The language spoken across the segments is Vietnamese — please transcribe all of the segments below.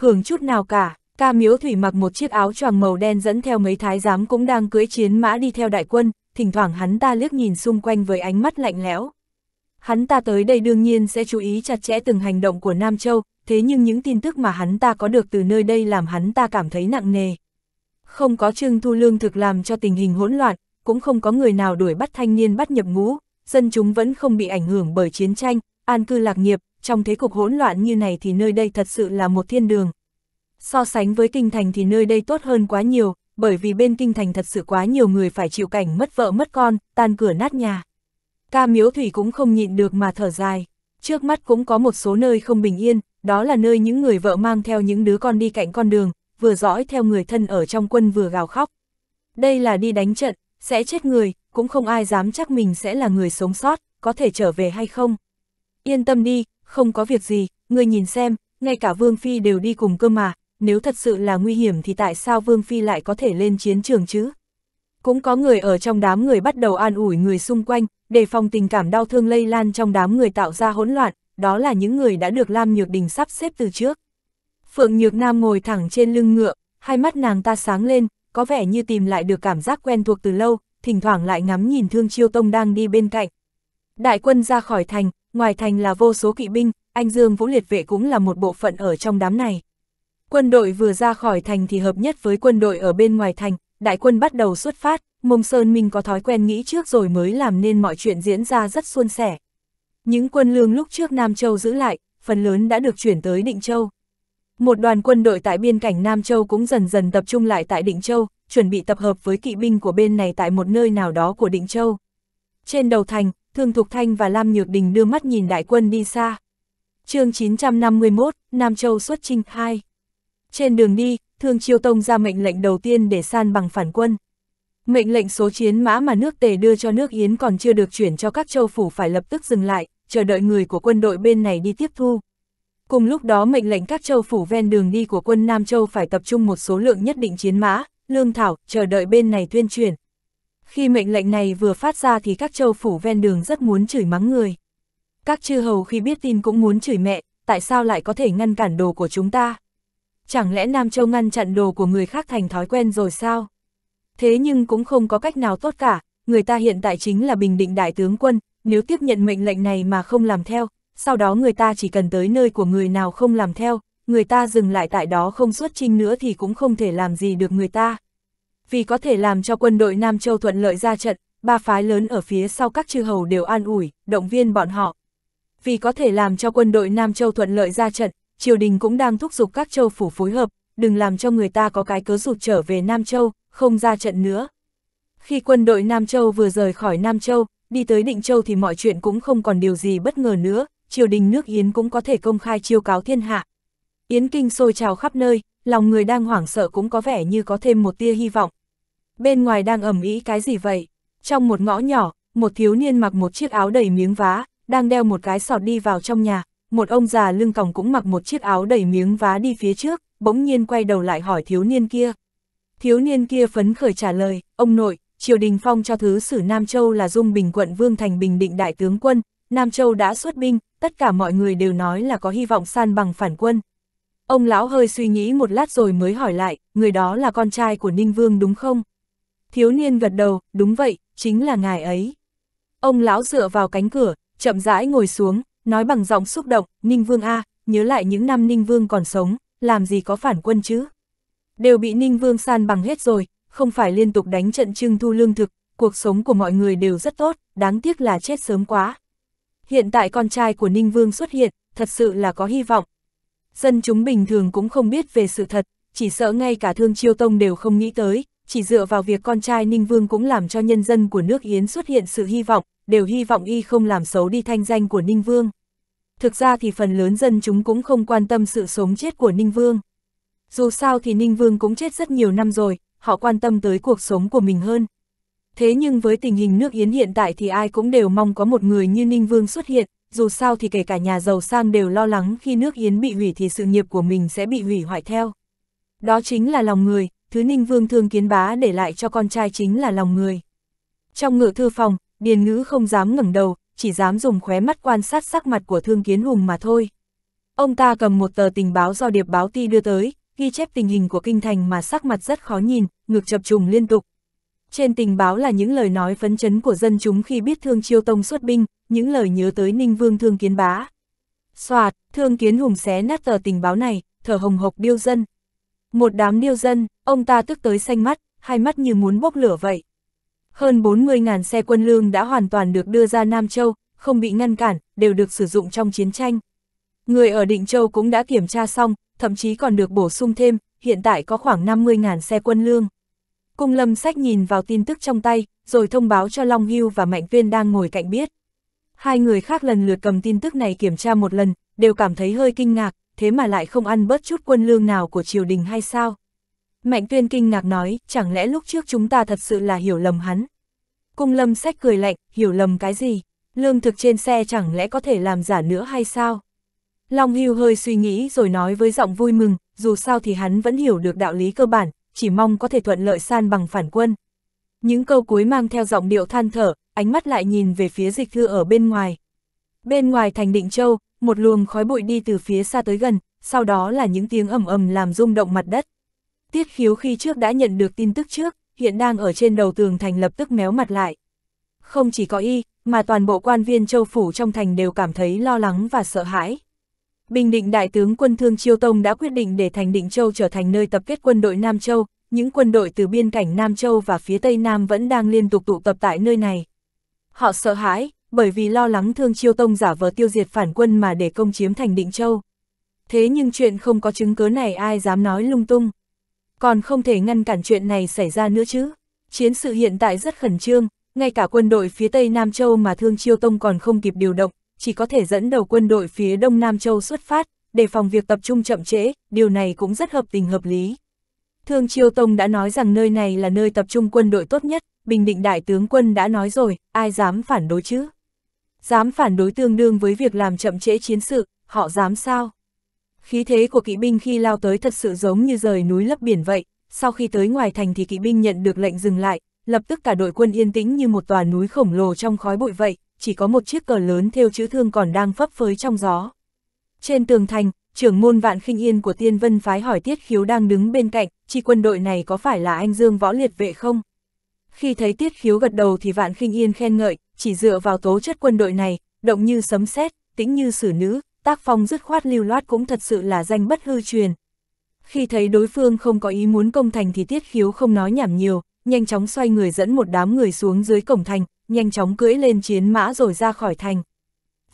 hưởng chút nào cả, ca miếu thủy mặc một chiếc áo choàng màu đen dẫn theo mấy thái giám cũng đang cưỡi chiến mã đi theo đại quân, thỉnh thoảng hắn ta liếc nhìn xung quanh với ánh mắt lạnh lẽo. Hắn ta tới đây đương nhiên sẽ chú ý chặt chẽ từng hành động của Nam Châu, thế nhưng những tin tức mà hắn ta có được từ nơi đây làm hắn ta cảm thấy nặng nề. Không có trương thu lương thực làm cho tình hình hỗn loạn, cũng không có người nào đuổi bắt thanh niên bắt nhập ngũ, dân chúng vẫn không bị ảnh hưởng bởi chiến tranh, an cư lạc nghiệp, trong thế cục hỗn loạn như này thì nơi đây thật sự là một thiên đường. So sánh với kinh thành thì nơi đây tốt hơn quá nhiều, bởi vì bên kinh thành thật sự quá nhiều người phải chịu cảnh mất vợ mất con, tan cửa nát nhà. Ca miếu thủy cũng không nhịn được mà thở dài. Trước mắt cũng có một số nơi không bình yên, đó là nơi những người vợ mang theo những đứa con đi cạnh con đường, vừa dõi theo người thân ở trong quân vừa gào khóc. Đây là đi đánh trận, sẽ chết người, cũng không ai dám chắc mình sẽ là người sống sót, có thể trở về hay không. Yên tâm đi, không có việc gì, người nhìn xem, ngay cả Vương Phi đều đi cùng cơ mà, nếu thật sự là nguy hiểm thì tại sao Vương Phi lại có thể lên chiến trường chứ? Cũng có người ở trong đám người bắt đầu an ủi người xung quanh, đề phòng tình cảm đau thương lây lan trong đám người tạo ra hỗn loạn, đó là những người đã được Lam Nhược Đình sắp xếp từ trước. Phượng Nhược Nam ngồi thẳng trên lưng ngựa, hai mắt nàng ta sáng lên, có vẻ như tìm lại được cảm giác quen thuộc từ lâu, thỉnh thoảng lại ngắm nhìn Thương Chiêu Tông đang đi bên cạnh. Đại quân ra khỏi thành, ngoài thành là vô số kỵ binh, anh Dương Vũ Liệt Vệ cũng là một bộ phận ở trong đám này. Quân đội vừa ra khỏi thành thì hợp nhất với quân đội ở bên ngoài thành, đại quân bắt đầu xuất phát, Mông Sơn Minh có thói quen nghĩ trước rồi mới làm nên mọi chuyện diễn ra rất suôn sẻ. Những quân lương lúc trước Nam Châu giữ lại, phần lớn đã được chuyển tới Định Châu. Một đoàn quân đội tại biên cảnh Nam Châu cũng dần dần tập trung lại tại Định Châu, chuẩn bị tập hợp với kỵ binh của bên này tại một nơi nào đó của Định Châu. Trên đầu thành, Thương Thục Thanh và Lam Nhược Đình đưa mắt nhìn đại quân đi xa. chương 951, Nam Châu xuất trinh 2. Trên đường đi, Thương Chiêu Tông ra mệnh lệnh đầu tiên để san bằng phản quân. Mệnh lệnh số chiến mã mà nước Tề đưa cho nước Yến còn chưa được chuyển cho các châu phủ phải lập tức dừng lại, chờ đợi người của quân đội bên này đi tiếp thu. Cùng lúc đó mệnh lệnh các châu phủ ven đường đi của quân Nam Châu phải tập trung một số lượng nhất định chiến mã, lương thảo, chờ đợi bên này tuyên truyền, khi mệnh lệnh này vừa phát ra thì các châu phủ ven đường rất muốn chửi mắng người. Các chư hầu khi biết tin cũng muốn chửi mẹ, tại sao lại có thể ngăn cản đồ của chúng ta? Chẳng lẽ Nam Châu ngăn chặn đồ của người khác thành thói quen rồi sao? Thế nhưng cũng không có cách nào tốt cả, người ta hiện tại chính là bình định đại tướng quân, nếu tiếp nhận mệnh lệnh này mà không làm theo, sau đó người ta chỉ cần tới nơi của người nào không làm theo, người ta dừng lại tại đó không xuất trinh nữa thì cũng không thể làm gì được người ta vì có thể làm cho quân đội Nam Châu thuận lợi ra trận, ba phái lớn ở phía sau các chư hầu đều an ủi, động viên bọn họ. Vì có thể làm cho quân đội Nam Châu thuận lợi ra trận, triều đình cũng đang thúc giục các châu phủ phối hợp, đừng làm cho người ta có cái cớ rụt trở về Nam Châu, không ra trận nữa. Khi quân đội Nam Châu vừa rời khỏi Nam Châu, đi tới Định Châu thì mọi chuyện cũng không còn điều gì bất ngờ nữa, triều đình nước Yến cũng có thể công khai chiêu cáo thiên hạ. Yến Kinh sôi trào khắp nơi, lòng người đang hoảng sợ cũng có vẻ như có thêm một tia hy vọng bên ngoài đang ầm ĩ cái gì vậy? Trong một ngõ nhỏ, một thiếu niên mặc một chiếc áo đầy miếng vá, đang đeo một cái sọt đi vào trong nhà, một ông già lưng còng cũng mặc một chiếc áo đầy miếng vá đi phía trước, bỗng nhiên quay đầu lại hỏi thiếu niên kia. Thiếu niên kia phấn khởi trả lời, ông nội, triều đình phong cho thứ sử Nam Châu là Dung Bình quận Vương Thành Bình Định Đại tướng quân, Nam Châu đã xuất binh, tất cả mọi người đều nói là có hy vọng san bằng phản quân. Ông lão hơi suy nghĩ một lát rồi mới hỏi lại, người đó là con trai của Ninh Vương đúng không? Thiếu niên gật đầu, đúng vậy, chính là ngài ấy. Ông lão dựa vào cánh cửa, chậm rãi ngồi xuống, nói bằng giọng xúc động, Ninh Vương A, nhớ lại những năm Ninh Vương còn sống, làm gì có phản quân chứ? Đều bị Ninh Vương san bằng hết rồi, không phải liên tục đánh trận trưng thu lương thực, cuộc sống của mọi người đều rất tốt, đáng tiếc là chết sớm quá. Hiện tại con trai của Ninh Vương xuất hiện, thật sự là có hy vọng. Dân chúng bình thường cũng không biết về sự thật, chỉ sợ ngay cả Thương Chiêu Tông đều không nghĩ tới, chỉ dựa vào việc con trai Ninh Vương cũng làm cho nhân dân của nước Yến xuất hiện sự hy vọng, đều hy vọng y không làm xấu đi thanh danh của Ninh Vương. Thực ra thì phần lớn dân chúng cũng không quan tâm sự sống chết của Ninh Vương. Dù sao thì Ninh Vương cũng chết rất nhiều năm rồi, họ quan tâm tới cuộc sống của mình hơn. Thế nhưng với tình hình nước Yến hiện tại thì ai cũng đều mong có một người như Ninh Vương xuất hiện, dù sao thì kể cả nhà giàu sang đều lo lắng khi nước Yến bị hủy thì sự nghiệp của mình sẽ bị hủy hoại theo. Đó chính là lòng người, thứ ninh vương thương kiến bá để lại cho con trai chính là lòng người. Trong ngự thư phòng, Điền Ngữ không dám ngẩng đầu, chỉ dám dùng khóe mắt quan sát sắc mặt của thương kiến hùng mà thôi. Ông ta cầm một tờ tình báo do điệp báo ti đưa tới, ghi chép tình hình của kinh thành mà sắc mặt rất khó nhìn, ngược chập trùng liên tục. Trên tình báo là những lời nói phấn chấn của dân chúng khi biết thương chiêu tông xuất binh, những lời nhớ tới ninh vương thương kiến bá. Xoạt, thương kiến hùng xé nát tờ tình báo này, thở hồng hộc điêu dân, một đám điêu dân, ông ta tức tới xanh mắt, hai mắt như muốn bốc lửa vậy. Hơn 40.000 xe quân lương đã hoàn toàn được đưa ra Nam Châu, không bị ngăn cản, đều được sử dụng trong chiến tranh. Người ở Định Châu cũng đã kiểm tra xong, thậm chí còn được bổ sung thêm, hiện tại có khoảng 50.000 xe quân lương. Cung lâm sách nhìn vào tin tức trong tay, rồi thông báo cho Long Hưu và Mạnh viên đang ngồi cạnh biết. Hai người khác lần lượt cầm tin tức này kiểm tra một lần, đều cảm thấy hơi kinh ngạc, thế mà lại không ăn bớt chút quân lương nào của triều đình hay sao? Mạnh tuyên kinh ngạc nói, chẳng lẽ lúc trước chúng ta thật sự là hiểu lầm hắn? Cung lâm sách cười lạnh, hiểu lầm cái gì? Lương thực trên xe chẳng lẽ có thể làm giả nữa hay sao? Long Hưu hơi suy nghĩ rồi nói với giọng vui mừng, dù sao thì hắn vẫn hiểu được đạo lý cơ bản, chỉ mong có thể thuận lợi san bằng phản quân. Những câu cuối mang theo giọng điệu than thở, ánh mắt lại nhìn về phía dịch thư ở bên ngoài. Bên ngoài thành Định Châu, một luồng khói bụi đi từ phía xa tới gần, sau đó là những tiếng ầm ầm làm rung động mặt đất. Tiết khiếu khi trước đã nhận được tin tức trước, hiện đang ở trên đầu tường thành lập tức méo mặt lại. Không chỉ có y, mà toàn bộ quan viên châu phủ trong thành đều cảm thấy lo lắng và sợ hãi. Bình định đại tướng quân Thương Chiêu Tông đã quyết định để thành Định Châu trở thành nơi tập kết quân đội Nam Châu, những quân đội từ biên cảnh Nam Châu và phía Tây Nam vẫn đang liên tục tụ tập tại nơi này. Họ sợ hãi, bởi vì lo lắng Thương Chiêu Tông giả vờ tiêu diệt phản quân mà để công chiếm thành Định Châu. Thế nhưng chuyện không có chứng cứ này ai dám nói lung tung. Còn không thể ngăn cản chuyện này xảy ra nữa chứ. Chiến sự hiện tại rất khẩn trương, ngay cả quân đội phía Tây Nam Châu mà Thương Chiêu Tông còn không kịp điều động, chỉ có thể dẫn đầu quân đội phía Đông Nam Châu xuất phát, để phòng việc tập trung chậm trễ, điều này cũng rất hợp tình hợp lý. Thương Chiêu Tông đã nói rằng nơi này là nơi tập trung quân đội tốt nhất, Bình Định Đại tướng quân đã nói rồi, ai dám phản đối chứ? Dám phản đối tương đương với việc làm chậm trễ chiến sự, họ dám sao? Khí thế của kỵ binh khi lao tới thật sự giống như rời núi lấp biển vậy, sau khi tới ngoài thành thì kỵ binh nhận được lệnh dừng lại, lập tức cả đội quân yên tĩnh như một tòa núi khổng lồ trong khói bụi vậy, chỉ có một chiếc cờ lớn theo chữ thương còn đang phấp phới trong gió. Trên tường thành, trưởng môn vạn khinh yên của tiên vân phái hỏi tiết khiếu đang đứng bên cạnh, chi quân đội này có phải là anh Dương Võ Liệt Vệ không? Khi thấy tiết khiếu gật đầu thì vạn khinh yên khen ngợi, chỉ dựa vào tố chất quân đội này, động như sấm sét, tĩnh như xử nữ, tác phong dứt khoát lưu loát cũng thật sự là danh bất hư truyền. Khi thấy đối phương không có ý muốn công thành thì tiết khiếu không nói nhảm nhiều, nhanh chóng xoay người dẫn một đám người xuống dưới cổng thành, nhanh chóng cưỡi lên chiến mã rồi ra khỏi thành.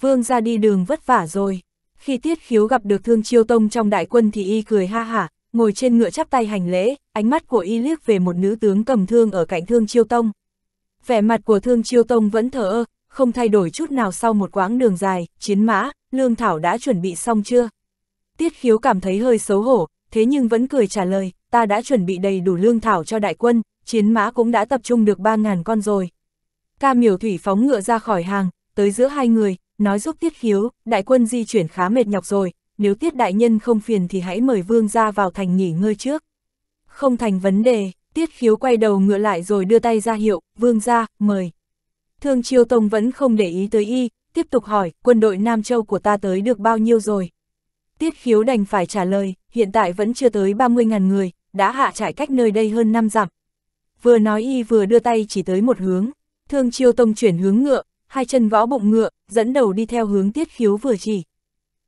Vương ra đi đường vất vả rồi. Khi tiết khiếu gặp được thương chiêu tông trong đại quân thì y cười ha hả, ngồi trên ngựa chắp tay hành lễ, ánh mắt của y liếc về một nữ tướng cầm thương ở cạnh thương chiêu tông. Vẻ mặt của thương chiêu tông vẫn thờ ơ, không thay đổi chút nào sau một quãng đường dài, chiến mã, lương thảo đã chuẩn bị xong chưa? Tiết khiếu cảm thấy hơi xấu hổ, thế nhưng vẫn cười trả lời, ta đã chuẩn bị đầy đủ lương thảo cho đại quân, chiến mã cũng đã tập trung được 3.000 con rồi. Ca miểu thủy phóng ngựa ra khỏi hàng, tới giữa hai người, nói giúp tiết khiếu, đại quân di chuyển khá mệt nhọc rồi, nếu tiết đại nhân không phiền thì hãy mời vương ra vào thành nghỉ ngơi trước. Không thành vấn đề, tiết khiếu quay đầu ngựa lại rồi đưa tay ra hiệu, vương ra, mời. Thương Chiêu Tông vẫn không để ý tới y, tiếp tục hỏi, quân đội Nam Châu của ta tới được bao nhiêu rồi? Tiết khiếu đành phải trả lời, hiện tại vẫn chưa tới 30.000 người, đã hạ trải cách nơi đây hơn 5 dặm. Vừa nói y vừa đưa tay chỉ tới một hướng, thương chiêu tông chuyển hướng ngựa, hai chân võ bụng ngựa, dẫn đầu đi theo hướng tiết khiếu vừa chỉ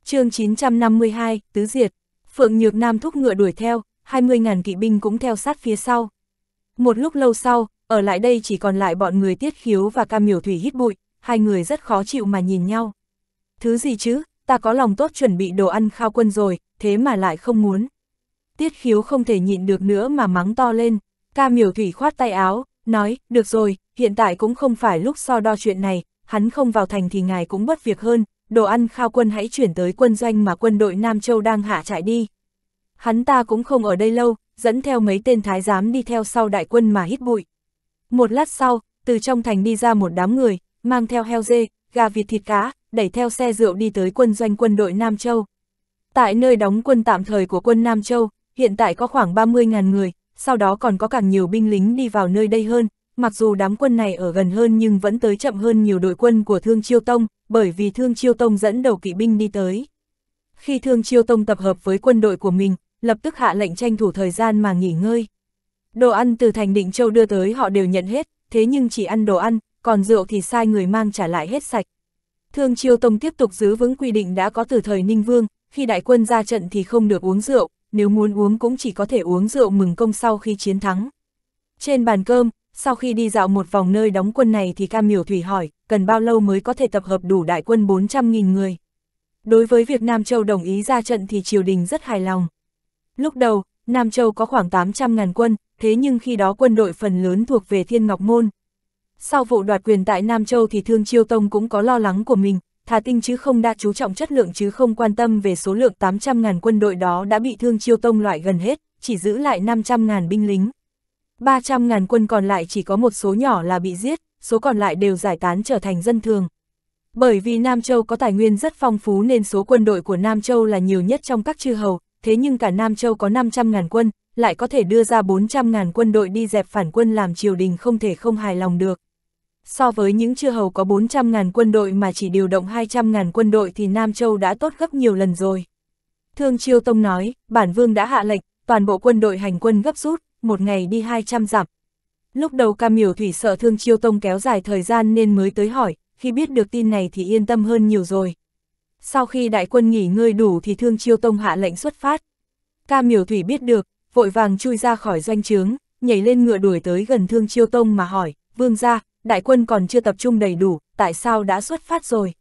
chương 952, Tứ Diệt, Phượng Nhược Nam thúc ngựa đuổi theo, 20.000 kỵ binh cũng theo sát phía sau. Một lúc lâu sau, ở lại đây chỉ còn lại bọn người tiết khiếu và cam miểu thủy hít bụi, hai người rất khó chịu mà nhìn nhau. Thứ gì chứ, ta có lòng tốt chuẩn bị đồ ăn khao quân rồi, thế mà lại không muốn. Tiết khiếu không thể nhịn được nữa mà mắng to lên, ca miểu thủy khoát tay áo, nói, được rồi, hiện tại cũng không phải lúc so đo chuyện này, hắn không vào thành thì ngài cũng bất việc hơn, đồ ăn khao quân hãy chuyển tới quân doanh mà quân đội Nam Châu đang hạ trại đi. Hắn ta cũng không ở đây lâu, dẫn theo mấy tên thái giám đi theo sau đại quân mà hít bụi. Một lát sau, từ trong thành đi ra một đám người, mang theo heo dê, gà vịt thịt cá, đẩy theo xe rượu đi tới quân doanh quân đội Nam Châu. Tại nơi đóng quân tạm thời của quân Nam Châu, hiện tại có khoảng 30.000 người, sau đó còn có càng nhiều binh lính đi vào nơi đây hơn, mặc dù đám quân này ở gần hơn nhưng vẫn tới chậm hơn nhiều đội quân của Thương Chiêu Tông, bởi vì Thương Chiêu Tông dẫn đầu kỵ binh đi tới. Khi Thương Chiêu Tông tập hợp với quân đội của mình, lập tức hạ lệnh tranh thủ thời gian mà nghỉ ngơi. Đồ ăn từ thành Định Châu đưa tới họ đều nhận hết, thế nhưng chỉ ăn đồ ăn, còn rượu thì sai người mang trả lại hết sạch. Thương Chiêu Tông tiếp tục giữ vững quy định đã có từ thời Ninh Vương, khi đại quân ra trận thì không được uống rượu, nếu muốn uống cũng chỉ có thể uống rượu mừng công sau khi chiến thắng. Trên bàn cơm, sau khi đi dạo một vòng nơi đóng quân này thì Cam Miểu Thủy hỏi, cần bao lâu mới có thể tập hợp đủ đại quân 400.000 người. Đối với việc Nam Châu đồng ý ra trận thì triều đình rất hài lòng. Lúc đầu, Nam Châu có khoảng 800.000 quân, thế nhưng khi đó quân đội phần lớn thuộc về Thiên Ngọc Môn. Sau vụ đoạt quyền tại Nam Châu thì Thương Chiêu Tông cũng có lo lắng của mình, thà tinh chứ không đã chú trọng chất lượng chứ không quan tâm về số lượng 800.000 quân đội đó đã bị Thương Chiêu Tông loại gần hết, chỉ giữ lại 500.000 binh lính. 300 ngàn quân còn lại chỉ có một số nhỏ là bị giết, số còn lại đều giải tán trở thành dân thường. Bởi vì Nam Châu có tài nguyên rất phong phú nên số quân đội của Nam Châu là nhiều nhất trong các chư hầu, thế nhưng cả Nam Châu có 500 ngàn quân, lại có thể đưa ra 400 ngàn quân đội đi dẹp phản quân làm triều đình không thể không hài lòng được. So với những chư hầu có 400 ngàn quân đội mà chỉ điều động 200 ngàn quân đội thì Nam Châu đã tốt gấp nhiều lần rồi. Thương Chiêu Tông nói, bản vương đã hạ lệnh, toàn bộ quân đội hành quân gấp rút, một ngày đi 200 dặm. Lúc đầu Cam Miểu Thủy sợ Thương Chiêu Tông kéo dài thời gian nên mới tới hỏi, khi biết được tin này thì yên tâm hơn nhiều rồi. Sau khi đại quân nghỉ ngơi đủ thì Thương Chiêu Tông hạ lệnh xuất phát. Cam Miểu Thủy biết được, vội vàng chui ra khỏi doanh trướng, nhảy lên ngựa đuổi tới gần Thương Chiêu Tông mà hỏi, vương gia, đại quân còn chưa tập trung đầy đủ, tại sao đã xuất phát rồi?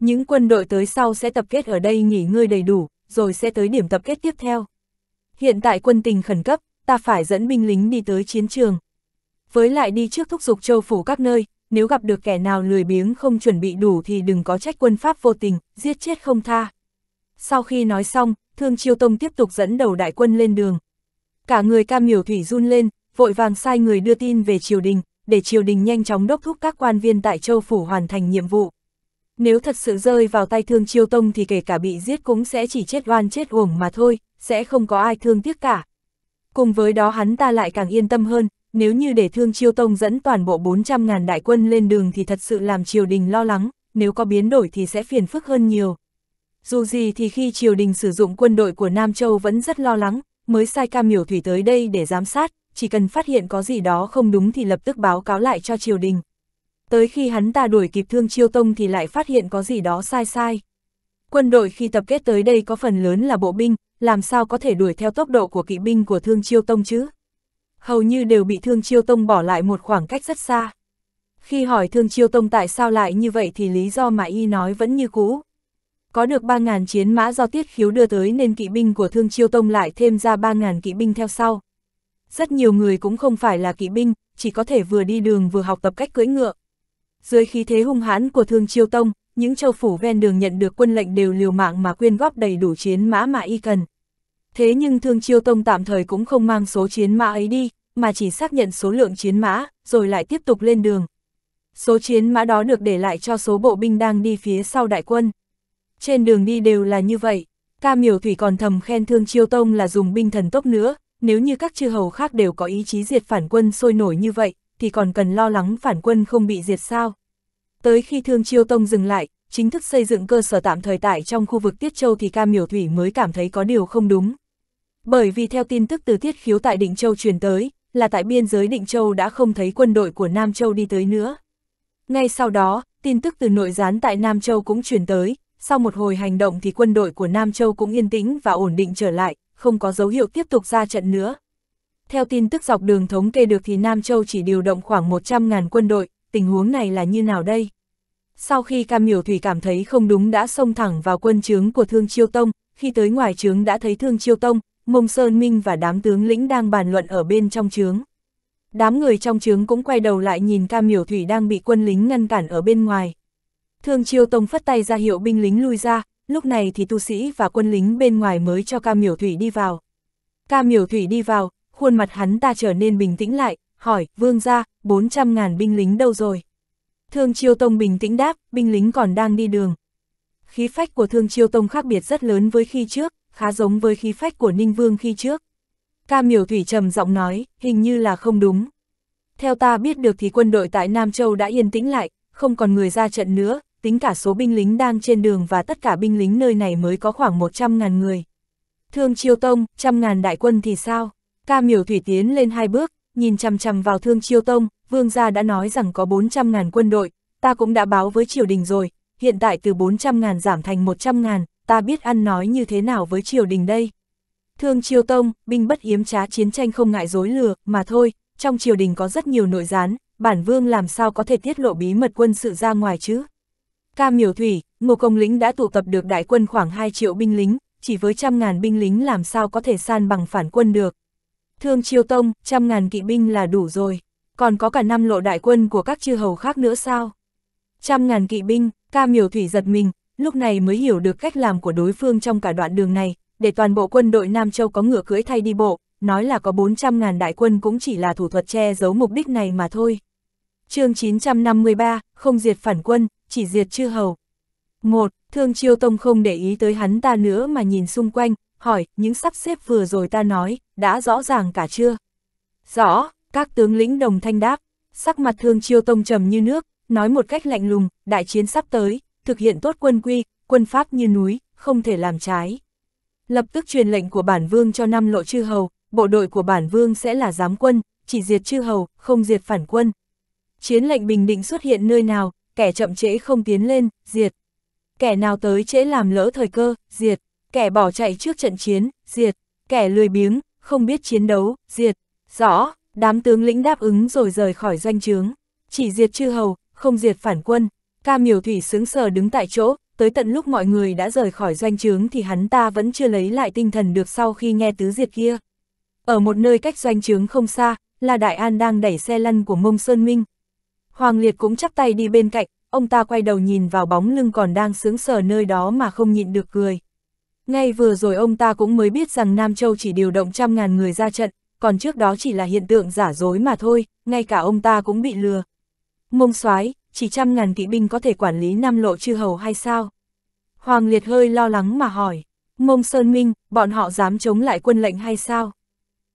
Những quân đội tới sau sẽ tập kết ở đây nghỉ ngơi đầy đủ, rồi sẽ tới điểm tập kết tiếp theo. Hiện tại quân tình khẩn cấp, ta phải dẫn binh lính đi tới chiến trường. Với lại đi trước thúc giục châu phủ các nơi, nếu gặp được kẻ nào lười biếng không chuẩn bị đủ thì đừng có trách quân Pháp vô tình, giết chết không tha. Sau khi nói xong, Thương Chiêu Tông tiếp tục dẫn đầu đại quân lên đường. Cả người cam miểu thủy run lên, vội vàng sai người đưa tin về triều đình, để triều đình nhanh chóng đốc thúc các quan viên tại châu phủ hoàn thành nhiệm vụ. Nếu thật sự rơi vào tay Thương Chiêu Tông thì kể cả bị giết cũng sẽ chỉ chết oan chết uổng mà thôi, sẽ không có ai thương tiếc cả. Cùng với đó hắn ta lại càng yên tâm hơn, nếu như để Thương Chiêu Tông dẫn toàn bộ 400.000 đại quân lên đường thì thật sự làm triều đình lo lắng, nếu có biến đổi thì sẽ phiền phức hơn nhiều. Dù gì thì khi triều đình sử dụng quân đội của Nam Châu vẫn rất lo lắng, mới sai cam miểu thủy tới đây để giám sát, chỉ cần phát hiện có gì đó không đúng thì lập tức báo cáo lại cho triều đình. Tới khi hắn ta đuổi kịp Thương Chiêu Tông thì lại phát hiện có gì đó sai sai. Quân đội khi tập kết tới đây có phần lớn là bộ binh, làm sao có thể đuổi theo tốc độ của kỵ binh của Thương Chiêu Tông chứ? Hầu như đều bị Thương Chiêu Tông bỏ lại một khoảng cách rất xa. Khi hỏi Thương Chiêu Tông tại sao lại như vậy thì lý do mà y nói vẫn như cũ. Có được 3.000 chiến mã do tiết khiếu đưa tới nên kỵ binh của Thương Chiêu Tông lại thêm ra 3.000 kỵ binh theo sau. Rất nhiều người cũng không phải là kỵ binh, chỉ có thể vừa đi đường vừa học tập cách cưỡi ngựa. Dưới khí thế hung hãn của Thương Chiêu Tông, những châu phủ ven đường nhận được quân lệnh đều liều mạng mà quyên góp đầy đủ chiến mã mà y cần. Thế nhưng Thương Chiêu Tông tạm thời cũng không mang số chiến mã ấy đi, mà chỉ xác nhận số lượng chiến mã, rồi lại tiếp tục lên đường. Số chiến mã đó được để lại cho số bộ binh đang đi phía sau đại quân. Trên đường đi đều là như vậy, ca miểu thủy còn thầm khen Thương Chiêu Tông là dùng binh thần tốc nữa, nếu như các chư hầu khác đều có ý chí diệt phản quân sôi nổi như vậy, thì còn cần lo lắng phản quân không bị diệt sao. Tới khi Thương Chiêu Tông dừng lại, chính thức xây dựng cơ sở tạm thời tại trong khu vực Tiết Châu thì Cam Miểu Thủy mới cảm thấy có điều không đúng. Bởi vì theo tin tức từ Tiết Khiếu tại Định Châu truyền tới, là tại biên giới Định Châu đã không thấy quân đội của Nam Châu đi tới nữa. Ngay sau đó, tin tức từ nội gián tại Nam Châu cũng truyền tới, sau một hồi hành động thì quân đội của Nam Châu cũng yên tĩnh và ổn định trở lại, không có dấu hiệu tiếp tục ra trận nữa. Theo tin tức dọc đường thống kê được thì Nam Châu chỉ điều động khoảng 100.000 quân đội, tình huống này là như nào đây? Sau khi Cam Miểu Thủy cảm thấy không đúng đã xông thẳng vào quân trướng của Thương Chiêu Tông, khi tới ngoài trướng đã thấy Thương Chiêu Tông, Mông Sơn Minh và đám tướng lĩnh đang bàn luận ở bên trong trướng. Đám người trong trướng cũng quay đầu lại nhìn Cam Miểu Thủy đang bị quân lính ngăn cản ở bên ngoài. Thương Chiêu Tông phất tay ra hiệu binh lính lui ra, lúc này thì tu sĩ và quân lính bên ngoài mới cho Cam Miểu Thủy đi vào. Cam Miểu Thủy đi vào, khuôn mặt hắn ta trở nên bình tĩnh lại, hỏi, vương ra, 400.000 binh lính đâu rồi? Thương Chiêu Tông bình tĩnh đáp, binh lính còn đang đi đường. Khí phách của Thương Chiêu Tông khác biệt rất lớn với khi trước, khá giống với khí phách của Ninh Vương khi trước. Ca miểu thủy trầm giọng nói, hình như là không đúng. Theo ta biết được thì quân đội tại Nam Châu đã yên tĩnh lại, không còn người ra trận nữa, tính cả số binh lính đang trên đường và tất cả binh lính nơi này mới có khoảng 100.000 người. Thương Chiêu Tông, trăm ngàn đại quân thì sao? Ca miểu thủy tiến lên hai bước, nhìn chằm chằm vào Thương Chiêu Tông, vương gia đã nói rằng có 400.000 quân đội, ta cũng đã báo với triều đình rồi, hiện tại từ 400.000 giảm thành 100.000, ta biết ăn nói như thế nào với triều đình đây. Thương Chiêu Tông, binh bất yếm trá chiến tranh không ngại dối lừa, mà thôi, trong triều đình có rất nhiều nội gián, bản vương làm sao có thể tiết lộ bí mật quân sự ra ngoài chứ. Ca miểu thủy, ngô công lĩnh đã tụ tập được đại quân khoảng 2 triệu binh lính, chỉ với trăm ngàn binh lính làm sao có thể san bằng phản quân được, Thương Chiêu Tông, trăm ngàn kỵ binh là đủ rồi, còn có cả năm lộ đại quân của các chư hầu khác nữa sao? Trăm ngàn kỵ binh, ca miều thủy giật mình, lúc này mới hiểu được cách làm của đối phương trong cả đoạn đường này, để toàn bộ quân đội Nam Châu có ngựa cưỡi thay đi bộ, nói là có 400 ngàn đại quân cũng chỉ là thủ thuật che giấu mục đích này mà thôi. chương 953, không diệt phản quân, chỉ diệt chư hầu. một Thương Chiêu Tông không để ý tới hắn ta nữa mà nhìn xung quanh, hỏi, những sắp xếp vừa rồi ta nói, đã rõ ràng cả chưa? Rõ, các tướng lĩnh đồng thanh đáp, sắc mặt thương chiêu tông trầm như nước, nói một cách lạnh lùng, đại chiến sắp tới, thực hiện tốt quân quy, quân pháp như núi, không thể làm trái. Lập tức truyền lệnh của bản vương cho năm lộ chư hầu, bộ đội của bản vương sẽ là giám quân, chỉ diệt chư hầu, không diệt phản quân. Chiến lệnh bình định xuất hiện nơi nào, kẻ chậm trễ không tiến lên, diệt. Kẻ nào tới trễ làm lỡ thời cơ, diệt kẻ bỏ chạy trước trận chiến, diệt, kẻ lười biếng, không biết chiến đấu, diệt. Rõ, đám tướng lĩnh đáp ứng rồi rời khỏi doanh trướng, chỉ diệt chư hầu, không diệt phản quân. Ca miều thủy sướng sờ đứng tại chỗ, tới tận lúc mọi người đã rời khỏi doanh trướng thì hắn ta vẫn chưa lấy lại tinh thần được sau khi nghe tứ diệt kia. Ở một nơi cách doanh trướng không xa, là Đại An đang đẩy xe lăn của Mông Sơn Minh. Hoàng Liệt cũng chắp tay đi bên cạnh, ông ta quay đầu nhìn vào bóng lưng còn đang sướng sờ nơi đó mà không nhịn được cười. Ngay vừa rồi ông ta cũng mới biết rằng Nam Châu chỉ điều động trăm ngàn người ra trận, còn trước đó chỉ là hiện tượng giả dối mà thôi, ngay cả ông ta cũng bị lừa. Mông soái chỉ trăm ngàn kỵ binh có thể quản lý năm lộ chư hầu hay sao? Hoàng Liệt hơi lo lắng mà hỏi, mông Sơn Minh, bọn họ dám chống lại quân lệnh hay sao?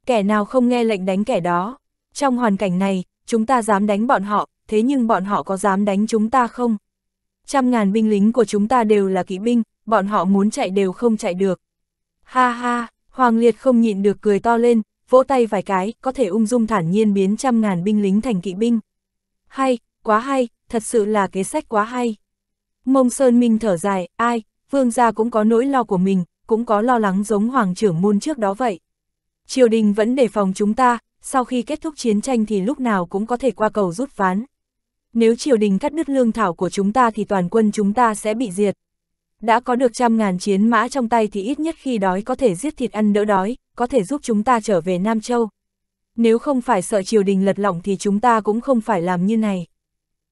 Kẻ nào không nghe lệnh đánh kẻ đó? Trong hoàn cảnh này, chúng ta dám đánh bọn họ, thế nhưng bọn họ có dám đánh chúng ta không? Trăm ngàn binh lính của chúng ta đều là kỵ binh, bọn họ muốn chạy đều không chạy được. Ha ha, Hoàng Liệt không nhịn được cười to lên, vỗ tay vài cái, có thể ung dung thản nhiên biến trăm ngàn binh lính thành kỵ binh. Hay, quá hay, thật sự là kế sách quá hay. Mông Sơn Minh thở dài, ai, vương gia cũng có nỗi lo của mình, cũng có lo lắng giống Hoàng trưởng môn trước đó vậy. Triều đình vẫn đề phòng chúng ta, sau khi kết thúc chiến tranh thì lúc nào cũng có thể qua cầu rút ván. Nếu triều đình cắt đứt lương thảo của chúng ta thì toàn quân chúng ta sẽ bị diệt, đã có được trăm ngàn chiến mã trong tay thì ít nhất khi đói có thể giết thịt ăn đỡ đói, có thể giúp chúng ta trở về Nam Châu. Nếu không phải sợ triều đình lật lỏng thì chúng ta cũng không phải làm như này.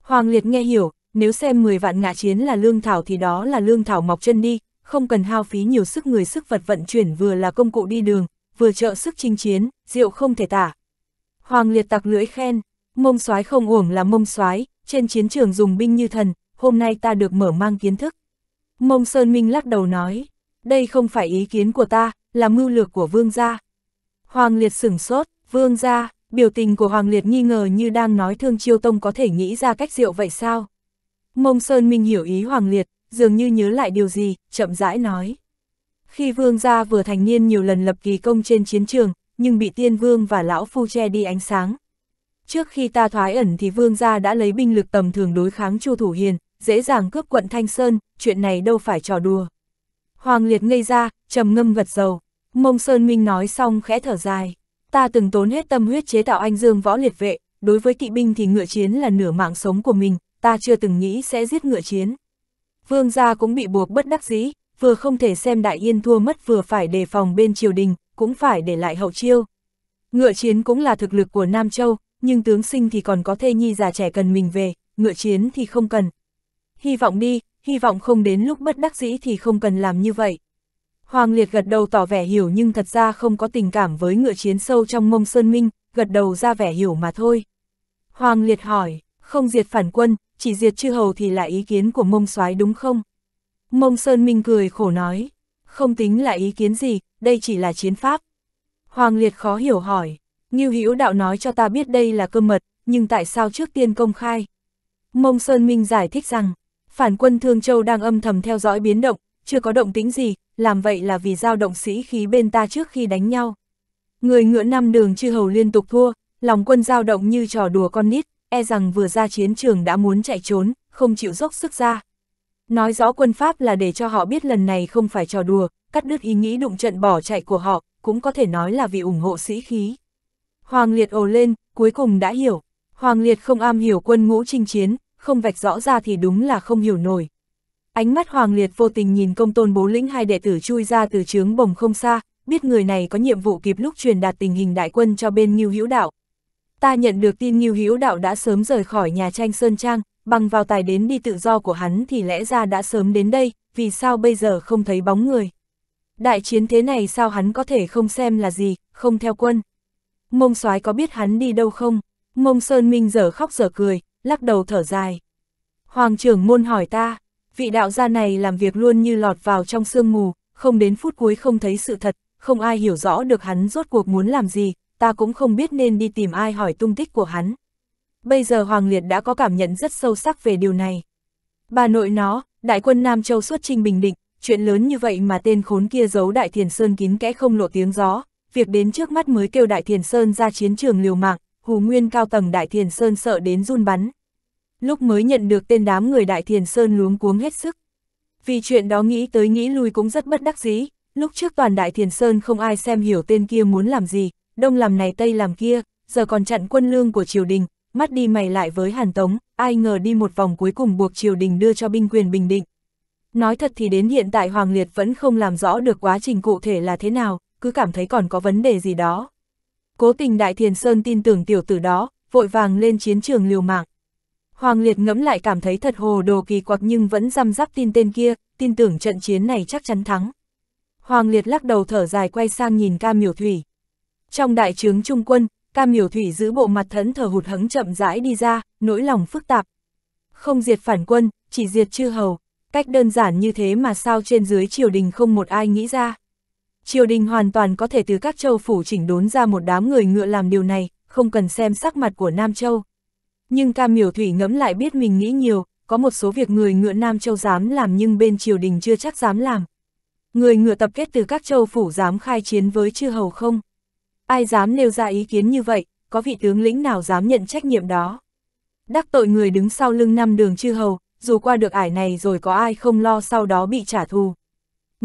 Hoàng Liệt nghe hiểu, nếu xem 10 vạn ngạ chiến là lương thảo thì đó là lương thảo mọc chân đi, không cần hao phí nhiều sức người sức vật vận chuyển vừa là công cụ đi đường, vừa trợ sức chinh chiến, rượu không thể tả. Hoàng Liệt tặc lưỡi khen, mông soái không uổng là mông soái, trên chiến trường dùng binh như thần, hôm nay ta được mở mang kiến thức. Mông Sơn Minh lắc đầu nói, đây không phải ý kiến của ta, là mưu lược của vương gia. Hoàng Liệt sửng sốt, vương gia, biểu tình của Hoàng Liệt nghi ngờ như đang nói Thương Chiêu Tông có thể nghĩ ra cách rượu vậy sao. Mông Sơn Minh hiểu ý Hoàng Liệt, dường như nhớ lại điều gì, chậm rãi nói. Khi vương gia vừa thành niên nhiều lần lập kỳ công trên chiến trường, nhưng bị tiên vương và lão phu che đi ánh sáng. Trước khi ta thoái ẩn thì vương gia đã lấy binh lực tầm thường đối kháng chu thủ hiền, dễ dàng cướp quận Thanh Sơn, chuyện này đâu phải trò đùa. Hoàng Liệt ngây ra, trầm ngâm gật dầu. Mông Sơn Minh nói xong khẽ thở dài. Ta từng tốn hết tâm huyết chế tạo anh dương võ liệt vệ, đối với kỵ binh thì ngựa chiến là nửa mạng sống của mình, ta chưa từng nghĩ sẽ giết ngựa chiến. Vương gia cũng bị buộc bất đắc dĩ, vừa không thể xem đại yên thua mất vừa phải đề phòng bên triều đình, cũng phải để lại hậu chiêu. Ngựa chiến cũng là thực lực của Nam Châu, nhưng tướng sinh thì còn có thê nhi già trẻ cần mình về, ngựa chiến thì không cần, hy vọng đi, hy vọng không đến lúc bất đắc dĩ thì không cần làm như vậy. Hoàng Liệt gật đầu tỏ vẻ hiểu nhưng thật ra không có tình cảm với ngựa chiến sâu trong mông Sơn Minh, gật đầu ra vẻ hiểu mà thôi. Hoàng Liệt hỏi, không diệt phản quân, chỉ diệt chư hầu thì là ý kiến của mông soái đúng không? Mông Sơn Minh cười khổ nói, không tính là ý kiến gì, đây chỉ là chiến pháp. Hoàng Liệt khó hiểu hỏi, Ngưu Hữu Đạo nói cho ta biết đây là cơ mật, nhưng tại sao trước tiên công khai? Mông Sơn Minh giải thích rằng, Phản quân Thương Châu đang âm thầm theo dõi biến động, chưa có động tĩnh gì, làm vậy là vì giao động sĩ khí bên ta trước khi đánh nhau. Người ngựa năm đường chư hầu liên tục thua, lòng quân giao động như trò đùa con nít, e rằng vừa ra chiến trường đã muốn chạy trốn, không chịu dốc sức ra. Nói rõ quân Pháp là để cho họ biết lần này không phải trò đùa, cắt đứt ý nghĩ đụng trận bỏ chạy của họ, cũng có thể nói là vì ủng hộ sĩ khí. Hoàng Liệt ồ lên, cuối cùng đã hiểu. Hoàng Liệt không am hiểu quân ngũ chinh chiến, không vạch rõ ra thì đúng là không hiểu nổi. Ánh mắt Hoàng Liệt vô tình nhìn công tôn bố lĩnh hai đệ tử chui ra từ trướng bồng không xa, biết người này có nhiệm vụ kịp lúc truyền đạt tình hình đại quân cho bên Ngưu Hữu Đạo. Ta nhận được tin Ngưu Hữu Đạo đã sớm rời khỏi nhà tranh Sơn Trang, bằng vào tài đến đi tự do của hắn thì lẽ ra đã sớm đến đây, vì sao bây giờ không thấy bóng người. Đại chiến thế này sao hắn có thể không xem là gì, không theo quân. Mông soái có biết hắn đi đâu không? Mông Sơn Minh giờ khóc giờ cười, lắc đầu thở dài. Hoàng trưởng môn hỏi ta, vị đạo gia này làm việc luôn như lọt vào trong sương mù, không đến phút cuối không thấy sự thật, không ai hiểu rõ được hắn rốt cuộc muốn làm gì, ta cũng không biết nên đi tìm ai hỏi tung tích của hắn. Bây giờ Hoàng Liệt đã có cảm nhận rất sâu sắc về điều này. Bà nội nó, đại quân Nam Châu xuất trinh bình định, chuyện lớn như vậy mà tên khốn kia giấu Đại Thiền Sơn kín kẽ không lộ tiếng gió, việc đến trước mắt mới kêu Đại Thiền Sơn ra chiến trường liều mạng, Hù Nguyên cao tầng Đại Thiền Sơn sợ đến run bắn. Lúc mới nhận được tên đám người Đại Thiền Sơn luống cuống hết sức. Vì chuyện đó nghĩ tới nghĩ lui cũng rất bất đắc dĩ, lúc trước toàn Đại Thiền Sơn không ai xem hiểu tên kia muốn làm gì, đông làm này tây làm kia, giờ còn chặn quân lương của triều đình, mắt đi mày lại với Hàn Tống, ai ngờ đi một vòng cuối cùng buộc triều đình đưa cho binh quyền bình định. Nói thật thì đến hiện tại Hoàng Liệt vẫn không làm rõ được quá trình cụ thể là thế nào, cứ cảm thấy còn có vấn đề gì đó cố tình Đại Thiền Sơn tin tưởng tiểu tử đó, vội vàng lên chiến trường liều mạng. Hoàng Liệt ngẫm lại cảm thấy thật hồ đồ kỳ quặc nhưng vẫn răm rắp tin tên kia, tin tưởng trận chiến này chắc chắn thắng. Hoàng Liệt lắc đầu thở dài quay sang nhìn Cam Miểu Thủy. Trong đại trướng trung quân, Cam Miểu Thủy giữ bộ mặt thẫn thờ hụt hẫng chậm rãi đi ra, nỗi lòng phức tạp. Không diệt phản quân, chỉ diệt chư hầu, cách đơn giản như thế mà sao trên dưới triều đình không một ai nghĩ ra triều đình hoàn toàn có thể từ các châu phủ chỉnh đốn ra một đám người ngựa làm điều này, không cần xem sắc mặt của Nam Châu. Nhưng Cam Miểu Thủy ngẫm lại biết mình nghĩ nhiều, có một số việc người ngựa Nam Châu dám làm nhưng bên triều đình chưa chắc dám làm. Người ngựa tập kết từ các châu phủ dám khai chiến với chư hầu không? Ai dám nêu ra ý kiến như vậy, có vị tướng lĩnh nào dám nhận trách nhiệm đó? Đắc tội người đứng sau lưng năm đường chư hầu, dù qua được ải này rồi có ai không lo sau đó bị trả thù.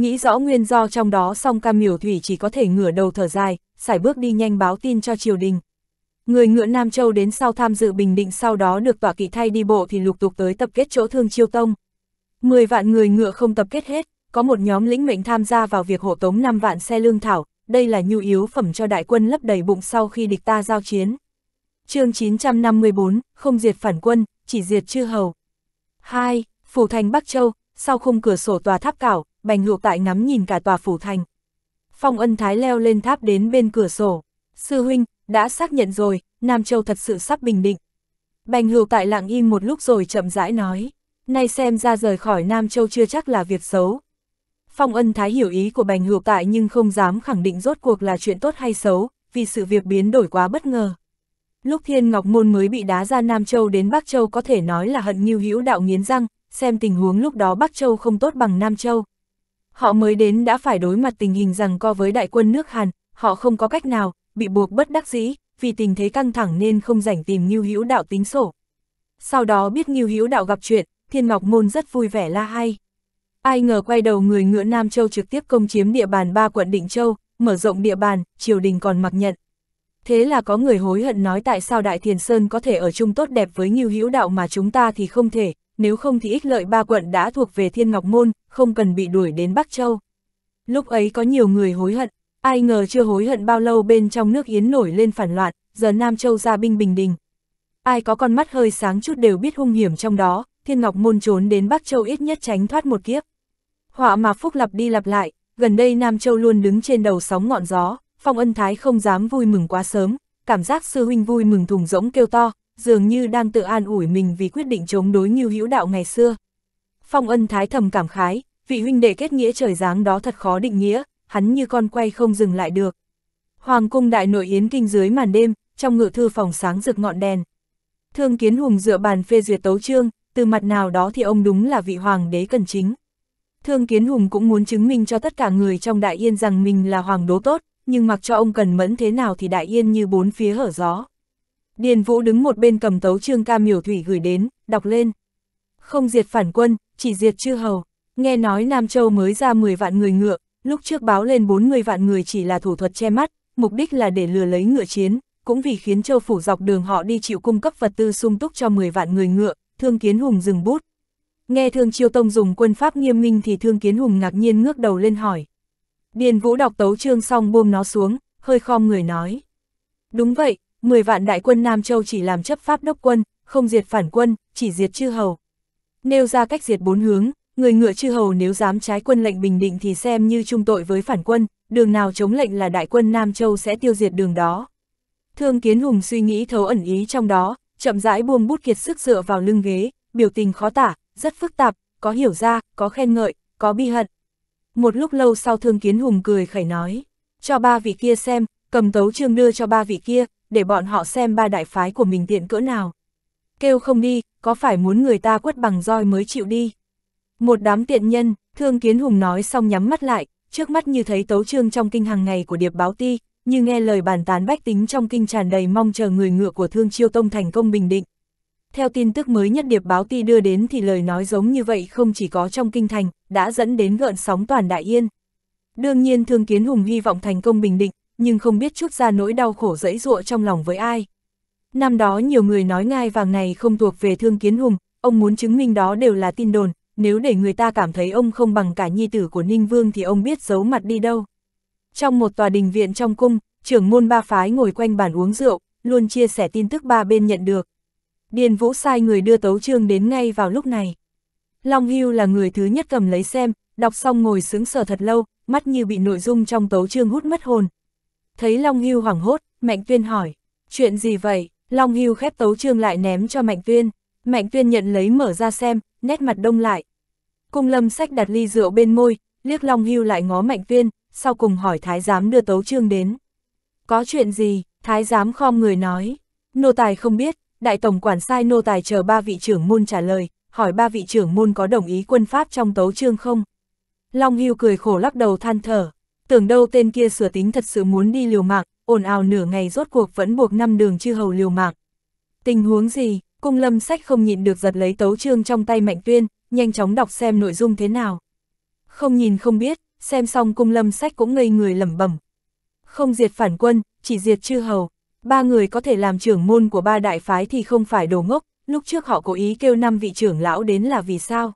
Nghĩ rõ nguyên do trong đó song cam miểu thủy chỉ có thể ngửa đầu thở dài, sải bước đi nhanh báo tin cho triều đình. Người ngựa Nam Châu đến sau tham dự bình định sau đó được tỏa kỵ thay đi bộ thì lục tục tới tập kết chỗ thương chiêu tông. mười vạn người ngựa không tập kết hết, có một nhóm lĩnh mệnh tham gia vào việc hộ tống 5 vạn xe lương thảo, đây là nhu yếu phẩm cho đại quân lấp đầy bụng sau khi địch ta giao chiến. chương 954, không diệt phản quân, chỉ diệt chư hầu. 2. Phủ thành Bắc Châu, sau khung cửa sổ tòa tháp cảo, bành luộc tại ngắm nhìn cả tòa phủ thành. Phong ân thái leo lên tháp đến bên cửa sổ. Sư huynh, đã xác nhận rồi, Nam Châu thật sự sắp bình định. Bành luộc tại lặng im một lúc rồi chậm rãi nói. Nay xem ra rời khỏi Nam Châu chưa chắc là việc xấu. Phong ân thái hiểu ý của bành luộc tại nhưng không dám khẳng định rốt cuộc là chuyện tốt hay xấu, vì sự việc biến đổi quá bất ngờ. Lúc Thiên Ngọc Môn mới bị đá ra Nam Châu đến Bắc Châu có thể nói là hận như hữu đạo nghiến răng, xem tình huống lúc đó Bắc Châu không tốt bằng Nam Châu. Họ mới đến đã phải đối mặt tình hình rằng co với đại quân nước Hàn, họ không có cách nào, bị buộc bất đắc dĩ, vì tình thế căng thẳng nên không rảnh tìm Ngưu Hữu Đạo tính sổ. Sau đó biết Ngưu Hữu Đạo gặp chuyện, Thiên Ngọc Môn rất vui vẻ la hay. Ai ngờ quay đầu người ngựa Nam Châu trực tiếp công chiếm địa bàn ba quận Định Châu, mở rộng địa bàn, triều đình còn mặc nhận. Thế là có người hối hận nói tại sao Đại Thiền Sơn có thể ở chung tốt đẹp với Ngưu Hữu Đạo mà chúng ta thì không thể, nếu không thì ích lợi ba quận đã thuộc về Thiên Ngọc Môn, không cần bị đuổi đến Bắc Châu. Lúc ấy có nhiều người hối hận, ai ngờ chưa hối hận bao lâu bên trong nước Yến nổi lên phản loạn, giờ Nam Châu ra binh bình đình. Ai có con mắt hơi sáng chút đều biết hung hiểm trong đó, Thiên Ngọc Môn trốn đến Bắc Châu ít nhất tránh thoát một kiếp. Họa mà Phúc lặp đi lặp lại, gần đây Nam Châu luôn đứng trên đầu sóng ngọn gió, Phong Ân Thái không dám vui mừng quá sớm, cảm giác sư huynh vui mừng thùng rỗng kêu to, dường như đang tự an ủi mình vì quyết định chống đối như hữu đạo ngày xưa. Phong ân thái thầm cảm khái, vị huynh đệ kết nghĩa trời giáng đó thật khó định nghĩa, hắn như con quay không dừng lại được. Hoàng cung đại nội yến kinh dưới màn đêm, trong ngự thư phòng sáng rực ngọn đèn. Thương kiến hùng dựa bàn phê duyệt tấu trương, từ mặt nào đó thì ông đúng là vị hoàng đế cần chính. Thương kiến hùng cũng muốn chứng minh cho tất cả người trong đại yên rằng mình là hoàng đố tốt, nhưng mặc cho ông cần mẫn thế nào thì đại yên như bốn phía hở gió. Điền Vũ đứng một bên cầm tấu trương ca miểu thủy gửi đến, đọc lên. Không diệt phản quân, chỉ diệt chư hầu. Nghe nói Nam Châu mới ra 10 vạn người ngựa, lúc trước báo lên 40 vạn người chỉ là thủ thuật che mắt, mục đích là để lừa lấy ngựa chiến, cũng vì khiến Châu phủ dọc đường họ đi chịu cung cấp vật tư sung túc cho 10 vạn người ngựa, Thương Kiến Hùng dừng bút. Nghe Thương Chiêu Tông dùng quân pháp nghiêm minh thì Thương Kiến Hùng ngạc nhiên ngước đầu lên hỏi. Điền Vũ đọc tấu chương xong buông nó xuống, hơi khom người nói. Đúng vậy, 10 vạn đại quân Nam Châu chỉ làm chấp pháp đốc quân, không diệt phản quân, chỉ diệt chư hầu. Nêu ra cách diệt bốn hướng, người ngựa chư hầu nếu dám trái quân lệnh bình định thì xem như trung tội với phản quân, đường nào chống lệnh là đại quân Nam Châu sẽ tiêu diệt đường đó. Thương Kiến Hùng suy nghĩ thấu ẩn ý trong đó, chậm rãi buông bút kiệt sức dựa vào lưng ghế, biểu tình khó tả, rất phức tạp, có hiểu ra, có khen ngợi, có bi hận. Một lúc lâu sau Thương Kiến Hùng cười khẩy nói, cho ba vị kia xem, cầm tấu trương đưa cho ba vị kia, để bọn họ xem ba đại phái của mình tiện cỡ nào. Kêu không đi, có phải muốn người ta quất bằng roi mới chịu đi. Một đám tiện nhân, Thương Kiến Hùng nói xong nhắm mắt lại, trước mắt như thấy tấu trương trong kinh hàng ngày của Điệp Báo Ti, như nghe lời bàn tán bách tính trong kinh tràn đầy mong chờ người ngựa của Thương Chiêu Tông thành công bình định. Theo tin tức mới nhất Điệp Báo Ti đưa đến thì lời nói giống như vậy không chỉ có trong kinh thành, đã dẫn đến gợn sóng toàn đại yên. Đương nhiên Thương Kiến Hùng hy vọng thành công bình định, nhưng không biết chút ra nỗi đau khổ dẫy dụa trong lòng với ai. Năm đó nhiều người nói ngai vàng này không thuộc về thương kiến hùng, ông muốn chứng minh đó đều là tin đồn, nếu để người ta cảm thấy ông không bằng cả nhi tử của Ninh Vương thì ông biết giấu mặt đi đâu. Trong một tòa đình viện trong cung, trưởng môn ba phái ngồi quanh bàn uống rượu, luôn chia sẻ tin tức ba bên nhận được. Điền Vũ sai người đưa tấu chương đến ngay vào lúc này. Long Hưu là người thứ nhất cầm lấy xem, đọc xong ngồi sướng sờ thật lâu, mắt như bị nội dung trong tấu chương hút mất hồn, Thấy Long Hưu hoảng hốt, Mạnh Tuyên hỏi, chuyện gì vậy? Long Hưu khép tấu chương lại ném cho Mạnh Tuyên. Mạnh Tuyên nhận lấy mở ra xem, nét mặt đông lại. Cung lâm sách đặt ly rượu bên môi, liếc Long Hưu lại ngó Mạnh Tuyên, sau cùng hỏi Thái Giám đưa tấu chương đến. Có chuyện gì? Thái Giám khom người nói. Nô Tài không biết, Đại Tổng Quản sai Nô Tài chờ ba vị trưởng môn trả lời, hỏi ba vị trưởng môn có đồng ý quân Pháp trong tấu chương không? Long Hưu cười khổ lắc đầu than thở tưởng đâu tên kia sửa tính thật sự muốn đi liều mạng, ồn ào nửa ngày rốt cuộc vẫn buộc năm đường chư hầu liều mạng. Tình huống gì, cung lâm sách không nhịn được giật lấy tấu trương trong tay Mạnh Tuyên, nhanh chóng đọc xem nội dung thế nào. Không nhìn không biết, xem xong cung lâm sách cũng ngây người lẩm bẩm. Không diệt phản quân, chỉ diệt chư hầu. Ba người có thể làm trưởng môn của ba đại phái thì không phải đồ ngốc, lúc trước họ cố ý kêu năm vị trưởng lão đến là vì sao?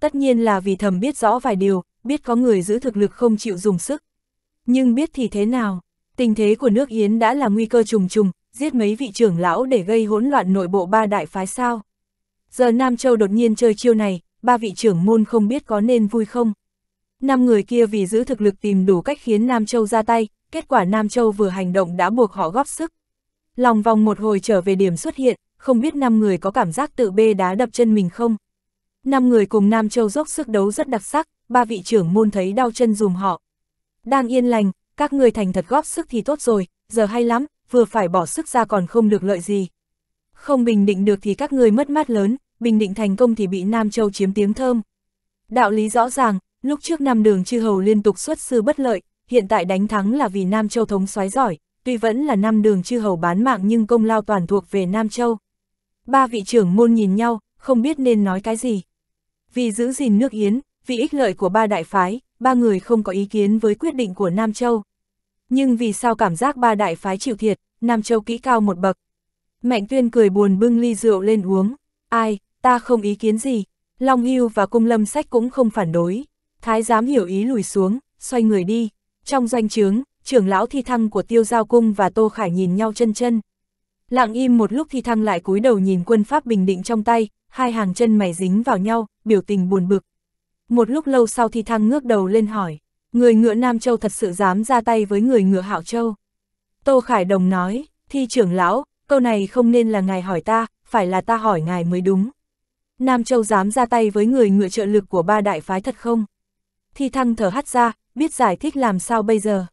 Tất nhiên là vì thầm biết rõ vài điều, biết có người giữ thực lực không chịu dùng sức. Nhưng biết thì thế nào, tình thế của nước Yến đã là nguy cơ trùng trùng, giết mấy vị trưởng lão để gây hỗn loạn nội bộ ba đại phái sao. Giờ Nam Châu đột nhiên chơi chiêu này, ba vị trưởng môn không biết có nên vui không. Năm người kia vì giữ thực lực tìm đủ cách khiến Nam Châu ra tay, kết quả Nam Châu vừa hành động đã buộc họ góp sức. Lòng vòng một hồi trở về điểm xuất hiện, không biết năm người có cảm giác tự bê đá đập chân mình không. Năm người cùng Nam Châu dốc sức đấu rất đặc sắc, ba vị trưởng môn thấy đau chân dùm họ. Đang yên lành, các người thành thật góp sức thì tốt rồi, giờ hay lắm, vừa phải bỏ sức ra còn không được lợi gì. Không bình định được thì các người mất mát lớn, bình định thành công thì bị Nam Châu chiếm tiếng thơm. Đạo lý rõ ràng, lúc trước Nam Đường Chư Hầu liên tục xuất sư bất lợi, hiện tại đánh thắng là vì Nam Châu thống soái giỏi, tuy vẫn là Nam Đường Chư Hầu bán mạng nhưng công lao toàn thuộc về Nam Châu. Ba vị trưởng môn nhìn nhau, không biết nên nói cái gì. Vì giữ gìn nước Yến, vì ích lợi của ba đại phái, ba người không có ý kiến với quyết định của Nam Châu. Nhưng vì sao cảm giác ba đại phái chịu thiệt, Nam Châu kỹ cao một bậc. Mạnh tuyên cười buồn bưng ly rượu lên uống. Ai, ta không ý kiến gì. Long Hưu và Cung Lâm Sách cũng không phản đối. Thái giám hiểu ý lùi xuống, xoay người đi. Trong doanh trướng, trưởng lão thi thăng của tiêu giao cung và Tô Khải nhìn nhau chân chân. Lặng im một lúc thi thăng lại cúi đầu nhìn quân pháp bình định trong tay, hai hàng chân mày dính vào nhau, biểu tình buồn bực. Một lúc lâu sau thì thăng ngước đầu lên hỏi, người ngựa Nam Châu thật sự dám ra tay với người ngựa Hạo Châu. Tô Khải Đồng nói, thi trưởng lão, câu này không nên là ngài hỏi ta, phải là ta hỏi ngài mới đúng. Nam Châu dám ra tay với người ngựa trợ lực của ba đại phái thật không? Thi thăng thở hắt ra, biết giải thích làm sao bây giờ.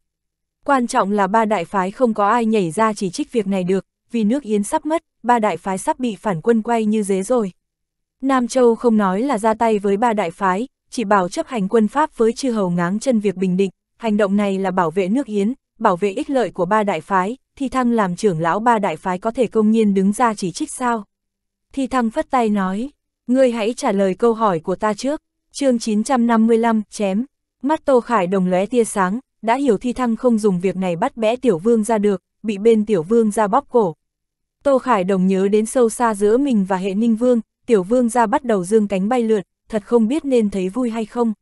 Quan trọng là ba đại phái không có ai nhảy ra chỉ trích việc này được, vì nước Yến sắp mất, ba đại phái sắp bị phản quân quay như dế rồi. Nam Châu không nói là ra tay với ba đại phái, chỉ bảo chấp hành quân Pháp với chư hầu ngáng chân việc bình định, hành động này là bảo vệ nước Yến, bảo vệ ích lợi của ba đại phái, Thi Thăng làm trưởng lão ba đại phái có thể công nhiên đứng ra chỉ trích sao? Thi Thăng phất tay nói, ngươi hãy trả lời câu hỏi của ta trước, chương 955, chém, mắt Tô Khải đồng lóe tia sáng, đã hiểu Thi Thăng không dùng việc này bắt bẽ Tiểu Vương ra được, bị bên Tiểu Vương ra bóp cổ. Tô Khải đồng nhớ đến sâu xa giữa mình và hệ Ninh Vương, Tiểu Vương ra bắt đầu dương cánh bay lượn, thật không biết nên thấy vui hay không.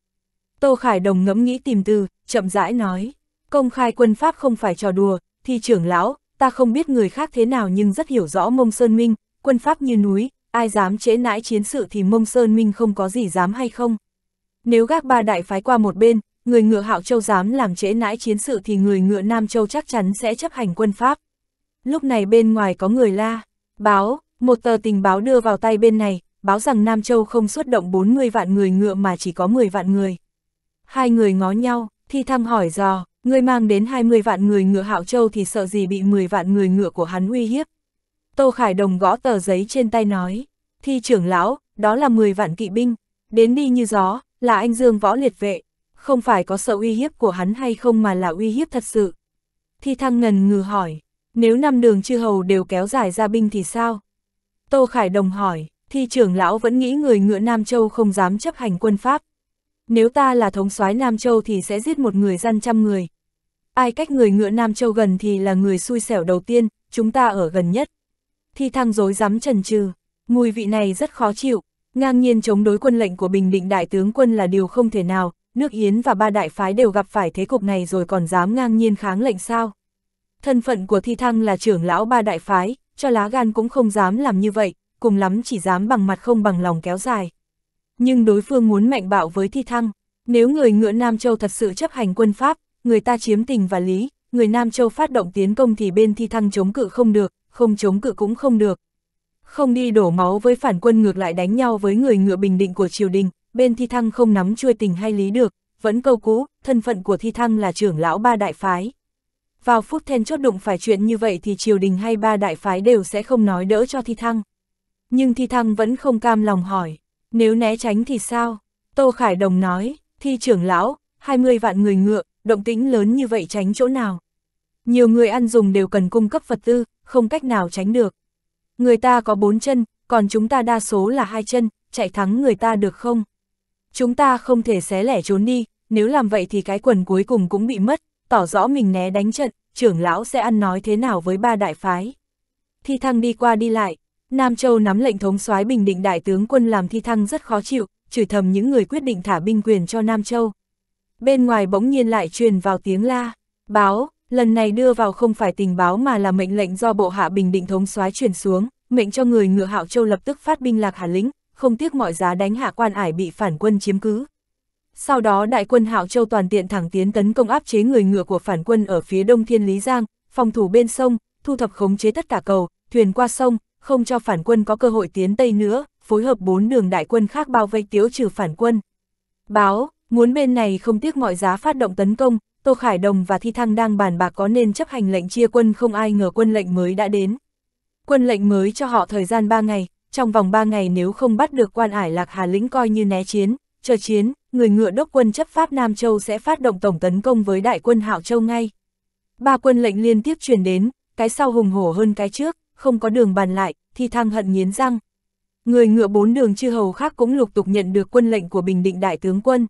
Tô Khải Đồng ngẫm nghĩ tìm từ, chậm rãi nói, công khai quân Pháp không phải trò đùa, thì trưởng lão, ta không biết người khác thế nào nhưng rất hiểu rõ mông Sơn Minh, quân Pháp như núi, ai dám chế nãi chiến sự thì mông Sơn Minh không có gì dám hay không. Nếu gác ba đại phái qua một bên, người ngựa Hạo Châu dám làm chế nãi chiến sự thì người ngựa Nam Châu chắc chắn sẽ chấp hành quân Pháp. Lúc này bên ngoài có người la, báo, một tờ tình báo đưa vào tay bên này, báo rằng Nam Châu không xuất động 40 vạn người ngựa mà chỉ có 10 vạn người. Hai người ngó nhau, thi thăm hỏi dò, ngươi mang đến 20 vạn người ngựa Hạo Châu thì sợ gì bị 10 vạn người ngựa của hắn uy hiếp. Tô Khải Đồng gõ tờ giấy trên tay nói, thi trưởng lão, đó là 10 vạn kỵ binh, đến đi như gió, là anh Dương võ liệt vệ, không phải có sợ uy hiếp của hắn hay không mà là uy hiếp thật sự. Thi thăng ngần ngừ hỏi, nếu năm đường chư hầu đều kéo dài ra binh thì sao? Tô Khải Đồng hỏi, thì trưởng lão vẫn nghĩ người ngựa Nam Châu không dám chấp hành quân pháp. Nếu ta là thống soái Nam Châu thì sẽ giết một người dân trăm người. Ai cách người ngựa Nam Châu gần thì là người xui xẻo đầu tiên, chúng ta ở gần nhất. Thi thăng dối dám trần trừ, mùi vị này rất khó chịu, ngang nhiên chống đối quân lệnh của Bình Định Đại tướng quân là điều không thể nào, nước Yến và ba đại phái đều gặp phải thế cục này rồi còn dám ngang nhiên kháng lệnh sao. Thân phận của Thi Thăng là trưởng lão ba đại phái, cho lá gan cũng không dám làm như vậy, cùng lắm chỉ dám bằng mặt không bằng lòng kéo dài. Nhưng đối phương muốn mạnh bạo với thi thăng, nếu người ngựa Nam Châu thật sự chấp hành quân Pháp, người ta chiếm tình và lý, người Nam Châu phát động tiến công thì bên thi thăng chống cự không được, không chống cự cũng không được. Không đi đổ máu với phản quân ngược lại đánh nhau với người ngựa bình định của triều đình, bên thi thăng không nắm chui tình hay lý được, vẫn câu cũ, thân phận của thi thăng là trưởng lão ba đại phái. Vào phút then chốt đụng phải chuyện như vậy thì triều đình hay ba đại phái đều sẽ không nói đỡ cho thi thăng nhưng Thi Thăng vẫn không cam lòng hỏi, nếu né tránh thì sao? Tô Khải Đồng nói, Thi trưởng lão, 20 vạn người ngựa, động tĩnh lớn như vậy tránh chỗ nào? Nhiều người ăn dùng đều cần cung cấp vật tư, không cách nào tránh được. Người ta có bốn chân, còn chúng ta đa số là hai chân, chạy thắng người ta được không? Chúng ta không thể xé lẻ trốn đi, nếu làm vậy thì cái quần cuối cùng cũng bị mất, tỏ rõ mình né đánh trận, trưởng lão sẽ ăn nói thế nào với ba đại phái. Thi thăng đi qua đi lại, Nam Châu nắm lệnh thống soái Bình Định đại tướng quân làm thi thăng rất khó chịu, chửi thầm những người quyết định thả binh quyền cho Nam Châu. Bên ngoài bỗng nhiên lại truyền vào tiếng la, báo, lần này đưa vào không phải tình báo mà là mệnh lệnh do bộ hạ Bình Định thống soái truyền xuống, mệnh cho người ngựa Hạo Châu lập tức phát binh lạc Hà Lĩnh, không tiếc mọi giá đánh hạ quan ải bị phản quân chiếm cứ. Sau đó đại quân Hạo Châu toàn tiện thẳng tiến tấn công áp chế người ngựa của phản quân ở phía đông Thiên Lý Giang, phòng thủ bên sông, thu thập khống chế tất cả cầu, thuyền qua sông, không cho phản quân có cơ hội tiến Tây nữa, phối hợp bốn đường đại quân khác bao vây tiếu trừ phản quân. Báo, muốn bên này không tiếc mọi giá phát động tấn công, Tô Khải Đồng và Thi Thăng đang bàn bạc có nên chấp hành lệnh chia quân không ai ngờ quân lệnh mới đã đến. Quân lệnh mới cho họ thời gian 3 ngày, trong vòng 3 ngày nếu không bắt được quan ải Lạc Hà Lĩnh coi như né chiến, chờ chiến, người ngựa đốc quân chấp pháp Nam Châu sẽ phát động tổng tấn công với đại quân Hạo Châu ngay. Ba quân lệnh liên tiếp truyền đến, cái sau hùng hổ hơn cái trước, không có đường bàn lại, thì thang hận nghiến răng. Người ngựa bốn đường chư hầu khác cũng lục tục nhận được quân lệnh của Bình Định Đại Tướng Quân.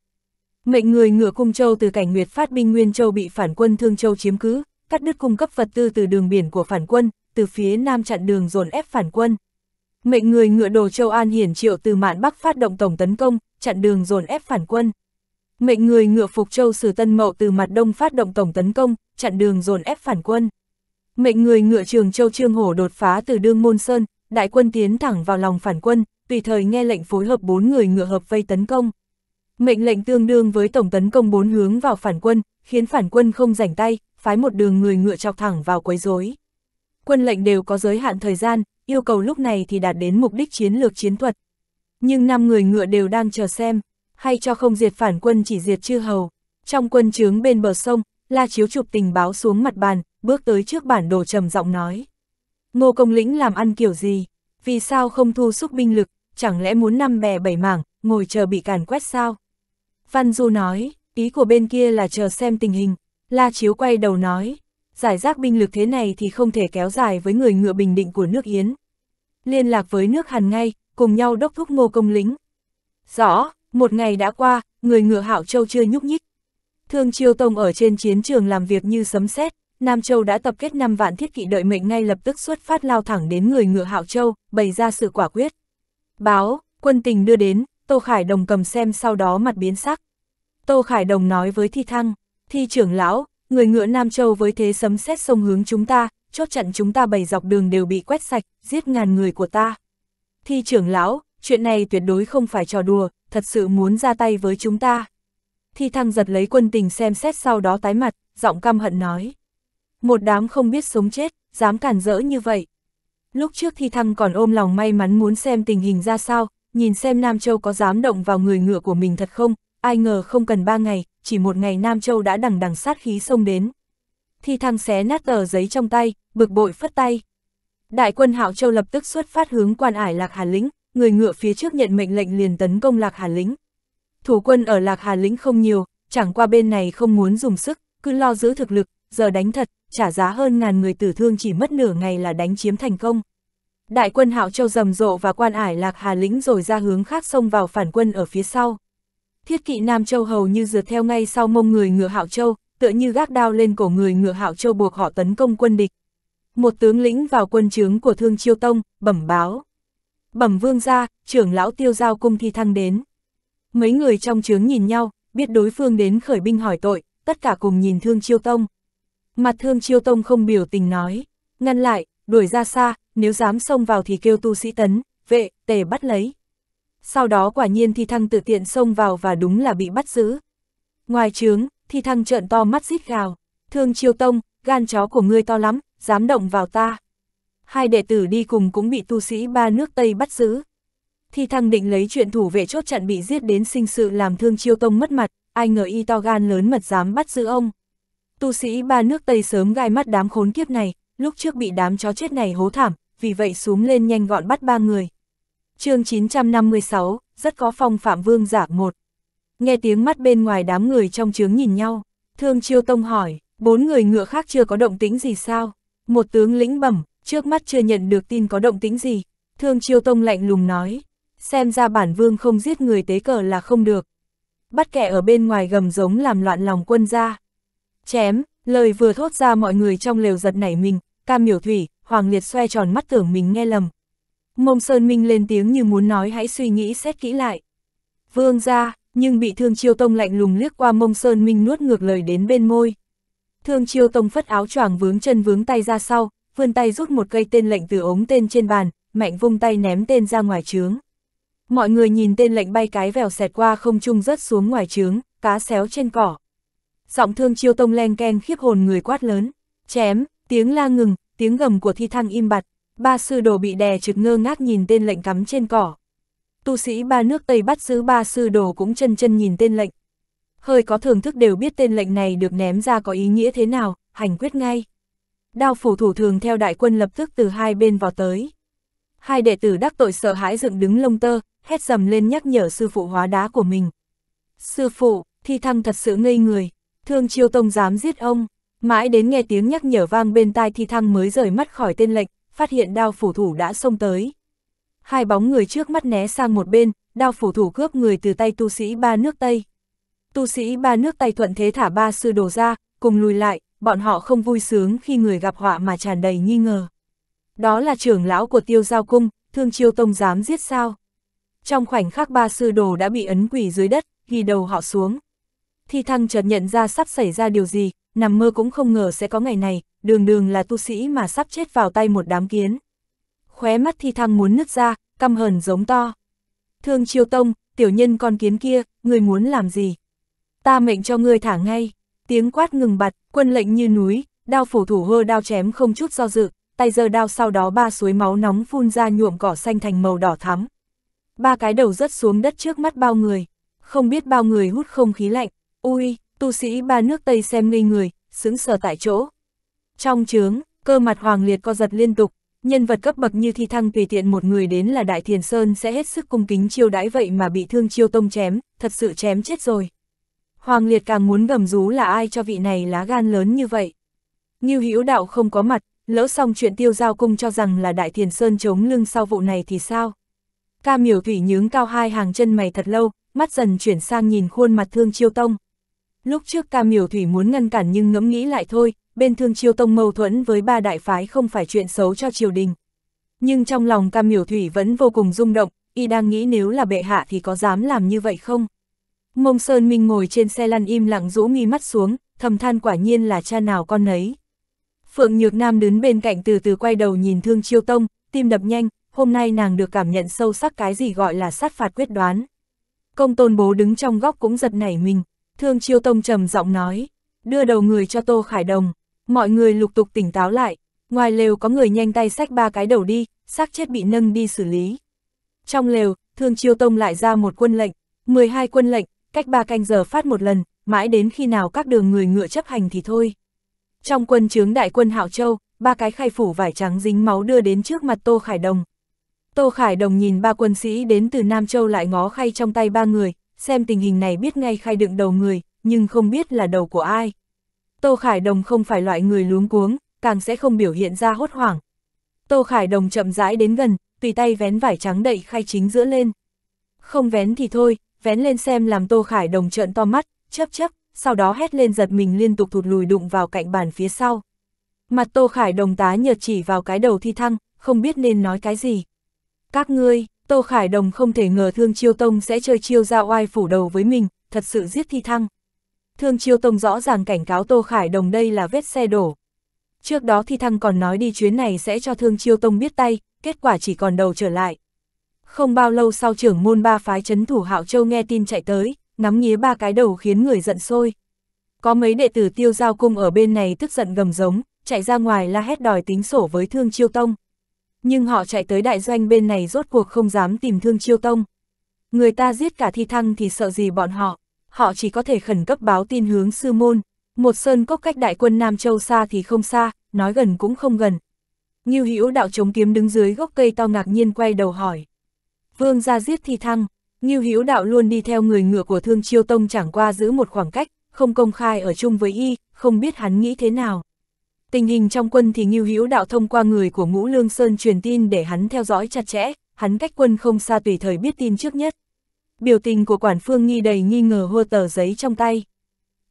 Mệnh người ngựa Cung Châu từ cảnh Nguyệt phát binh Nguyên Châu bị phản quân Thương Châu chiếm cứ, cắt đứt cung cấp vật tư từ đường biển của phản quân, từ phía nam chặn đường dồn ép phản quân. Mệnh người ngựa Đồ Châu An hiển triệu từ mạn Bắc phát động tổng tấn công, chặn đường dồn ép phản quân. Mệnh người ngựa Phục Châu Sử Tân Mậu từ mặt đông phát động tổng tấn công, chặn đường dồn ép phản quân. Mệnh người ngựa trường châu Trương Hổ đột phá từ đương môn sơn, đại quân tiến thẳng vào lòng phản quân, tùy thời nghe lệnh phối hợp bốn người ngựa hợp vây tấn công. Mệnh lệnh tương đương với tổng tấn công bốn hướng vào phản quân, khiến phản quân không rảnh tay, phái một đường người ngựa chọc thẳng vào quấy rối. Quân lệnh đều có giới hạn thời gian, yêu cầu lúc này thì đạt đến mục đích chiến lược chiến thuật. Nhưng năm người ngựa đều đang chờ xem, hay cho không diệt phản quân chỉ diệt chư hầu. Trong quân chướng bên bờ sông, La Chiếu chụp tình báo xuống mặt bàn, bước tới trước bản đồ trầm giọng nói. Ngô Công Lĩnh làm ăn kiểu gì? Vì sao không thu xúc binh lực? Chẳng lẽ muốn năm bè bảy mảng, ngồi chờ bị càn quét sao? Văn Du nói, ý của bên kia là chờ xem tình hình. La Chiếu quay đầu nói, giải rác binh lực thế này thì không thể kéo dài với người ngựa bình định của nước Yến. Liên lạc với nước Hàn ngay, cùng nhau đốc thúc ngô công lĩnh. Rõ, một ngày đã qua, người ngựa Hạo Châu chưa nhúc nhích. Thương Chiêu Tông ở trên chiến trường làm việc như sấm sét, Nam Châu đã tập kết 5 vạn thiết kỵ đợi mệnh ngay lập tức xuất phát lao thẳng đến người ngựa Hạo Châu, bày ra sự quả quyết. Báo, quân tình đưa đến, Tô Khải Đồng cầm xem sau đó mặt biến sắc. Tô Khải Đồng nói với Thi Thăng, Thi trưởng lão, người ngựa Nam Châu với thế sấm sét sông hướng chúng ta, chốt chặn chúng ta bày dọc đường đều bị quét sạch, giết ngàn người của ta. Thi trưởng lão, chuyện này tuyệt đối không phải trò đùa, thật sự muốn ra tay với chúng ta thi thăng giật lấy quân tình xem xét sau đó tái mặt, giọng căm hận nói. Một đám không biết sống chết, dám cản rỡ như vậy. Lúc trước thi thăng còn ôm lòng may mắn muốn xem tình hình ra sao, nhìn xem Nam Châu có dám động vào người ngựa của mình thật không, ai ngờ không cần ba ngày, chỉ một ngày Nam Châu đã đằng đằng sát khí xông đến. Thi thăng xé nát tờ giấy trong tay, bực bội phất tay. Đại quân Hạo Châu lập tức xuất phát hướng quan ải Lạc Hà Lĩnh, người ngựa phía trước nhận mệnh lệnh liền tấn công Lạc Hà Lĩnh, thủ quân ở Lạc Hà lĩnh không nhiều, chẳng qua bên này không muốn dùng sức, cứ lo giữ thực lực, giờ đánh thật, trả giá hơn ngàn người tử thương chỉ mất nửa ngày là đánh chiếm thành công. Đại quân Hạo Châu rầm rộ và quan ải Lạc Hà lĩnh rồi ra hướng khác xông vào phản quân ở phía sau. Thiết kỵ Nam Châu hầu như dượt theo ngay sau mông người ngựa Hạo Châu, tựa như gác đao lên cổ người ngựa Hạo Châu buộc họ tấn công quân địch. Một tướng lĩnh vào quân trướng của Thương Chiêu Tông, bẩm báo. Bẩm vương gia, trưởng lão tiêu giao cung thi thăng đến. Mấy người trong trướng nhìn nhau, biết đối phương đến khởi binh hỏi tội, tất cả cùng nhìn Thương Chiêu Tông. Mặt Thương Chiêu Tông không biểu tình nói, ngăn lại, đuổi ra xa, nếu dám xông vào thì kêu tu sĩ tấn, vệ, tề bắt lấy. Sau đó quả nhiên Thi Thăng tự tiện xông vào và đúng là bị bắt giữ. Ngoài trướng, Thi Thăng trợn to mắt rít gào, Thương Chiêu Tông, gan chó của ngươi to lắm, dám động vào ta. Hai đệ tử đi cùng cũng bị tu sĩ ba nước Tây bắt giữ. Thi thăng định lấy chuyện thủ vệ chốt chặn bị giết đến sinh sự làm thương chiêu tông mất mặt, ai ngờ y to gan lớn mật dám bắt giữ ông. Tu sĩ ba nước Tây sớm gai mắt đám khốn kiếp này, lúc trước bị đám chó chết này hố thảm, vì vậy xuống lên nhanh gọn bắt ba người. chương 956, rất có phong phạm vương giả một. Nghe tiếng mắt bên ngoài đám người trong chướng nhìn nhau, thương chiêu tông hỏi, bốn người ngựa khác chưa có động tĩnh gì sao? Một tướng lĩnh bẩm, trước mắt chưa nhận được tin có động tĩnh gì. Thương chiêu tông lạnh lùng nói, xem ra bản vương không giết người tế cờ là không được. Bắt kẻ ở bên ngoài gầm giống làm loạn lòng quân ra. Chém, lời vừa thốt ra mọi người trong lều giật nảy mình, cam miểu thủy, hoàng liệt xoe tròn mắt tưởng mình nghe lầm. Mông Sơn Minh lên tiếng như muốn nói hãy suy nghĩ xét kỹ lại. Vương ra, nhưng bị thương chiêu tông lạnh lùng liếc qua mông Sơn Minh nuốt ngược lời đến bên môi. Thương chiêu tông phất áo choàng vướng chân vướng tay ra sau, vươn tay rút một cây tên lệnh từ ống tên trên bàn, mạnh vung tay ném tên ra ngoài trướng. Mọi người nhìn tên lệnh bay cái vèo xẹt qua không trung rớt xuống ngoài trướng, cá xéo trên cỏ. Giọng thương chiêu tông len ken khiếp hồn người quát lớn, chém, tiếng la ngừng, tiếng gầm của thi thăng im bặt, ba sư đồ bị đè trực ngơ ngác nhìn tên lệnh cắm trên cỏ. Tu sĩ ba nước Tây bắt giữ ba sư đồ cũng chân chân nhìn tên lệnh. Hơi có thưởng thức đều biết tên lệnh này được ném ra có ý nghĩa thế nào, hành quyết ngay. Đao phủ thủ thường theo đại quân lập tức từ hai bên vào tới hai đệ tử đắc tội sợ hãi dựng đứng lông tơ, hét dầm lên nhắc nhở sư phụ hóa đá của mình. Sư phụ, thi thăng thật sự ngây người, thương chiêu tông dám giết ông, mãi đến nghe tiếng nhắc nhở vang bên tai thi thăng mới rời mắt khỏi tên lệnh, phát hiện đao phủ thủ đã xông tới. Hai bóng người trước mắt né sang một bên, đao phủ thủ cướp người từ tay tu sĩ ba nước Tây. Tu sĩ ba nước Tây thuận thế thả ba sư đồ ra, cùng lùi lại, bọn họ không vui sướng khi người gặp họa mà tràn đầy nghi ngờ. Đó là trưởng lão của tiêu giao cung, thương chiêu tông dám giết sao. Trong khoảnh khắc ba sư đồ đã bị ấn quỷ dưới đất, ghi đầu họ xuống. Thi thăng chợt nhận ra sắp xảy ra điều gì, nằm mơ cũng không ngờ sẽ có ngày này, đường đường là tu sĩ mà sắp chết vào tay một đám kiến. Khóe mắt thi thăng muốn nứt ra, căm hờn giống to. Thương chiêu tông, tiểu nhân con kiến kia, người muốn làm gì? Ta mệnh cho ngươi thả ngay. Tiếng quát ngừng bặt, quân lệnh như núi, đao phủ thủ hơ đao chém không chút do dự, tay giơ đao sau đó ba suối máu nóng phun ra nhuộm cỏ xanh thành màu đỏ thắm. Ba cái đầu rớt xuống đất trước mắt bao người, không biết bao người hút không khí lạnh, ui, tu sĩ ba nước Tây xem ngây người, sững sờ tại chỗ. Trong chướng, cơ mặt hoàng liệt co giật liên tục, nhân vật cấp bậc như thi thăng tùy tiện một người đến là Đại Thiền Sơn sẽ hết sức cung kính chiêu đãi vậy mà bị thương chiêu tông chém, thật sự chém chết rồi. Hoàng liệt càng muốn gầm rú là ai cho vị này lá gan lớn như vậy. Nghiêu Hữu đạo không có mặt, lỡ xong chuyện tiêu giao cung cho rằng là Đại Thiền Sơn chống lưng sau vụ này thì sao? Ca miểu thủy nhướng cao hai hàng chân mày thật lâu, mắt dần chuyển sang nhìn khuôn mặt thương chiêu tông. Lúc trước ca miểu thủy muốn ngăn cản nhưng ngẫm nghĩ lại thôi, bên thương chiêu tông mâu thuẫn với ba đại phái không phải chuyện xấu cho triều đình. Nhưng trong lòng ca miểu thủy vẫn vô cùng rung động, y đang nghĩ nếu là bệ hạ thì có dám làm như vậy không? Mông Sơn Minh ngồi trên xe lăn im lặng rũ mi mắt xuống, thầm than quả nhiên là cha nào con nấy. Phượng Nhược Nam đứng bên cạnh từ từ quay đầu nhìn Thương Chiêu Tông, tim đập nhanh, hôm nay nàng được cảm nhận sâu sắc cái gì gọi là sát phạt quyết đoán. Công tôn bố đứng trong góc cũng giật nảy mình, Thương Chiêu Tông trầm giọng nói, đưa đầu người cho Tô Khải Đồng, mọi người lục tục tỉnh táo lại, ngoài lều có người nhanh tay xách ba cái đầu đi, xác chết bị nâng đi xử lý. Trong lều, Thương Chiêu Tông lại ra một quân lệnh, 12 quân lệnh, cách ba canh giờ phát một lần, mãi đến khi nào các đường người ngựa chấp hành thì thôi. Trong quân chướng đại quân Hạo Châu, ba cái khay phủ vải trắng dính máu đưa đến trước mặt Tô Khải Đồng. Tô Khải Đồng nhìn ba quân sĩ đến từ Nam Châu lại ngó khay trong tay ba người, xem tình hình này biết ngay khay đựng đầu người, nhưng không biết là đầu của ai. Tô Khải Đồng không phải loại người luống cuống, càng sẽ không biểu hiện ra hốt hoảng. Tô Khải Đồng chậm rãi đến gần, tùy tay vén vải trắng đậy khay chính giữa lên. Không vén thì thôi, vén lên xem làm Tô Khải Đồng trợn to mắt, chớp chớp, sau đó hét lên giật mình liên tục thụt lùi đụng vào cạnh bàn phía sau. Mặt Tô Khải đồng tá nhợt chỉ vào cái đầu thi thăng, không biết nên nói cái gì. Các ngươi, Tô Khải đồng không thể ngờ Thương Chiêu Tông sẽ chơi chiêu ra oai phủ đầu với mình, thật sự giết thi thăng. Thương Chiêu Tông rõ ràng cảnh cáo Tô Khải đồng đây là vết xe đổ. Trước đó thi thăng còn nói đi chuyến này sẽ cho Thương Chiêu Tông biết tay, kết quả chỉ còn đầu trở lại. Không bao lâu sau trưởng môn ba phái chấn thủ Hạo Châu nghe tin chạy tới, ngắm nghía ba cái đầu khiến người giận sôi. Có mấy đệ tử tiêu giao cung ở bên này tức giận gầm giống, chạy ra ngoài la hét đòi tính sổ với Thương Chiêu Tông. Nhưng họ chạy tới đại doanh bên này rốt cuộc không dám tìm Thương Chiêu Tông. Người ta giết cả thi thăng thì sợ gì bọn họ, họ chỉ có thể khẩn cấp báo tin hướng sư môn. Một sơn cốc cách đại quân Nam Châu xa thì không xa, nói gần cũng không gần. Ngưu Hữu đạo chống kiếm đứng dưới gốc cây to ngạc nhiên quay đầu hỏi. Vương ra giết thi thăng, Ngưu Hiếu Đạo luôn đi theo người ngựa của Thương Chiêu Tông chẳng qua giữ một khoảng cách, không công khai ở chung với y, không biết hắn nghĩ thế nào. Tình hình trong quân thì Ngưu Hiếu Đạo thông qua người của Ngũ Lương Sơn truyền tin để hắn theo dõi chặt chẽ, hắn cách quân không xa tùy thời biết tin trước nhất. Biểu tình của quản phương nghi đầy nghi ngờ hô tờ giấy trong tay.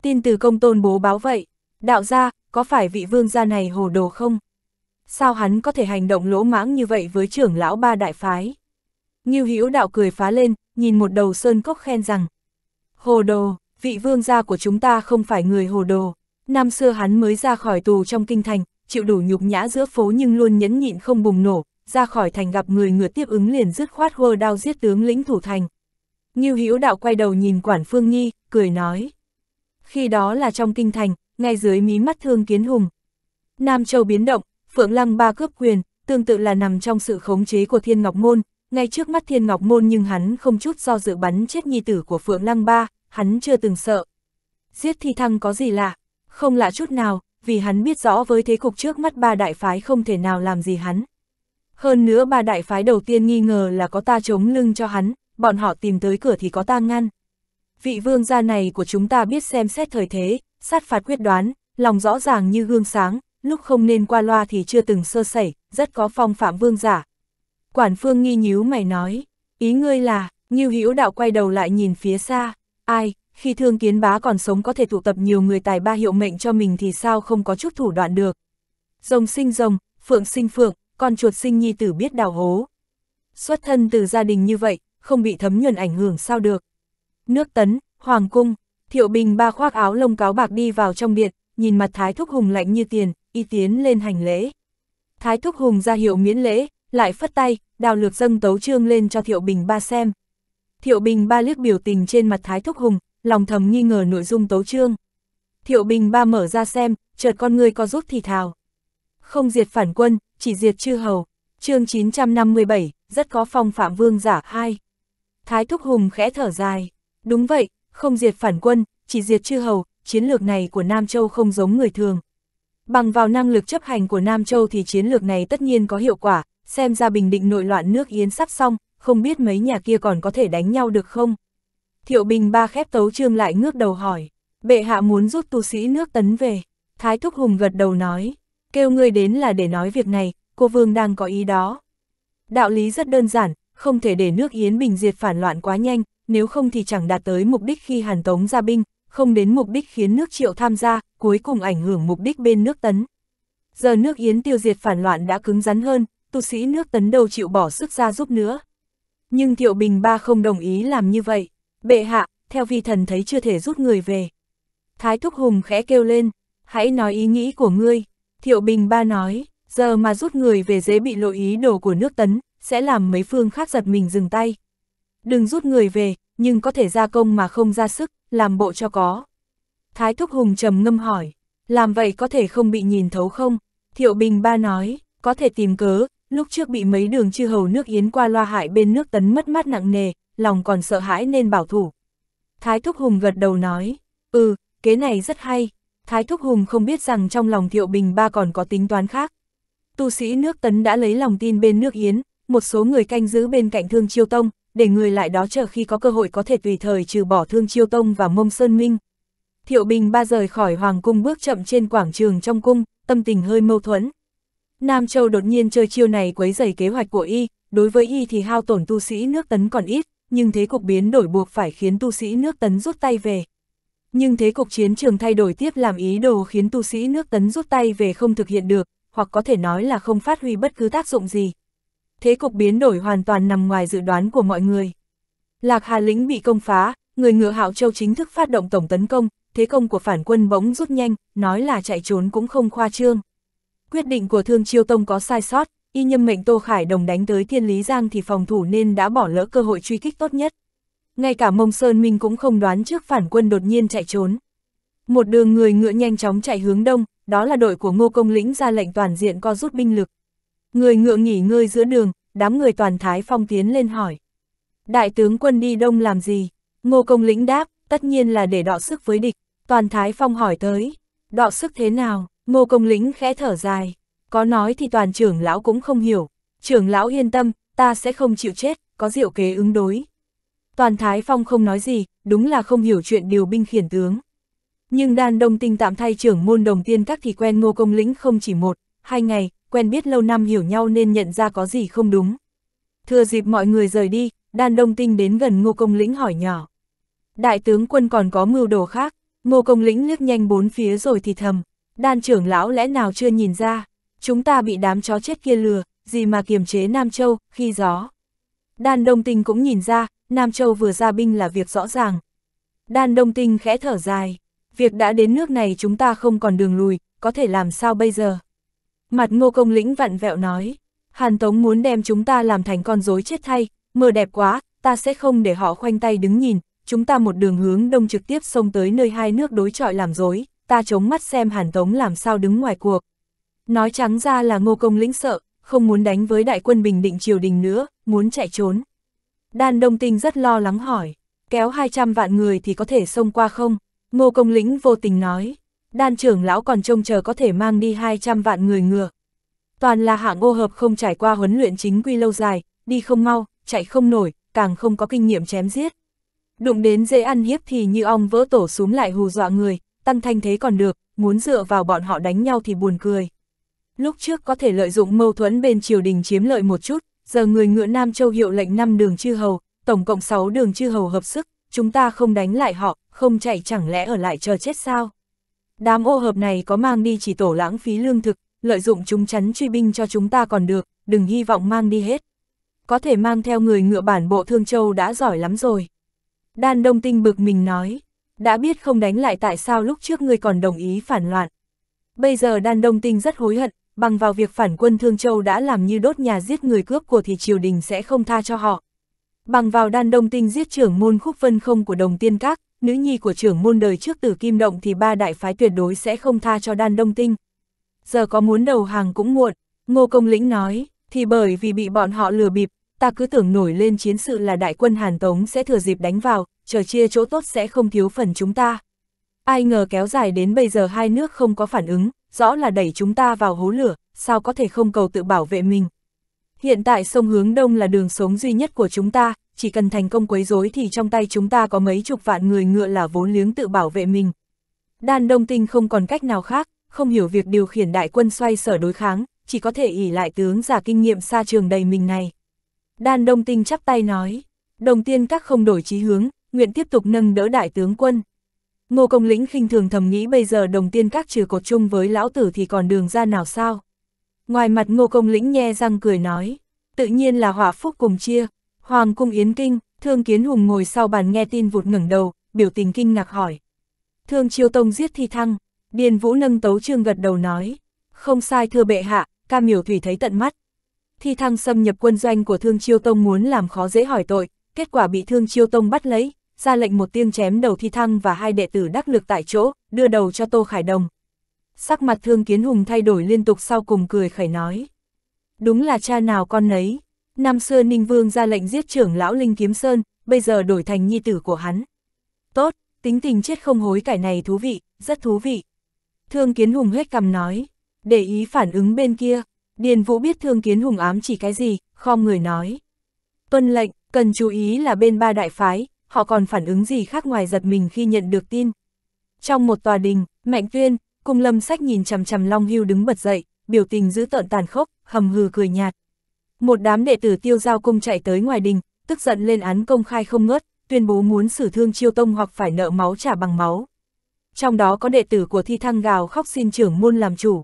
Tin từ công tôn bố báo vậy, đạo gia, có phải vị vương gia này hồ đồ không? Sao hắn có thể hành động lỗ mãng như vậy với trưởng lão ba đại phái? Ngưu Hữu đạo cười phá lên, nhìn một đầu sơn cốc khen rằng, hồ đồ, vị vương gia của chúng ta không phải người hồ đồ. Năm xưa hắn mới ra khỏi tù trong kinh thành, chịu đủ nhục nhã giữa phố nhưng luôn nhẫn nhịn không bùng nổ, ra khỏi thành gặp người ngựa tiếp ứng liền dứt khoát hô đao giết tướng lĩnh thủ thành. Ngưu Hữu đạo quay đầu nhìn Quản Phương Nhi, cười nói. Khi đó là trong kinh thành, ngay dưới mí mắt thương kiến hùng. Nam Châu biến động, Phượng Lăng ba cướp quyền, tương tự là nằm trong sự khống chế của Thiên Ngọc Môn, ngay trước mắt thiên ngọc môn nhưng hắn không chút do dự bắn chết nhi tử của Phượng Lăng Ba, hắn chưa từng sợ. Giết thi thăng có gì lạ, không lạ chút nào, vì hắn biết rõ với thế cục trước mắt ba đại phái không thể nào làm gì hắn. Hơn nữa ba đại phái đầu tiên nghi ngờ là có ta chống lưng cho hắn, bọn họ tìm tới cửa thì có ta ngăn. Vị vương gia này của chúng ta biết xem xét thời thế, sát phạt quyết đoán, lòng rõ ràng như gương sáng, lúc không nên qua loa thì chưa từng sơ sẩy, rất có phong phạm vương giả, Quản phương nghi nhíu mày nói, ý ngươi là, Ngưu Hữu đạo quay đầu lại nhìn phía xa, ai, khi thương kiến bá còn sống có thể tụ tập nhiều người tài ba hiệu mệnh cho mình thì sao không có chút thủ đoạn được. Rồng sinh rồng, phượng sinh phượng, con chuột sinh nhi tử biết đào hố. Xuất thân từ gia đình như vậy, không bị thấm nhuần ảnh hưởng sao được. Nước tấn, hoàng cung, thiệu bình ba khoác áo lông cáo bạc đi vào trong biệt, nhìn mặt thái thúc hùng lạnh như tiền, y tiến lên hành lễ. Thái thúc hùng ra hiệu miễn lễ, lại phất tay, đào lược dâng tấu trương lên cho Thiệu Bình ba xem. Thiệu Bình ba liếc biểu tình trên mặt Thái Thúc Hùng, lòng thầm nghi ngờ nội dung tấu trương. Thiệu Bình ba mở ra xem, chợt con người có rút thì thào. Không diệt phản quân, chỉ diệt chư hầu. chương 957, rất có phong phạm vương giả hai. Thái Thúc Hùng khẽ thở dài. Đúng vậy, không diệt phản quân, chỉ diệt chư hầu, chiến lược này của Nam Châu không giống người thường. Bằng vào năng lực chấp hành của Nam Châu thì chiến lược này tất nhiên có hiệu quả, xem ra bình định nội loạn nước Yến sắp xong, không biết mấy nhà kia còn có thể đánh nhau được không? Thiệu Bình ba khép tấu trương lại ngước đầu hỏi, bệ hạ muốn rút tu sĩ nước tấn về, Thái Thúc Hùng gật đầu nói, kêu ngươi đến là để nói việc này, cô Vương đang có ý đó. Đạo lý rất đơn giản, không thể để nước Yến Bình diệt phản loạn quá nhanh, nếu không thì chẳng đạt tới mục đích khi Hàn Tống ra binh, không đến mục đích khiến nước Triệu tham gia, cuối cùng ảnh hưởng mục đích bên nước Tấn. Giờ nước Yến tiêu diệt phản loạn đã cứng rắn hơn, tu sĩ nước tấn đâu chịu bỏ sức ra giúp nữa. Nhưng Thiệu Bình Ba không đồng ý làm như vậy, bệ hạ, theo vi thần thấy chưa thể rút người về. Thái Thúc Hùng khẽ kêu lên, hãy nói ý nghĩ của ngươi, Thiệu Bình Ba nói, giờ mà rút người về dễ bị lộ ý đồ của nước tấn, sẽ làm mấy phương khác giật mình dừng tay. Đừng rút người về, nhưng có thể ra công mà không ra sức, làm bộ cho có. Thái Thúc Hùng trầm ngâm hỏi, làm vậy có thể không bị nhìn thấu không? Thiệu Bình Ba nói, có thể tìm cớ, Lúc trước bị mấy đường chư hầu nước Yến qua loa hại bên nước Tấn mất mát nặng nề, lòng còn sợ hãi nên bảo thủ. Thái Thúc Hùng gật đầu nói, ừ, kế này rất hay. Thái Thúc Hùng không biết rằng trong lòng Thiệu Bình Ba còn có tính toán khác. Tu sĩ nước Tấn đã lấy lòng tin bên nước Yến, một số người canh giữ bên cạnh Thương Chiêu Tông, để người lại đó chờ khi có cơ hội có thể tùy thời trừ bỏ Thương Chiêu Tông và Mông Sơn Minh. Thiệu Bình Ba rời khỏi Hoàng Cung bước chậm trên quảng trường trong cung, tâm tình hơi mâu thuẫn. Nam Châu đột nhiên chơi chiêu này quấy rầy kế hoạch của y, đối với y thì hao tổn tu sĩ nước tấn còn ít, nhưng thế cục biến đổi buộc phải khiến tu sĩ nước tấn rút tay về. Nhưng thế cục chiến trường thay đổi tiếp làm ý đồ khiến tu sĩ nước tấn rút tay về không thực hiện được, hoặc có thể nói là không phát huy bất cứ tác dụng gì. Thế cục biến đổi hoàn toàn nằm ngoài dự đoán của mọi người. Lạc Hà Lĩnh bị công phá, người ngựa Hạo Châu chính thức phát động tổng tấn công, thế công của phản quân bỗng rút nhanh, nói là chạy trốn cũng không khoa trương. Quyết định của Thương Chiêu Tông có sai sót, y nhâm mệnh Tô Khải Đồng đánh tới Thiên Lý Giang thì phòng thủ nên đã bỏ lỡ cơ hội truy kích tốt nhất. Ngay cả Mông Sơn Minh cũng không đoán trước phản quân đột nhiên chạy trốn. Một đường người ngựa nhanh chóng chạy hướng đông, đó là đội của Ngô Công Lĩnh ra lệnh toàn diện co rút binh lực. Người ngựa nghỉ ngơi giữa đường, đám người toàn thái phong tiến lên hỏi. Đại tướng quân đi đông làm gì? Ngô Công Lĩnh đáp, tất nhiên là để đọ sức với địch. Toàn thái phong hỏi tới, đọ sức thế nào? Ngô Công Lĩnh khẽ thở dài, có nói thì toàn trưởng lão cũng không hiểu, trưởng lão yên tâm, ta sẽ không chịu chết, có diệu kế ứng đối. Toàn Thái Phong không nói gì, đúng là không hiểu chuyện điều binh khiển tướng. Nhưng đàn đông tinh tạm thay trưởng môn đồng tiên các thì quen ngô công lĩnh không chỉ một, hai ngày, quen biết lâu năm hiểu nhau nên nhận ra có gì không đúng. Thừa dịp mọi người rời đi, đàn đông tinh đến gần ngô công lĩnh hỏi nhỏ. Đại tướng quân còn có mưu đồ khác, ngô công lĩnh liếc nhanh bốn phía rồi thì thầm đan trưởng lão lẽ nào chưa nhìn ra, chúng ta bị đám chó chết kia lừa, gì mà kiềm chế Nam Châu, khi gió. Đan Đông Tinh cũng nhìn ra, Nam Châu vừa ra binh là việc rõ ràng. Đan Đông Tinh khẽ thở dài, việc đã đến nước này chúng ta không còn đường lùi, có thể làm sao bây giờ. Mặt ngô công lĩnh vặn vẹo nói, Hàn Tống muốn đem chúng ta làm thành con rối chết thay, mờ đẹp quá, ta sẽ không để họ khoanh tay đứng nhìn, chúng ta một đường hướng đông trực tiếp xông tới nơi hai nước đối trọi làm rối, ta chống mắt xem Hàn Tống làm sao đứng ngoài cuộc. Nói trắng ra là ngô công lĩnh sợ, không muốn đánh với đại quân bình định triều đình nữa, muốn chạy trốn. Đan Đông Tinh rất lo lắng hỏi, kéo 200 vạn người thì có thể xông qua không? Ngô công lĩnh vô tình nói, đan trưởng lão còn trông chờ có thể mang đi 200 vạn người ngựa. Toàn là hạng ô hợp không trải qua huấn luyện chính quy lâu dài, đi không mau, chạy không nổi, càng không có kinh nghiệm chém giết. Đụng đến dễ ăn hiếp thì như ong vỡ tổ xuống lại hù dọa người, tăng thanh thế còn được, muốn dựa vào bọn họ đánh nhau thì buồn cười. Lúc trước có thể lợi dụng mâu thuẫn bên triều đình chiếm lợi một chút, giờ người ngựa Nam Châu hiệu lệnh 5 đường chư hầu, tổng cộng 6 đường chư hầu hợp sức, chúng ta không đánh lại họ, không chạy chẳng lẽ ở lại chờ chết sao? Đám ô hợp này có mang đi chỉ tổ lãng phí lương thực, lợi dụng chúng chắn truy binh cho chúng ta còn được, đừng hy vọng mang đi hết. Có thể mang theo người ngựa bản bộ Thương Châu đã giỏi lắm rồi. Đan Đông Tinh bực mình nói đã biết không đánh lại tại sao lúc trước ngươi còn đồng ý phản loạn. Bây giờ đan đông tinh rất hối hận, bằng vào việc phản quân Thương Châu đã làm như đốt nhà giết người cướp của thì triều đình sẽ không tha cho họ. Bằng vào đan đông tinh giết trưởng môn khúc vân không của đồng tiên các, nữ nhi của trưởng môn đời trước tử kim động thì ba đại phái tuyệt đối sẽ không tha cho đan đông tinh. Giờ có muốn đầu hàng cũng muộn, ngô công lĩnh nói, thì bởi vì bị bọn họ lừa bịp, ta cứ tưởng nổi lên chiến sự là đại quân Hàn Tống sẽ thừa dịp đánh vào, chờ chia chỗ tốt sẽ không thiếu phần chúng ta. Ai ngờ kéo dài đến bây giờ hai nước không có phản ứng, rõ là đẩy chúng ta vào hố lửa, sao có thể không cầu tự bảo vệ mình. Hiện tại sông hướng đông là đường sống duy nhất của chúng ta, chỉ cần thành công quấy rối thì trong tay chúng ta có mấy chục vạn người ngựa là vốn liếng tự bảo vệ mình. Đan Đông Tinh không còn cách nào khác, không hiểu việc điều khiển đại quân xoay sở đối kháng, chỉ có thể ỉ lại tướng giả kinh nghiệm xa trường đầy mình này. Đan Đông Tinh chắp tay nói, đồng tiên các không đổi chí hướng, nguyện tiếp tục nâng đỡ đại tướng quân. Ngô Công Lĩnh khinh thường thầm nghĩ bây giờ đồng tiên các trừ cột chung với lão tử thì còn đường ra nào sao. Ngoài mặt Ngô Công Lĩnh nhe răng cười nói, tự nhiên là hỏa phúc cùng chia. Hoàng cung Yến Kinh, Thương Kiến Hùng ngồi sau bàn nghe tin vụt ngẩng đầu, biểu tình kinh ngạc hỏi. Thương Chiêu Tông giết thi thăng, Điền Vũ nâng tấu trương gật đầu nói, không sai thưa bệ hạ, ca miểu thủy thấy tận mắt, Thi thăng xâm nhập quân doanh của Thương Chiêu Tông muốn làm khó dễ hỏi tội, kết quả bị Thương Chiêu Tông bắt lấy, ra lệnh một tiếng chém đầu Thi thăng và hai đệ tử đắc lực tại chỗ, đưa đầu cho Tô Khải Đồng. Sắc mặt Thương Kiến Hùng thay đổi liên tục sau cùng cười khẩy nói. Đúng là cha nào con nấy. Năm xưa Ninh Vương ra lệnh giết trưởng lão Linh Kiếm Sơn, bây giờ đổi thành nhi tử của hắn. Tốt, tính tình chết không hối cải này thú vị, rất thú vị. Thương Kiến Hùng hết cầm nói, để ý phản ứng bên kia, Điền Vũ biết Thương Kiến Hùng ám chỉ cái gì, khom người nói. Tuân lệnh, cần chú ý là bên ba đại phái, họ còn phản ứng gì khác ngoài giật mình khi nhận được tin. Trong một tòa đình, Mạnh Tuyên, cùng lâm sách nhìn chằm chằm Long Hưu đứng bật dậy, biểu tình giữ tợn tàn khốc, hầm hừ cười nhạt. Một đám đệ tử tiêu giao cung chạy tới ngoài đình, tức giận lên án công khai không ngớt, tuyên bố muốn xử thương chiêu tông hoặc phải nợ máu trả bằng máu. Trong đó có đệ tử của thi thăng gào khóc xin trưởng môn làm chủ.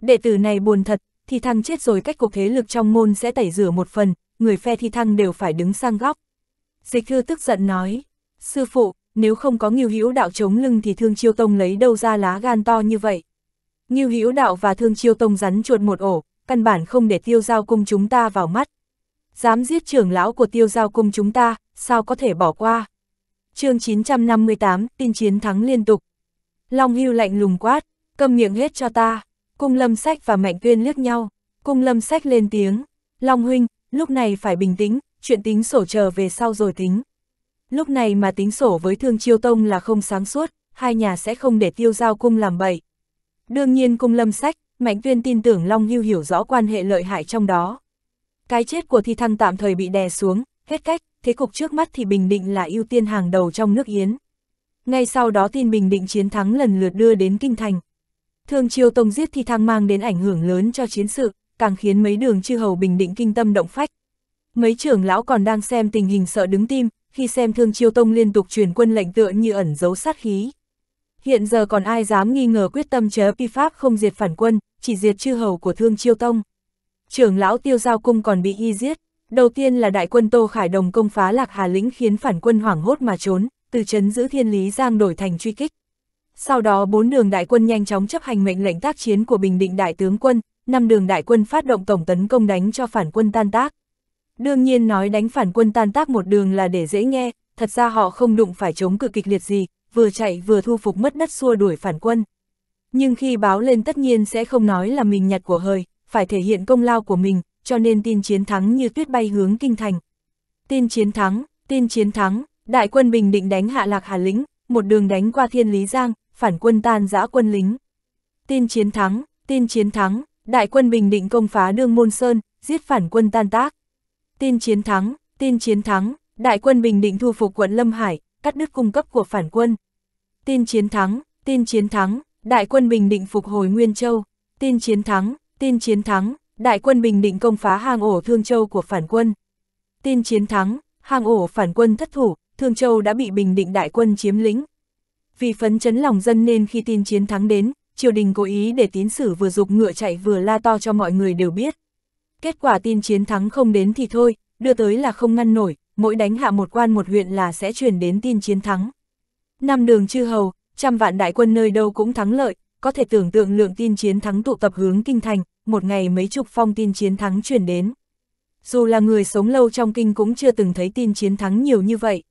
Đệ tử này buồn thật, thi thăng chết rồi cách cục thế lực trong môn sẽ tẩy rửa một phần, người phe thi thăng đều phải đứng sang góc. Dịch thư tức giận nói, sư phụ, nếu không có nghiêu hữu đạo chống lưng thì thương chiêu tông lấy đâu ra lá gan to như vậy. Nghiêu hữu đạo và thương chiêu tông rắn chuột một ổ, căn bản không để tiêu giao cung chúng ta vào mắt. Dám giết trưởng lão của tiêu giao cung chúng ta, sao có thể bỏ qua. chương 958, tin chiến thắng liên tục. Long hưu lạnh lùng quát, cầm miệng hết cho ta. Cung lâm sách và mạnh tuyên liếc nhau, cung lâm sách lên tiếng, Long Huynh, lúc này phải bình tĩnh, chuyện tính sổ chờ về sau rồi tính. Lúc này mà tính sổ với thương chiêu tông là không sáng suốt, hai nhà sẽ không để tiêu giao cung làm bậy. Đương nhiên cung lâm sách, Mạnh Tuyên tin tưởng Long Hưu hiểu rõ quan hệ lợi hại trong đó. Cái chết của Thi Thăng tạm thời bị đè xuống, hết cách, thế cục trước mắt thì Bình Định là ưu tiên hàng đầu trong nước Yến. Ngay sau đó tin Bình Định chiến thắng lần lượt đưa đến Kinh Thành. Thường triều tông giết thì thang mang đến ảnh hưởng lớn cho chiến sự, càng khiến mấy đường chư hầu bình định kinh tâm động phách. Mấy trưởng lão còn đang xem tình hình sợ đứng tim, khi xem thương triều tông liên tục truyền quân lệnh tựa như ẩn giấu sát khí. Hiện giờ còn ai dám nghi ngờ quyết tâm chế pi pháp không diệt phản quân, chỉ diệt chư hầu của thương triều tông. Trưởng lão tiêu giao cung còn bị y giết, đầu tiên là đại quân Tô Khải Đồng công phá lạc Hà Lĩnh khiến phản quân hoảng hốt mà trốn, từ chấn giữ thiên lý giang đổi thành truy kích. Sau đó bốn đường đại quân nhanh chóng chấp hành mệnh lệnh tác chiến của Bình Định đại tướng quân, năm đường đại quân phát động tổng tấn công đánh cho phản quân tan tác. Đương nhiên nói đánh phản quân tan tác một đường là để dễ nghe, thật ra họ không đụng phải chống cự kịch liệt gì, vừa chạy vừa thu phục mất đất xua đuổi phản quân. Nhưng khi báo lên tất nhiên sẽ không nói là mình nhặt của hời, phải thể hiện công lao của mình, cho nên tin chiến thắng như tuyết bay hướng kinh thành. Tin chiến thắng, tin chiến thắng, đại quân Bình Định đánh hạ lạc Hà Lĩnh, một đường đánh qua Thiên Lý Giang, phản quân tan giã quân lính. Tin chiến thắng, tin chiến thắng, đại quân Bình Định công phá đương Môn Sơn, giết phản quân tan tác. Tin chiến thắng, tin chiến thắng, đại quân Bình Định thu phục quận Lâm Hải, cắt đứt cung cấp của phản quân. Tin chiến thắng, tin chiến thắng, đại quân Bình Định phục hồi Nguyên Châu. Tin chiến thắng, tin chiến thắng, đại quân Bình Định công phá hang ổ Thương Châu của phản quân. Tin chiến thắng, hang ổ phản quân thất thủ, Thương Châu đã bị Bình Định đại quân chiếm lĩnh, vì phấn chấn lòng dân nên khi tin chiến thắng đến, triều đình cố ý để tín sử vừa dục ngựa chạy vừa la to cho mọi người đều biết. Kết quả tin chiến thắng không đến thì thôi, đưa tới là không ngăn nổi, mỗi đánh hạ một quan một huyện là sẽ chuyển đến tin chiến thắng. Năm đường chư hầu, trăm vạn đại quân nơi đâu cũng thắng lợi, có thể tưởng tượng lượng tin chiến thắng tụ tập hướng kinh thành, một ngày mấy chục phong tin chiến thắng chuyển đến. Dù là người sống lâu trong kinh cũng chưa từng thấy tin chiến thắng nhiều như vậy.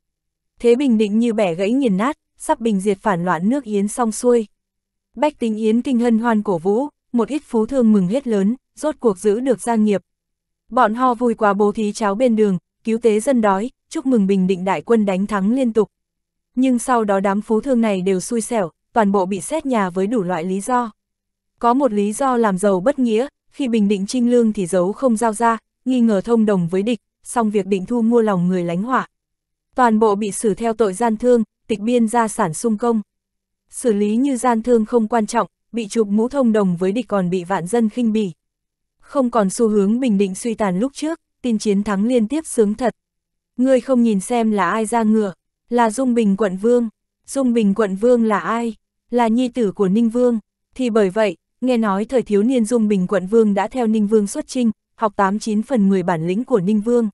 Thế bình định như bẻ gãy nghiền nát, sắp bình diệt phản loạn nước Yến xong xuôi. Bách tính Yến kinh hân hoan cổ vũ, một ít phú thương mừng hết lớn, rốt cuộc giữ được gia nghiệp. Bọn ho vui quá bố thí cháo bên đường, cứu tế dân đói, chúc mừng bình định đại quân đánh thắng liên tục. Nhưng sau đó đám phú thương này đều xui xẻo, toàn bộ bị xét nhà với đủ loại lý do. Có một lý do làm giàu bất nghĩa, khi bình định trinh lương thì giấu không giao ra, nghi ngờ thông đồng với địch, xong việc định thu mua lòng người lánh hỏa. Toàn bộ bị xử theo tội gian thương, tịch biên gia sản sung công. Xử lý như gian thương không quan trọng, bị chụp mũ thông đồng với địch còn bị vạn dân khinh bỉ. Không còn xu hướng bình định suy tàn lúc trước, tin chiến thắng liên tiếp sướng thật. Ngươi không nhìn xem là ai ra ngựa, là Dung Bình quận vương. Dung Bình quận vương là ai? Là nhi tử của Ninh Vương. Thì bởi vậy, nghe nói thời thiếu niên Dung Bình quận vương đã theo Ninh Vương xuất trinh, học 89 phần 10 bản lĩnh của Ninh Vương.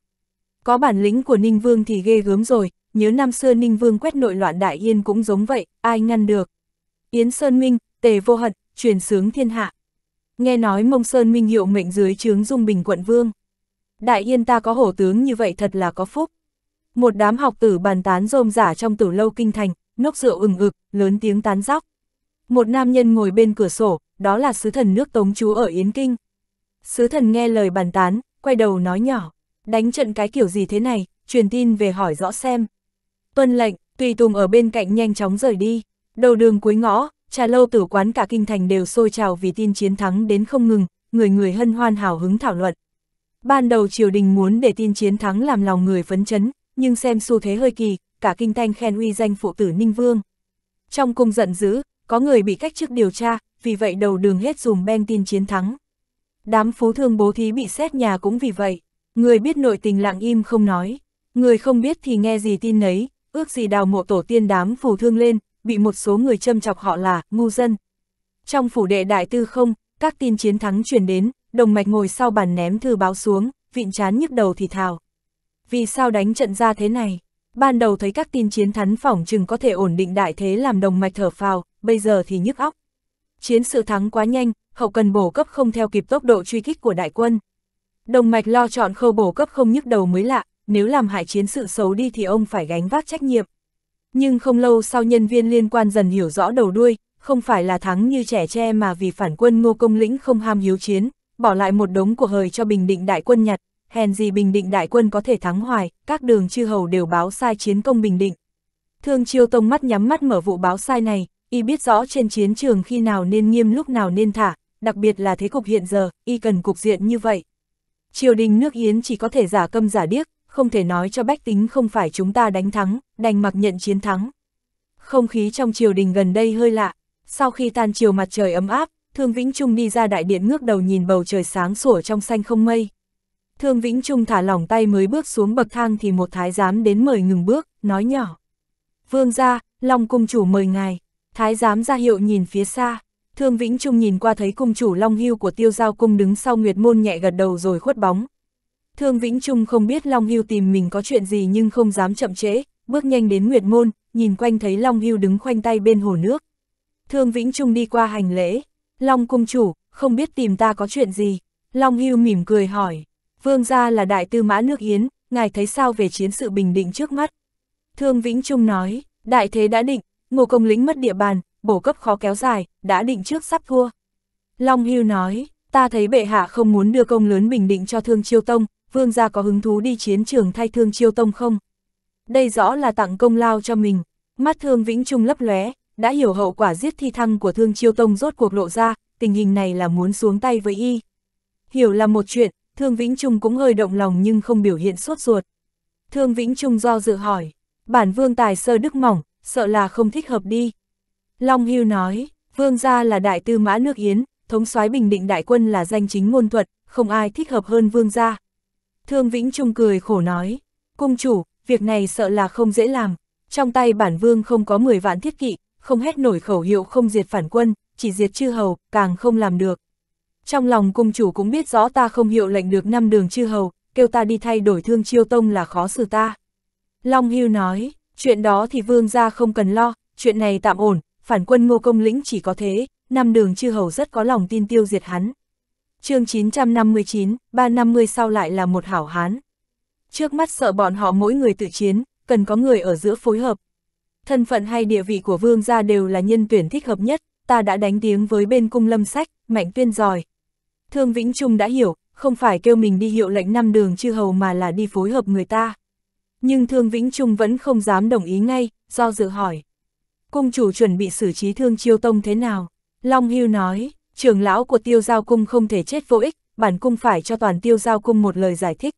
Có bản lĩnh của Ninh Vương thì ghê gớm rồi, nhớ năm xưa Ninh Vương quét nội loạn Đại Yên cũng giống vậy, ai ngăn được. Yến Sơn Minh, tề vô hận, truyền sướng thiên hạ. Nghe nói Mông Sơn Minh hiệu mệnh dưới trướng Dung Bình quận Vương. Đại Yên ta có hổ tướng như vậy thật là có phúc. Một đám học tử bàn tán rôm giả trong tử lâu kinh thành, nốc rượu ừng ực, lớn tiếng tán dóc. Một nam nhân ngồi bên cửa sổ, đó là sứ thần nước Tống chú ở Yến Kinh. Sứ thần nghe lời bàn tán, quay đầu nói nhỏ, đánh trận cái kiểu gì thế này, truyền tin về hỏi rõ xem. Tuân lệnh, tùy tùng ở bên cạnh nhanh chóng rời đi. Đầu đường cuối ngõ, trà lâu tử quán cả kinh thành đều sôi trào vì tin chiến thắng đến không ngừng, người người hân hoan hào hứng thảo luận. Ban đầu triều đình muốn để tin chiến thắng làm lòng người phấn chấn, nhưng xem xu thế hơi kỳ, cả kinh thanh khen uy danh phụ tử Ninh Vương. Trong cung giận dữ, có người bị cách chức điều tra, vì vậy đầu đường hết dùm beng tin chiến thắng. Đám phú thương bố thí bị xét nhà cũng vì vậy, người biết nội tình lặng im không nói, người không biết thì nghe gì tin nấy, ước gì đào mộ tổ tiên đám phù thương lên, bị một số người châm chọc họ là ngu dân. Trong phủ đệ đại tư không, các tin chiến thắng truyền đến, đồng mạch ngồi sau bàn ném thư báo xuống, vịn chán nhức đầu thì thào. Vì sao đánh trận ra thế này? Ban đầu thấy các tin chiến thắng phỏng chừng có thể ổn định đại thế làm đồng mạch thở phào, bây giờ thì nhức óc. Chiến sự thắng quá nhanh, hậu cần bổ cấp không theo kịp tốc độ truy kích của đại quân. Đồng mạch lo chọn khâu bổ cấp không nhức đầu mới lạ, nếu làm hại chiến sự xấu đi thì ông phải gánh vác trách nhiệm. Nhưng không lâu sau nhân viên liên quan dần hiểu rõ đầu đuôi, không phải là thắng như trẻ tre mà vì phản quân ngô công lĩnh không ham hiếu chiến, bỏ lại một đống của hời cho bình định đại quân nhặt, hèn gì bình định đại quân có thể thắng hoài, các đường chư hầu đều báo sai chiến công bình định. Thương chiêu tông mắt nhắm mắt mở vụ báo sai này, y biết rõ trên chiến trường khi nào nên nghiêm lúc nào nên thả, đặc biệt là thế cục hiện giờ, y cần cục diện như vậy. Triều đình nước Yến chỉ có thể giả câm giả điếc, không thể nói cho bách tính không phải chúng ta đánh thắng, đành mặc nhận chiến thắng. Không khí trong triều đình gần đây hơi lạ, sau khi tan chiều mặt trời ấm áp, Thương Vĩnh Trung đi ra đại điện ngước đầu nhìn bầu trời sáng sủa trong xanh không mây. Thương Vĩnh Trung thả lỏng tay mới bước xuống bậc thang thì một thái giám đến mời ngừng bước, nói nhỏ. Vương ra, Long Cung Chủ mời ngài. Thái giám ra hiệu nhìn phía xa. Thương Vĩnh Trung nhìn qua thấy cung chủ Long Hưu của tiêu giao cung đứng sau Nguyệt Môn nhẹ gật đầu rồi khuất bóng, Thương Vĩnh Trung không biết Long Hưu tìm mình có chuyện gì nhưng không dám chậm trễ, bước nhanh đến Nguyệt Môn, nhìn quanh thấy Long Hưu đứng khoanh tay bên hồ nước. Thương Vĩnh Trung đi qua hành lễ, Long Cung Chủ, không biết tìm ta có chuyện gì. Long Hưu mỉm cười hỏi, Vương gia là đại tư mã nước Yến, ngài thấy sao về chiến sự bình định trước mắt? Thương Vĩnh Trung nói, đại thế đã định, ngô công lính mất địa bàn, bổ cấp khó kéo dài, đã định trước sắp thua. Long Hưu nói, ta thấy bệ hạ không muốn đưa công lớn bình định cho Thương Chiêu Tông, vương gia có hứng thú đi chiến trường thay thương chiêu tông không? Đây rõ là tặng công lao cho mình, mắt thương vĩnh trung lấp lóe đã hiểu hậu quả giết thi thăng của thương chiêu tông rốt cuộc lộ ra, tình hình này là muốn xuống tay với y. Hiểu là một chuyện, thương vĩnh trung cũng hơi động lòng nhưng không biểu hiện sốt ruột. Thương vĩnh trung do dự hỏi, bản vương tài sơ đức mỏng, sợ là không thích hợp đi. Long Hưu nói, vương gia là đại tư mã nước Yến, thống soái bình định đại quân là danh chính ngôn thuật, không ai thích hợp hơn vương gia. Thương Vĩnh Trung cười khổ nói, cung chủ, việc này sợ là không dễ làm, trong tay bản vương không có 10 vạn thiết kỵ, không hét nổi khẩu hiệu không diệt phản quân, chỉ diệt chư hầu, càng không làm được. Trong lòng cung chủ cũng biết rõ ta không hiệu lệnh được năm đường chư hầu, kêu ta đi thay đổi thương chiêu tông là khó xử ta. Long Hưu nói, chuyện đó thì vương gia không cần lo, chuyện này tạm ổn, phản quân ngô công lĩnh chỉ có thế, năm đường chư hầu rất có lòng tin tiêu diệt hắn chương 959, mươi sau lại là một hảo hán. Trước mắt sợ bọn họ mỗi người tự chiến, cần có người ở giữa phối hợp. Thân phận hay địa vị của vương gia đều là nhân tuyển thích hợp nhất, ta đã đánh tiếng với bên cung lâm sách, mạnh tuyên giỏi. Thương Vĩnh Trung đã hiểu, không phải kêu mình đi hiệu lệnh năm đường chư hầu mà là đi phối hợp người ta. Nhưng Thương Vĩnh Trung vẫn không dám đồng ý ngay, do dự hỏi. Cung chủ chuẩn bị xử trí Thương Chiêu Tông thế nào? Long Hưu nói, trường lão của tiêu giao cung không thể chết vô ích, bản cung phải cho toàn tiêu giao cung một lời giải thích.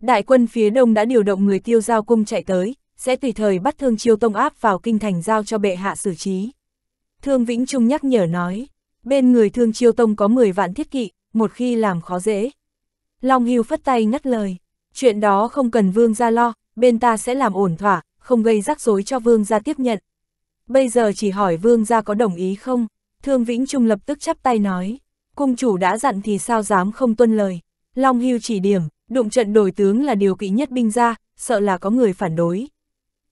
Đại quân phía đông đã điều động người tiêu giao cung chạy tới, sẽ tùy thời bắt thương chiêu tông áp vào kinh thành giao cho bệ hạ xử trí. Thương Vĩnh Trung nhắc nhở nói, bên người thương chiêu tông có 10 vạn thiết kỵ, một khi làm khó dễ. Long Hưu phất tay ngắt lời, chuyện đó không cần vương gia lo, bên ta sẽ làm ổn thỏa, không gây rắc rối cho vương gia tiếp nhận. Bây giờ chỉ hỏi vương gia có đồng ý không? Thương Vĩnh Trung lập tức chắp tay nói, cung chủ đã dặn thì sao dám không tuân lời. Long Hưu chỉ điểm, đụng trận đổi tướng là điều kỵ nhất binh ra, sợ là có người phản đối.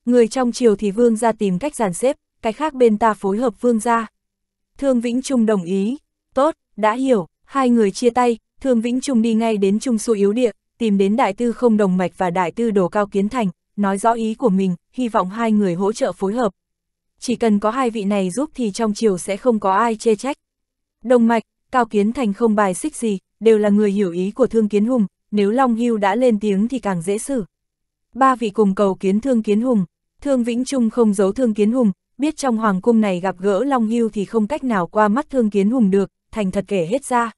Người trong triều thì vương ra tìm cách giàn xếp, cái khác bên ta phối hợp vương ra. Thương Vĩnh Trung đồng ý, tốt, đã hiểu, hai người chia tay, Thương Vĩnh Trung đi ngay đến Trung Xu Yếu Địa, tìm đến Đại Tư Không Đồng Mạch và Đại Tư Đồ Cao Kiến Thành, nói rõ ý của mình, hy vọng hai người hỗ trợ phối hợp, chỉ cần có hai vị này giúp thì trong triều sẽ không có ai chê trách. Đồng mạch, Cao Kiến Thành không bài xích gì, đều là người hiểu ý của Thương Kiến Hùng, nếu Long Hưu đã lên tiếng thì càng dễ xử. Ba vị cùng cầu kiến Thương Kiến Hùng, Thương Vĩnh Trung không giấu Thương Kiến Hùng, biết trong hoàng cung này gặp gỡ Long Hưu thì không cách nào qua mắt Thương Kiến Hùng được, thành thật kể hết ra.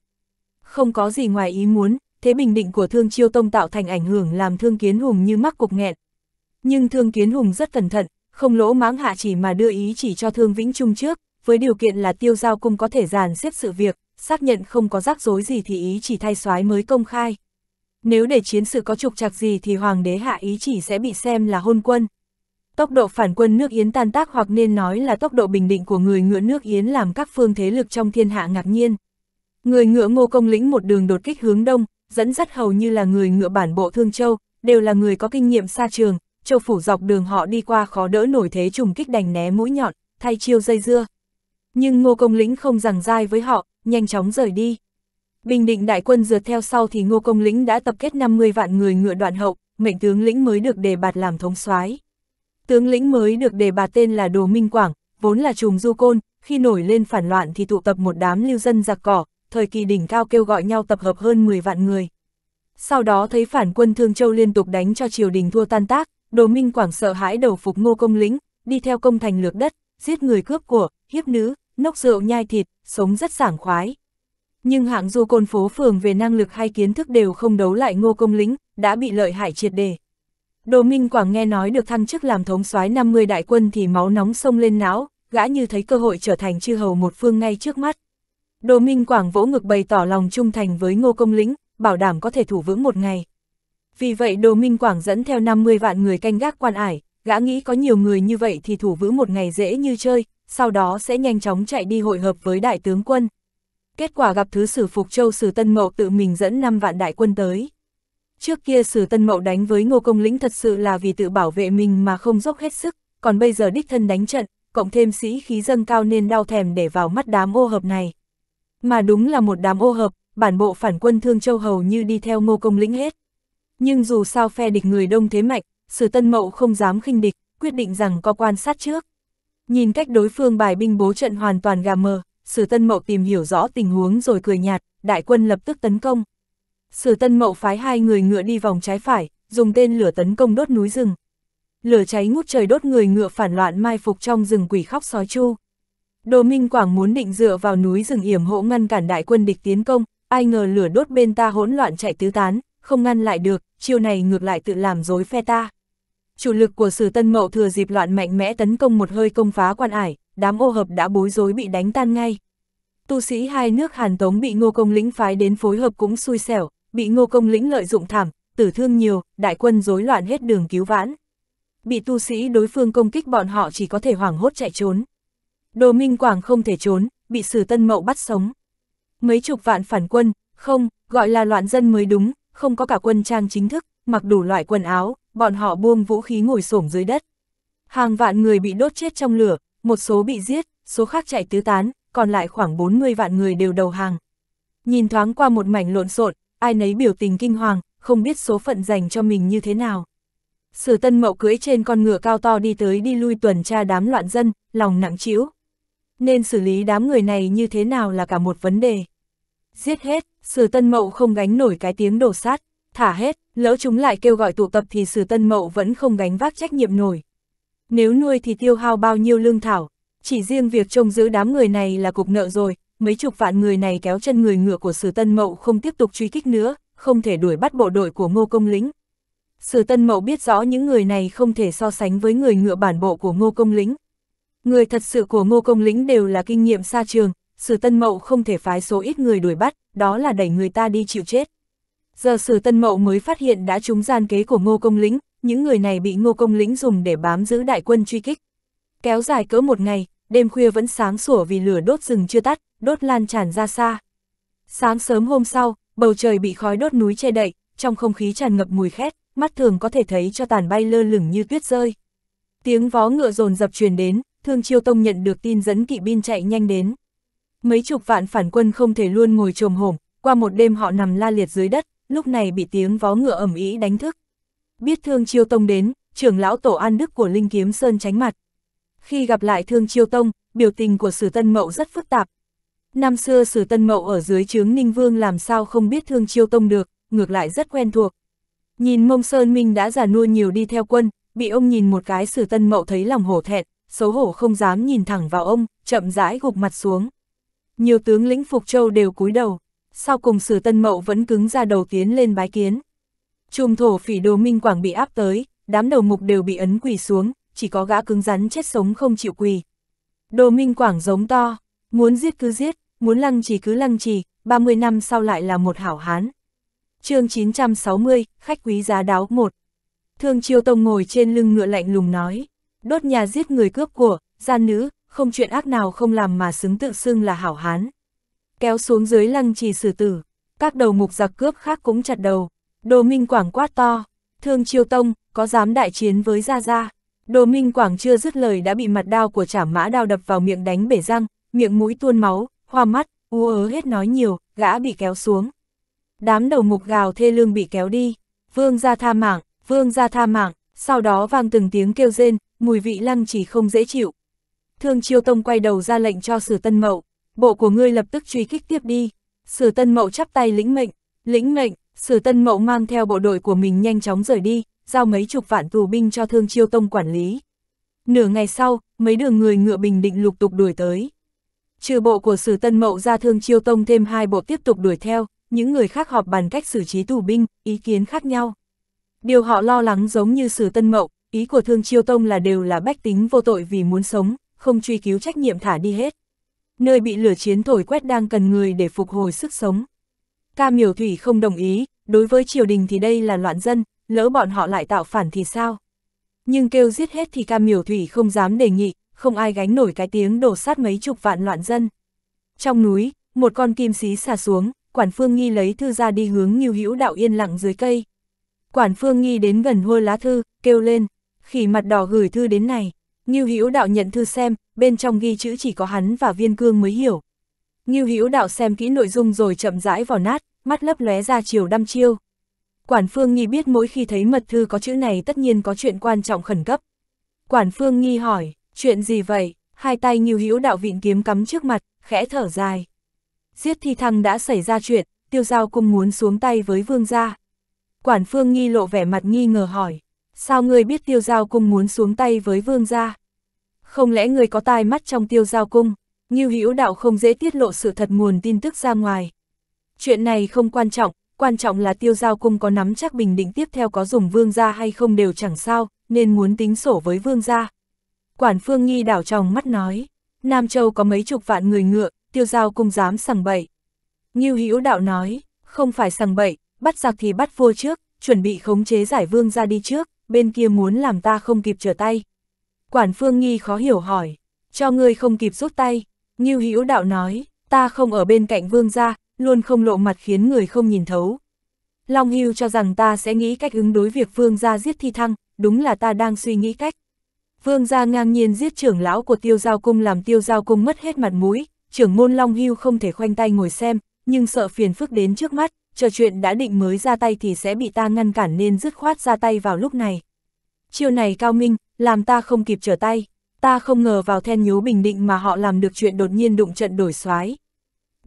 Không có gì ngoài ý muốn, thế bình định của Thương Chiêu Tông tạo thành ảnh hưởng làm Thương Kiến Hùng như mắc cục nghẹn. Nhưng Thương Kiến Hùng rất cẩn thận, không lỗ mãng hạ chỉ mà đưa ý chỉ cho Thương Vĩnh Trung trước, với điều kiện là tiêu giao cung có thể giàn xếp sự việc, xác nhận không có rắc rối gì thì ý chỉ thay soái mới công khai. Nếu để chiến sự có trục trặc gì thì hoàng đế hạ ý chỉ sẽ bị xem là hôn quân. Tốc độ phản quân nước Yến tan tác hoặc nên nói là tốc độ bình định của người ngựa nước Yến làm các phương thế lực trong thiên hạ ngạc nhiên. Người ngựa ngô công lĩnh một đường đột kích hướng đông, dẫn dắt hầu như là người ngựa bản bộ Thương Châu, đều là người có kinh nghiệm xa trường, châu phủ dọc đường họ đi qua khó đỡ nổi thế trùng kích đành né mũi nhọn, thay chiêu dây dưa. Nhưng ngô công lĩnh không rằng dai với họ, nhanh chóng rời đi. Bình định đại quân dượt theo sau thì ngô công lĩnh đã tập kết 50 vạn người ngựa đoạn hậu, mệnh tướng lĩnh mới được đề bạt làm thống soái. Tướng lĩnh mới được đề bạt tên là Đồ Minh Quảng, vốn là trùng du côn, khi nổi lên phản loạn thì tụ tập một đám lưu dân giặc cỏ, thời kỳ đỉnh cao kêu gọi nhau tập hợp hơn 10 vạn người. Sau đó thấy phản quân Thương Châu liên tục đánh cho triều đình thua tan tác, Đồ Minh Quảng sợ hãi đầu phục ngô công lính, đi theo công thành lược đất, giết người cướp của, hiếp nữ, nốc rượu nhai thịt, sống rất sảng khoái. Nhưng hạng du côn phố phường về năng lực hay kiến thức đều không đấu lại ngô công lính, đã bị lợi hại triệt đề. Đồ Minh Quảng nghe nói được thăng chức làm thống soái 50 đại quân thì máu nóng sông lên não, gã như thấy cơ hội trở thành chư hầu một phương ngay trước mắt. Đồ Minh Quảng vỗ ngực bày tỏ lòng trung thành với ngô công lính, bảo đảm có thể thủ vững một ngày. Vì vậy Đồ Minh Quảng dẫn theo 50 vạn người canh gác quan ải, gã nghĩ có nhiều người như vậy thì thủ vữ một ngày dễ như chơi, sau đó sẽ nhanh chóng chạy đi hội hợp với đại tướng quân. Kết quả gặp thứ sử Phục Châu Sử Tân Mậu tự mình dẫn 5 vạn đại quân tới. Trước kia Sử Tân Mậu đánh với Ngô Công Lĩnh thật sự là vì tự bảo vệ mình mà không dốc hết sức, còn bây giờ đích thân đánh trận, cộng thêm sĩ khí dâng cao nên đau thèm để vào mắt đám ô hợp này. Mà đúng là một đám ô hợp, bản bộ phản quân Thương Châu hầu như đi theo Ngô Công Lĩnh hết. Nhưng dù sao phe địch người đông thế mạnh, sử tân mậu không dám khinh địch, quyết định rằng có quan sát trước. Nhìn cách đối phương bài binh bố trận hoàn toàn gà mờ, sử tân mậu tìm hiểu rõ tình huống rồi cười nhạt, đại quân lập tức tấn công. Sử tân mậu phái hai người ngựa đi vòng trái phải, dùng tên lửa tấn công đốt núi rừng. Lửa cháy ngút trời đốt người ngựa phản loạn mai phục trong rừng quỷ khóc sói chu. Đồ Minh Quảng muốn định dựa vào núi rừng yểm hộ ngăn cản đại quân địch tiến công, ai ngờ lửa đốt bên ta hỗn loạn chạy tứ tán, không ngăn lại được, chiêu này ngược lại tự làm dối phe ta. Chủ lực của sử tân mậu thừa dịp loạn mạnh mẽ tấn công một hơi công phá quan ải, đám ô hợp đã bối rối bị đánh tan ngay. Tu sĩ hai nước Hàn Tống bị ngô công lĩnh phái đến phối hợp cũng xui xẻo, bị ngô công lĩnh lợi dụng thảm, tử thương nhiều, đại quân rối loạn hết đường cứu vãn. Bị tu sĩ đối phương công kích bọn họ chỉ có thể hoảng hốt chạy trốn. Đồ Minh Quảng không thể trốn, bị sử tân mậu bắt sống. Mấy chục vạn phản quân, không, gọi là loạn dân mới đúng, không có cả quân trang chính thức, mặc đủ loại quần áo, bọn họ buông vũ khí ngồi xổm dưới đất. Hàng vạn người bị đốt chết trong lửa, một số bị giết, số khác chạy tứ tán, còn lại khoảng 40 vạn người đều đầu hàng. Nhìn thoáng qua một mảnh lộn xộn, ai nấy biểu tình kinh hoàng, không biết số phận dành cho mình như thế nào. Sử tân mậu cưỡi trên con ngựa cao to đi tới đi lui tuần tra đám loạn dân, lòng nặng trĩu, Nên xử lý đám người này như thế nào là cả một vấn đề. Giết hết, sử tân mậu không gánh nổi cái tiếng đổ sát, thả hết, lỡ chúng lại kêu gọi tụ tập thì sử tân mậu vẫn không gánh vác trách nhiệm nổi. Nếu nuôi thì tiêu hao bao nhiêu lương thảo, chỉ riêng việc trông giữ đám người này là cục nợ rồi, mấy chục vạn người này kéo chân người ngựa của sử tân mậu không tiếp tục truy kích nữa, không thể đuổi bắt bộ đội của ngô công lĩnh. Sử tân mậu biết rõ những người này không thể so sánh với người ngựa bản bộ của ngô công lĩnh. Người thật sự của ngô công lĩnh đều là kinh nghiệm xa trường, sử tân mậu không thể phái số ít người đuổi bắt, đó là đẩy người ta đi chịu chết. Giờ sử tân mậu mới phát hiện đã trúng gian kế của ngô công lĩnh, những người này bị ngô công lĩnh dùng để bám giữ đại quân truy kích. Kéo dài cỡ một ngày, đêm khuya vẫn sáng sủa vì lửa đốt rừng chưa tắt, đốt lan tràn ra xa. Sáng sớm hôm sau, bầu trời bị khói đốt núi che đậy, trong không khí tràn ngập mùi khét, mắt thường có thể thấy cho tàn bay lơ lửng như tuyết rơi. Tiếng vó ngựa rồn dập truyền đến, Thương Chiêu Tông nhận được tin dẫn kỵ binh chạy nhanh đến. Mấy chục vạn phản quân không thể luôn ngồi trồm hổm, qua một đêm họ nằm la liệt dưới đất, lúc này bị tiếng vó ngựa ẩm ý đánh thức. Biết Thương Chiêu Tông đến, trưởng lão tổ an đức của Linh Kiếm Sơn tránh mặt. Khi gặp lại Thương Chiêu Tông, biểu tình của Sử Tân Mậu rất phức tạp. Năm xưa Sử Tân Mậu ở dưới chướng Ninh Vương làm sao không biết Thương Chiêu Tông được, ngược lại rất quen thuộc. Nhìn Mông Sơn Minh đã già nuôi nhiều đi theo quân, bị ông nhìn một cái Sử Tân Mậu thấy lòng hổ thẹn, xấu hổ không dám nhìn thẳng vào ông, chậm rãi gục mặt xuống. Nhiều tướng lĩnh Phục Châu đều cúi đầu, sau cùng sử tân mậu vẫn cứng ra đầu tiến lên bái kiến. Trùm thổ phỉ đồ minh quảng bị áp tới, đám đầu mục đều bị ấn quỳ xuống, chỉ có gã cứng rắn chết sống không chịu quỳ. Đồ minh quảng giống to, muốn giết cứ giết, muốn lăng trì cứ lăng trì, 30 năm sau lại là một hảo hán. chương 960, khách quý giá đáo 1. Thương Chiêu Tông ngồi trên lưng ngựa lạnh lùng nói, đốt nhà giết người cướp của, gian nữ, không chuyện ác nào không làm mà xứng tự xưng là hảo hán. Kéo xuống dưới lăng trì xử tử, các đầu mục giặc cướp khác cũng chặt đầu. Đồ Minh Quảng quát to, thương chiêu tông, có dám đại chiến với Gia Gia. Đồ Minh Quảng chưa dứt lời đã bị mặt đao của trả mã đao đập vào miệng đánh bể răng, miệng mũi tuôn máu, hoa mắt, u ớ hết nói nhiều, gã bị kéo xuống. Đám đầu mục gào thê lương bị kéo đi, vương ra tha mạng, vương ra tha mạng, sau đó vang từng tiếng kêu rên, mùi vị lăng chỉ không dễ chịu, Thương Chiêu Tông quay đầu ra lệnh cho Sử Tân Mậu, bộ của ngươi lập tức truy kích tiếp đi. Sử Tân Mậu chắp tay lĩnh mệnh, lĩnh mệnh, Sử Tân Mậu mang theo bộ đội của mình nhanh chóng rời đi, giao mấy chục vạn tù binh cho Thương Chiêu Tông quản lý. Nửa ngày sau, mấy đường người ngựa bình định lục tục đuổi tới. Trừ bộ của Sử Tân Mậu ra Thương Chiêu Tông thêm hai bộ tiếp tục đuổi theo, những người khác họp bàn cách xử trí tù binh, ý kiến khác nhau. Điều họ lo lắng giống như Sử Tân Mậu, ý của Thương Chiêu Tông là đều là bách tính vô tội vì muốn sống, không truy cứu trách nhiệm thả đi hết. Nơi bị lửa chiến thổi quét đang cần người để phục hồi sức sống. Ca miểu thủy không đồng ý, đối với triều đình thì đây là loạn dân, lỡ bọn họ lại tạo phản thì sao? Nhưng kêu giết hết thì ca miểu thủy không dám đề nghị, không ai gánh nổi cái tiếng đổ sát mấy chục vạn loạn dân. Trong núi, một con kim xí xà xuống, quản phương nghi lấy thư ra đi hướng như hữu đạo yên lặng dưới cây. Quản phương nghi đến gần hôi lá thư, kêu lên, khỉ mặt đỏ gửi thư đến này. Ngưu Hữu Đạo nhận thư xem, bên trong ghi chữ chỉ có hắn và Viên Cương mới hiểu. Ngưu Hữu Đạo xem kỹ nội dung rồi chậm rãi vào nát, mắt lấp lóe ra chiều đăm chiêu. Quản Phương Nghi biết mỗi khi thấy mật thư có chữ này tất nhiên có chuyện quan trọng khẩn cấp. Quản Phương Nghi hỏi, chuyện gì vậy? Hai tay Ngưu Hữu Đạo vịn kiếm cắm trước mặt, khẽ thở dài. Giết Thi Thăng đã xảy ra chuyện, Tiêu Giao cung muốn xuống tay với Vương gia. Quản Phương Nghi lộ vẻ mặt nghi ngờ hỏi, sao người biết Tiêu Giao cung muốn xuống tay với Vương gia? Không lẽ người có tai mắt trong tiêu giao cung, như hữu đạo không dễ tiết lộ sự thật nguồn tin tức ra ngoài. Chuyện này không quan trọng, quan trọng là tiêu giao cung có nắm chắc bình định tiếp theo có dùng vương gia hay không đều chẳng sao, nên muốn tính sổ với vương gia. Quản phương nghi đảo tròng mắt nói, Nam Châu có mấy chục vạn người ngựa, tiêu giao cung dám sằng bậy. như hữu đạo nói, không phải sằng bậy, bắt giặc thì bắt vua trước, chuẩn bị khống chế giải vương gia đi trước, bên kia muốn làm ta không kịp trở tay. Quản Phương Nghi khó hiểu hỏi, cho ngươi không kịp rút tay, Ngưu Hữu Đạo nói, ta không ở bên cạnh vương gia, luôn không lộ mặt khiến người không nhìn thấu. Long Hưu cho rằng ta sẽ nghĩ cách ứng đối việc vương gia giết thi thăng, đúng là ta đang suy nghĩ cách. Vương gia ngang nhiên giết trưởng lão của tiêu giao cung làm tiêu giao cung mất hết mặt mũi, trưởng môn Long Hưu không thể khoanh tay ngồi xem, nhưng sợ phiền phức đến trước mắt, chờ chuyện đã định mới ra tay thì sẽ bị ta ngăn cản nên dứt khoát ra tay vào lúc này. Chiêu này cao minh, làm ta không kịp trở tay, ta không ngờ vào then nhú bình định mà họ làm được chuyện đột nhiên đụng trận đổi xoái.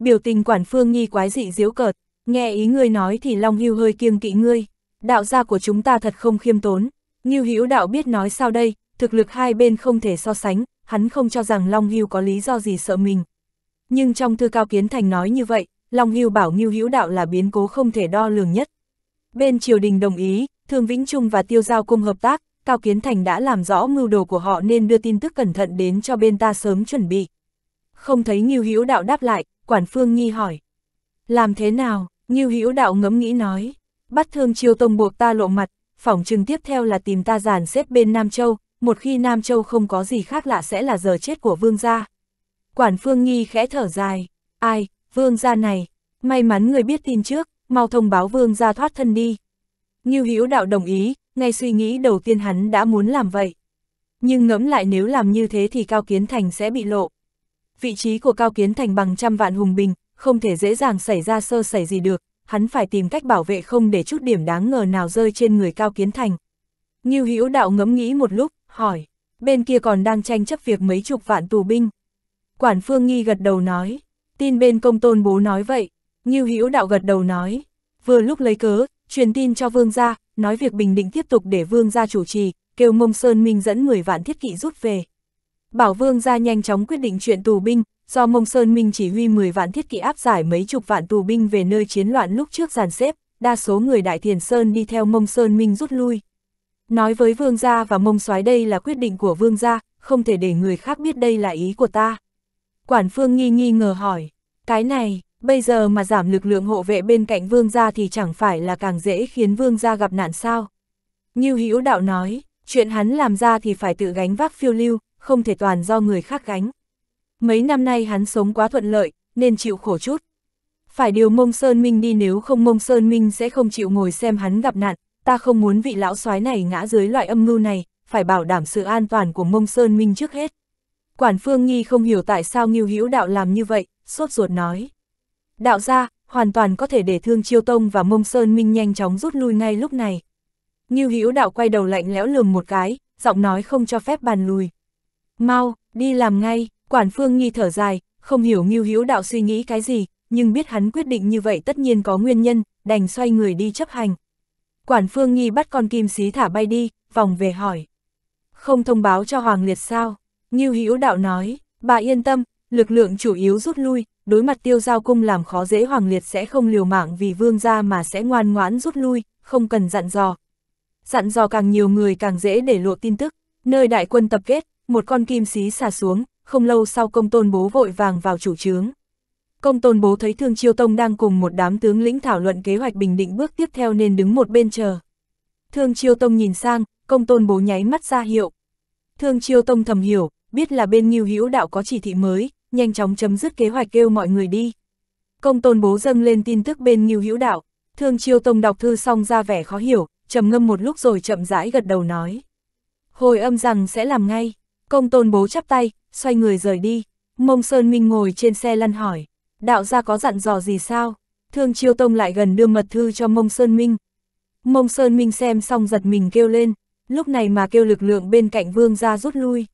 Biểu tình quản phương nghi quái dị diếu cợt, nghe ý ngươi nói thì Long Hưu hơi kiêng kỵ ngươi, đạo gia của chúng ta thật không khiêm tốn, Ngưu Hữu đạo biết nói sao đây, thực lực hai bên không thể so sánh, hắn không cho rằng Long Hưu có lý do gì sợ mình. Nhưng trong thư cao kiến thành nói như vậy, Long Hưu bảo Ngưu Hữu đạo là biến cố không thể đo lường nhất. Bên triều đình đồng ý, Thương Vĩnh Trung và Tiêu Giao cùng hợp tác, Cao Kiến Thành đã làm rõ mưu đồ của họ nên đưa tin tức cẩn thận đến cho bên ta sớm chuẩn bị. Không thấy Ngưu Hữu Đạo đáp lại, Quản Phương Nhi hỏi. Làm thế nào? Ngưu Hữu Đạo ngẫm nghĩ nói. Bắt thương chiêu tông buộc ta lộ mặt, phỏng chừng tiếp theo là tìm ta giàn xếp bên Nam Châu, một khi Nam Châu không có gì khác lạ sẽ là giờ chết của vương gia. Quản Phương Nhi khẽ thở dài. Ai, vương gia này, may mắn người biết tin trước, mau thông báo vương gia thoát thân đi. Ngưu Hữu Đạo đồng ý, ngay suy nghĩ đầu tiên hắn đã muốn làm vậy. Nhưng ngẫm lại nếu làm như thế thì Cao Kiến Thành sẽ bị lộ. Vị trí của Cao Kiến Thành bằng trăm vạn hùng bình, không thể dễ dàng xảy ra sơ xảy gì được, hắn phải tìm cách bảo vệ không để chút điểm đáng ngờ nào rơi trên người Cao Kiến Thành. Ngưu Hữu Đạo ngẫm nghĩ một lúc, hỏi, bên kia còn đang tranh chấp việc mấy chục vạn tù binh. Quản Phương Nghi gật đầu nói, tin bên công tôn bố nói vậy, Ngưu Hữu Đạo gật đầu nói, vừa lúc lấy cớ, truyền tin cho vương gia, nói việc Bình Định tiếp tục để vương gia chủ trì, kêu Mông Sơn Minh dẫn 10 vạn thiết kỵ rút về. Bảo vương gia nhanh chóng quyết định chuyện tù binh, do Mông Sơn Minh chỉ huy 10 vạn thiết kỵ áp giải mấy chục vạn tù binh về nơi chiến loạn lúc trước giàn xếp, đa số người Đại Thiền Sơn đi theo Mông Sơn Minh rút lui. Nói với vương gia và mông soái đây là quyết định của vương gia, không thể để người khác biết đây là ý của ta. Quản phương nghi nghi ngờ hỏi, cái này, Bây giờ mà giảm lực lượng hộ vệ bên cạnh vương gia thì chẳng phải là càng dễ khiến vương gia gặp nạn sao. Như Hữu đạo nói, chuyện hắn làm ra thì phải tự gánh vác phiêu lưu, không thể toàn do người khác gánh. Mấy năm nay hắn sống quá thuận lợi, nên chịu khổ chút. Phải điều mông Sơn Minh đi nếu không mông Sơn Minh sẽ không chịu ngồi xem hắn gặp nạn, ta không muốn vị lão soái này ngã dưới loại âm mưu này, phải bảo đảm sự an toàn của mông Sơn Minh trước hết. Quản Phương Nghi không hiểu tại sao Nghiêu Hữu Đạo làm như vậy, sốt ruột nói đạo gia hoàn toàn có thể để Thương Chiêu Tông và Mông Sơn Minh nhanh chóng rút lui ngay lúc này. Ngưu Hữu Đạo quay đầu lạnh lẽo lườm một cái, giọng nói không cho phép bàn lùi. "Mau, đi làm ngay." Quản Phương nghi thở dài, không hiểu Ngưu Hữu Đạo suy nghĩ cái gì, nhưng biết hắn quyết định như vậy tất nhiên có nguyên nhân, đành xoay người đi chấp hành. Quản Phương nghi bắt con kim xí thả bay đi, vòng về hỏi: "Không thông báo cho Hoàng Liệt sao?" Ngưu Hữu Đạo nói: "Bà yên tâm, Lực lượng chủ yếu rút lui, đối mặt tiêu giao cung làm khó dễ Hoàng Liệt sẽ không liều mạng vì vương gia mà sẽ ngoan ngoãn rút lui, không cần dặn dò. Dặn dò càng nhiều người càng dễ để lộ tin tức, nơi đại quân tập kết, một con kim xí xà xuống, không lâu sau công tôn bố vội vàng vào chủ trướng. Công tôn bố thấy Thương Chiêu Tông đang cùng một đám tướng lĩnh thảo luận kế hoạch bình định bước tiếp theo nên đứng một bên chờ. Thương Chiêu Tông nhìn sang, công tôn bố nháy mắt ra hiệu. Thương Chiêu Tông thầm hiểu, biết là bên Nghiêu Hữu Đạo có chỉ thị mới, nhanh chóng chấm dứt kế hoạch kêu mọi người đi. Công tôn bố dâng lên tin tức bên Ngưu Hữu Đạo, Thương Chiêu Tông đọc thư xong ra vẻ khó hiểu, trầm ngâm một lúc rồi chậm rãi gật đầu nói. Hồi âm rằng sẽ làm ngay, công tôn bố chắp tay, xoay người rời đi, mông Sơn Minh ngồi trên xe lăn hỏi, đạo gia có dặn dò gì sao? Thương Chiêu Tông lại gần đưa mật thư cho mông Sơn Minh. Mông Sơn Minh xem xong giật mình kêu lên, lúc này mà kêu lực lượng bên cạnh vương ra rút lui.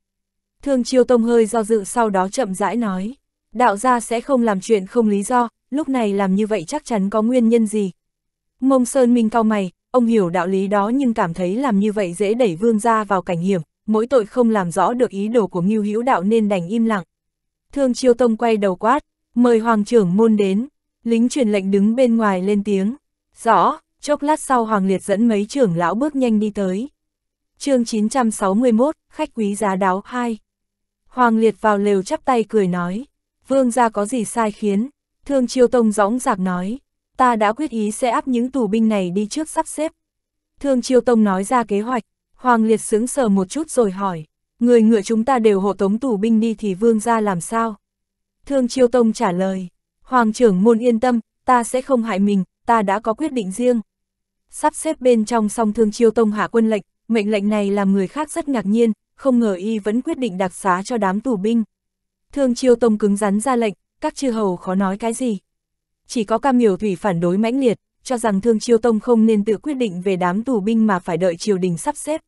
Thương Chiêu Tông hơi do dự sau đó chậm rãi nói, đạo gia sẽ không làm chuyện không lý do, lúc này làm như vậy chắc chắn có nguyên nhân gì. Mông Sơn Minh cao mày, ông hiểu đạo lý đó nhưng cảm thấy làm như vậy dễ đẩy vương gia vào cảnh hiểm, mỗi tội không làm rõ được ý đồ của Ngưu Hữu Đạo nên đành im lặng. Thương Chiêu Tông quay đầu quát, mời hoàng trưởng môn đến, lính truyền lệnh đứng bên ngoài lên tiếng. Rõ, chốc lát sau hoàng liệt dẫn mấy trưởng lão bước nhanh đi tới. chương 961, khách quý giá đáo 2 Hoàng Liệt vào lều chắp tay cười nói, vương gia có gì sai khiến, thương chiêu tông gióng giạc nói, ta đã quyết ý sẽ áp những tù binh này đi trước sắp xếp. Thương chiêu tông nói ra kế hoạch, Hoàng Liệt sướng sờ một chút rồi hỏi, người ngựa chúng ta đều hộ tống tù binh đi thì vương gia làm sao? Thương chiêu tông trả lời, Hoàng trưởng môn yên tâm, ta sẽ không hại mình, ta đã có quyết định riêng. Sắp xếp bên trong song thương chiêu tông hạ quân lệnh, mệnh lệnh này làm người khác rất ngạc nhiên, không ngờ y vẫn quyết định đặc xá cho đám tù binh. Thương chiêu tông cứng rắn ra lệnh, các chư hầu khó nói cái gì. Chỉ có cam miểu thủy phản đối mãnh liệt, cho rằng thương chiêu tông không nên tự quyết định về đám tù binh mà phải đợi triều đình sắp xếp.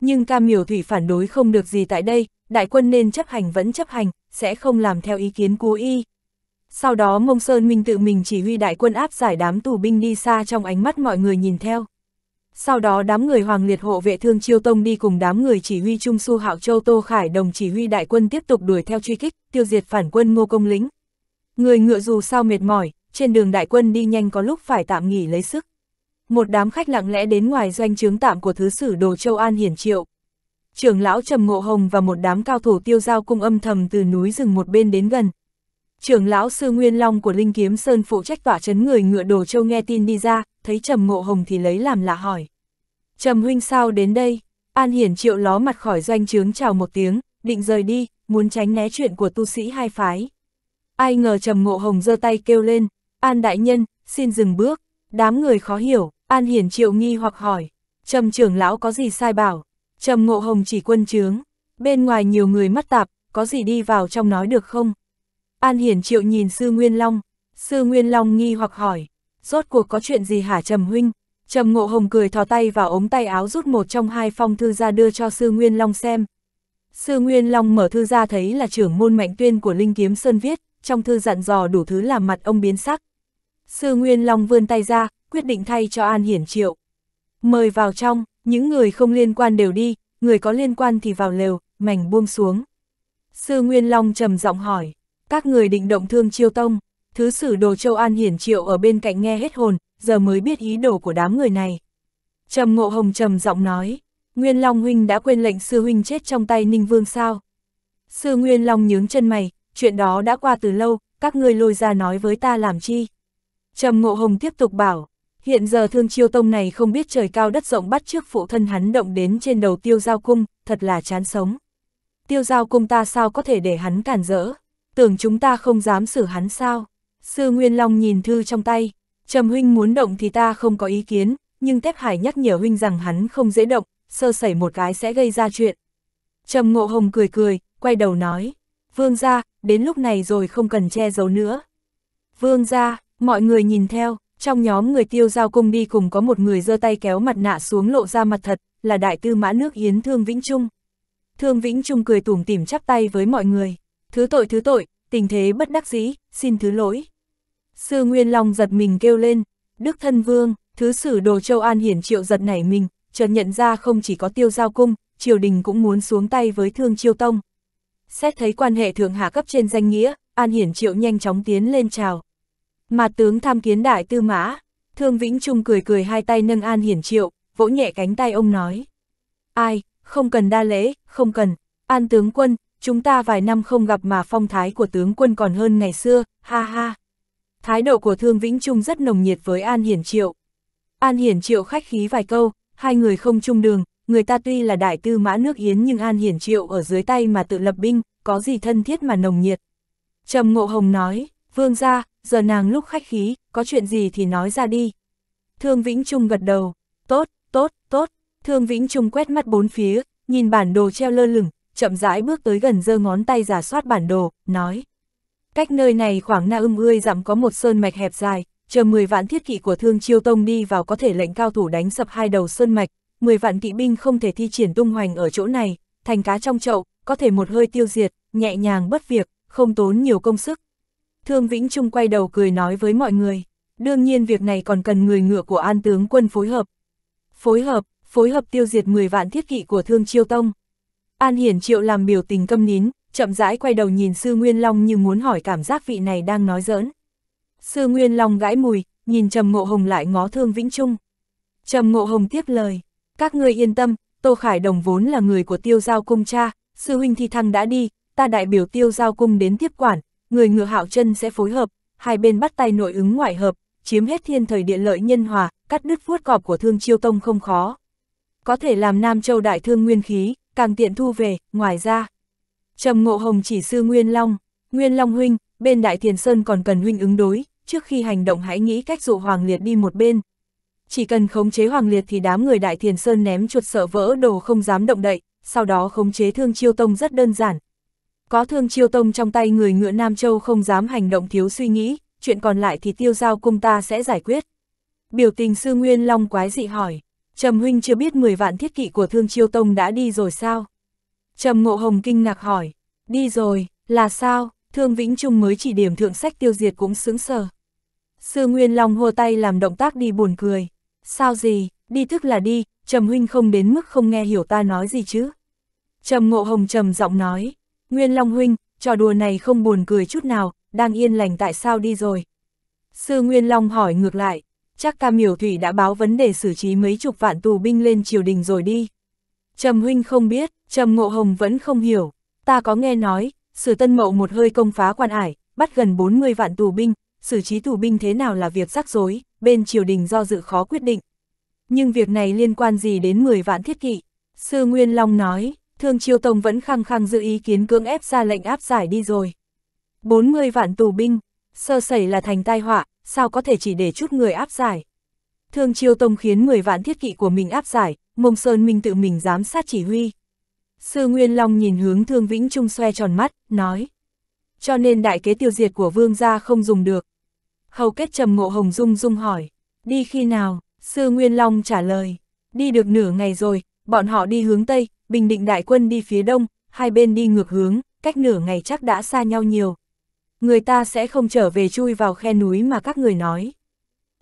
Nhưng cam miểu thủy phản đối không được gì tại đây, đại quân nên chấp hành vẫn chấp hành, sẽ không làm theo ý kiến của y. Sau đó Mông Sơn Minh tự mình chỉ huy đại quân áp giải đám tù binh đi xa trong ánh mắt mọi người nhìn theo. Sau đó đám người Hoàng Liệt hộ vệ Thương Chiêu Tông đi cùng đám người chỉ huy Trung Su Hạo Châu Tô Khải đồng chỉ huy đại quân tiếp tục đuổi theo truy kích, tiêu diệt phản quân Ngô Công lính Người ngựa dù sao mệt mỏi, trên đường đại quân đi nhanh có lúc phải tạm nghỉ lấy sức. Một đám khách lặng lẽ đến ngoài doanh trướng tạm của thứ sử Đồ Châu An hiển triệu. Trưởng lão Trầm Ngộ Hồng và một đám cao thủ tiêu giao cung âm thầm từ núi rừng một bên đến gần, Trưởng lão sư Nguyên Long của Linh Kiếm Sơn phụ trách tỏa chấn người ngựa đồ châu nghe tin đi ra, thấy Trầm Ngộ Hồng thì lấy làm lạ hỏi. Trầm huynh sao đến đây? An Hiển Triệu ló mặt khỏi doanh trướng chào một tiếng, định rời đi, muốn tránh né chuyện của tu sĩ hai phái. Ai ngờ Trầm Ngộ Hồng giơ tay kêu lên, An Đại Nhân, xin dừng bước, đám người khó hiểu, An Hiển Triệu nghi hoặc hỏi, Trầm trưởng lão có gì sai bảo, Trầm Ngộ Hồng chỉ quân trướng, bên ngoài nhiều người mắt tạp, có gì đi vào trong nói được không? An Hiển Triệu nhìn Sư Nguyên Long, Sư Nguyên Long nghi hoặc hỏi, rốt cuộc có chuyện gì hả Trầm Huynh? Trầm Ngộ Hồng cười thò tay vào ống tay áo rút một trong hai phong thư ra đưa cho Sư Nguyên Long xem. Sư Nguyên Long mở thư ra thấy là trưởng môn mạnh tuyên của Linh Kiếm Sơn viết, trong thư dặn dò đủ thứ làm mặt ông biến sắc. Sư Nguyên Long vươn tay ra, quyết định thay cho An Hiển Triệu. Mời vào trong, những người không liên quan đều đi, người có liên quan thì vào lều, mảnh buông xuống. Sư Nguyên Long trầm giọng hỏi, các người định động thương chiêu tông, thứ sử đồ châu An Hiển Triệu ở bên cạnh nghe hết hồn, giờ mới biết ý đồ của đám người này. Trầm Ngộ Hồng trầm giọng nói, Nguyên Long Huynh đã quên lệnh sư Huynh chết trong tay Ninh Vương sao? Sư Nguyên Long nhướng chân mày, chuyện đó đã qua từ lâu, các ngươi lôi ra nói với ta làm chi? Trầm Ngộ Hồng tiếp tục bảo, hiện giờ thương chiêu tông này không biết trời cao đất rộng bắt trước phụ thân hắn động đến trên đầu tiêu giao cung, thật là chán sống. Tiêu giao cung ta sao có thể để hắn cản rỡ? tưởng chúng ta không dám xử hắn sao. Sư Nguyên Long nhìn thư trong tay, Trầm huynh muốn động thì ta không có ý kiến, nhưng Tép Hải nhắc nhở huynh rằng hắn không dễ động, sơ sẩy một cái sẽ gây ra chuyện. Trầm Ngộ Hồng cười cười, quay đầu nói, vương gia, đến lúc này rồi không cần che giấu nữa. Vương gia, mọi người nhìn theo, trong nhóm người tiêu giao cung đi cùng có một người giơ tay kéo mặt nạ xuống lộ ra mặt thật, là đại tư mã nước Yến Thương Vĩnh Trung. Thương Vĩnh Trung cười tủm tỉm chắp tay với mọi người. Thứ tội thứ tội, tình thế bất đắc dĩ, xin thứ lỗi. Sư Nguyên Long giật mình kêu lên, Đức Thân Vương, Thứ sử Đồ Châu An hiển triệu giật nảy mình, chợt nhận ra không chỉ có tiêu giao cung, triều đình cũng muốn xuống tay với thương chiêu tông. Xét thấy quan hệ thượng hạ cấp trên danh nghĩa, An hiển triệu nhanh chóng tiến lên chào. Mà tướng tham kiến đại tư mã, thương vĩnh trung cười cười hai tay nâng An hiển triệu, vỗ nhẹ cánh tay ông nói. Ai, không cần đa lễ, không cần, An tướng quân, chúng ta vài năm không gặp mà phong thái của tướng quân còn hơn ngày xưa, ha ha. Thái độ của Thương Vĩnh Trung rất nồng nhiệt với An Hiển Triệu. An Hiển Triệu khách khí vài câu, hai người không chung đường, người ta tuy là đại tư mã nước Yến nhưng An Hiển Triệu ở dưới tay mà tự lập binh, có gì thân thiết mà nồng nhiệt. Trầm Ngộ Hồng nói, vương ra, giờ nàng lúc khách khí, có chuyện gì thì nói ra đi. Thương Vĩnh Trung gật đầu, tốt, tốt, tốt, Thương Vĩnh Trung quét mắt bốn phía, nhìn bản đồ treo lơ lửng, chậm rãi bước tới gần giơ ngón tay giả soát bản đồ, nói. Cách nơi này khoảng na ưm ươi dặm có một sơn mạch hẹp dài, chờ 10 vạn thiết kỵ của Thương Chiêu Tông đi vào có thể lệnh cao thủ đánh sập hai đầu sơn mạch, 10 vạn kỵ binh không thể thi triển tung hoành ở chỗ này, thành cá trong chậu, có thể một hơi tiêu diệt, nhẹ nhàng bất việc, không tốn nhiều công sức. Thương Vĩnh Trung quay đầu cười nói với mọi người, đương nhiên việc này còn cần người ngựa của an tướng quân phối hợp. Phối hợp, phối hợp tiêu diệt 10 vạn thiết kỵ của Thương Chiêu Tông. An Hiển Triệu làm biểu tình câm nín, chậm rãi quay đầu nhìn Sư Nguyên Long như muốn hỏi cảm giác vị này đang nói giỡn. Sư Nguyên Long gãi mùi, nhìn Trầm Ngộ Hồng lại ngó thương Vĩnh Trung. Trầm Ngộ Hồng tiếp lời, các ngươi yên tâm, Tô Khải Đồng vốn là người của tiêu giao cung cha, Sư Huynh Thi Thăng đã đi, ta đại biểu tiêu giao cung đến tiếp quản, người ngựa hạo chân sẽ phối hợp, hai bên bắt tay nội ứng ngoại hợp, chiếm hết thiên thời địa lợi nhân hòa, cắt đứt vuốt cọp của thương chiêu tông không khó. Có thể làm Nam Châu đại thương nguyên khí, càng tiện thu về, ngoài ra. Trầm Ngộ Hồng chỉ sư Nguyên Long, Nguyên Long huynh, bên Đại Thiền Sơn còn cần huynh ứng đối, trước khi hành động hãy nghĩ cách dụ Hoàng Liệt đi một bên. Chỉ cần khống chế Hoàng Liệt thì đám người Đại Thiền Sơn ném chuột sợ vỡ đồ không dám động đậy, sau đó khống chế Thương Chiêu Tông rất đơn giản. Có Thương Chiêu Tông trong tay người ngựa Nam Châu không dám hành động thiếu suy nghĩ, chuyện còn lại thì tiêu giao cung ta sẽ giải quyết. Biểu tình sư Nguyên Long quái dị hỏi. Trầm huynh chưa biết 10 vạn thiết kỵ của Thương Chiêu Tông đã đi rồi sao? Trầm Ngộ Hồng kinh ngạc hỏi, đi rồi, là sao? Thương Vĩnh Trung mới chỉ điểm thượng sách tiêu diệt cũng sướng sờ. Sư Nguyên Long hô tay làm động tác đi buồn cười. Sao gì, đi tức là đi, Trầm huynh không đến mức không nghe hiểu ta nói gì chứ. Trầm Ngộ Hồng trầm giọng nói, Nguyên Long huynh, trò đùa này không buồn cười chút nào, đang yên lành tại sao đi rồi. Sư Nguyên Long hỏi ngược lại, chắc ca Miểu Thủy đã báo vấn đề xử trí mấy chục vạn tù binh lên triều đình rồi đi. Trầm Huynh không biết, Trầm Ngộ Hồng vẫn không hiểu, ta có nghe nói, Sử Tân Mậu một hơi công phá quan ải, bắt gần 40 vạn tù binh, xử trí tù binh thế nào là việc rắc rối, bên triều đình do dự khó quyết định. Nhưng việc này liên quan gì đến 10 vạn thiết kỵ? Sư Nguyên Long nói, Thương Chiêu Tông vẫn khăng khăng giữ ý kiến cưỡng ép ra lệnh áp giải đi rồi. 40 vạn tù binh, sơ sẩy là thành tai họa, sao có thể chỉ để chút người áp giải. Thương Chiêu Tông khiến 10 vạn thiết kỵ của mình áp giải, Mông Sơn Minh tự mình giám sát chỉ huy. Sư Nguyên Long nhìn hướng Thương Vĩnh Trung xoe tròn mắt, nói. Cho nên đại kế tiêu diệt của vương gia không dùng được. Hầu kết trầm ngộ Hồng Dung Dung hỏi, đi khi nào, Sư Nguyên Long trả lời, đi được nửa ngày rồi, bọn họ đi hướng Tây, Bình Định đại quân đi phía Đông, hai bên đi ngược hướng, cách nửa ngày chắc đã xa nhau nhiều, người ta sẽ không trở về chui vào khe núi mà các người nói.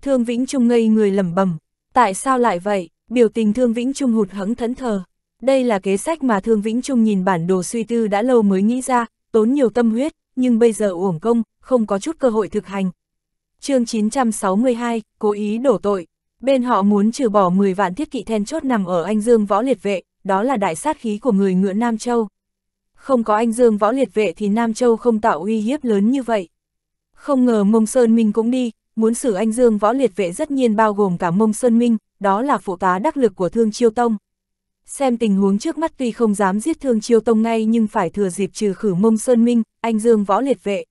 Thương Vĩnh Trung ngây người lẩm bẩm. tại sao lại vậy, biểu tình Thương Vĩnh Trung hụt hẫng thẫn thờ. Đây là kế sách mà Thương Vĩnh Trung nhìn bản đồ suy tư đã lâu mới nghĩ ra, tốn nhiều tâm huyết, nhưng bây giờ uổng công, không có chút cơ hội thực hành. chương 962, cố ý đổ tội. Bên họ muốn trừ bỏ 10 vạn thiết kỵ then chốt nằm ở Anh Dương Võ Liệt Vệ, đó là đại sát khí của người ngựa Nam Châu không có anh Dương võ liệt vệ thì Nam Châu không tạo uy hiếp lớn như vậy. Không ngờ Mông Sơn Minh cũng đi, muốn xử anh Dương võ liệt vệ rất nhiên bao gồm cả Mông Sơn Minh, đó là phụ tá đắc lực của Thương Chiêu Tông. Xem tình huống trước mắt tuy không dám giết Thương Chiêu Tông ngay nhưng phải thừa dịp trừ khử Mông Sơn Minh, anh Dương võ liệt vệ.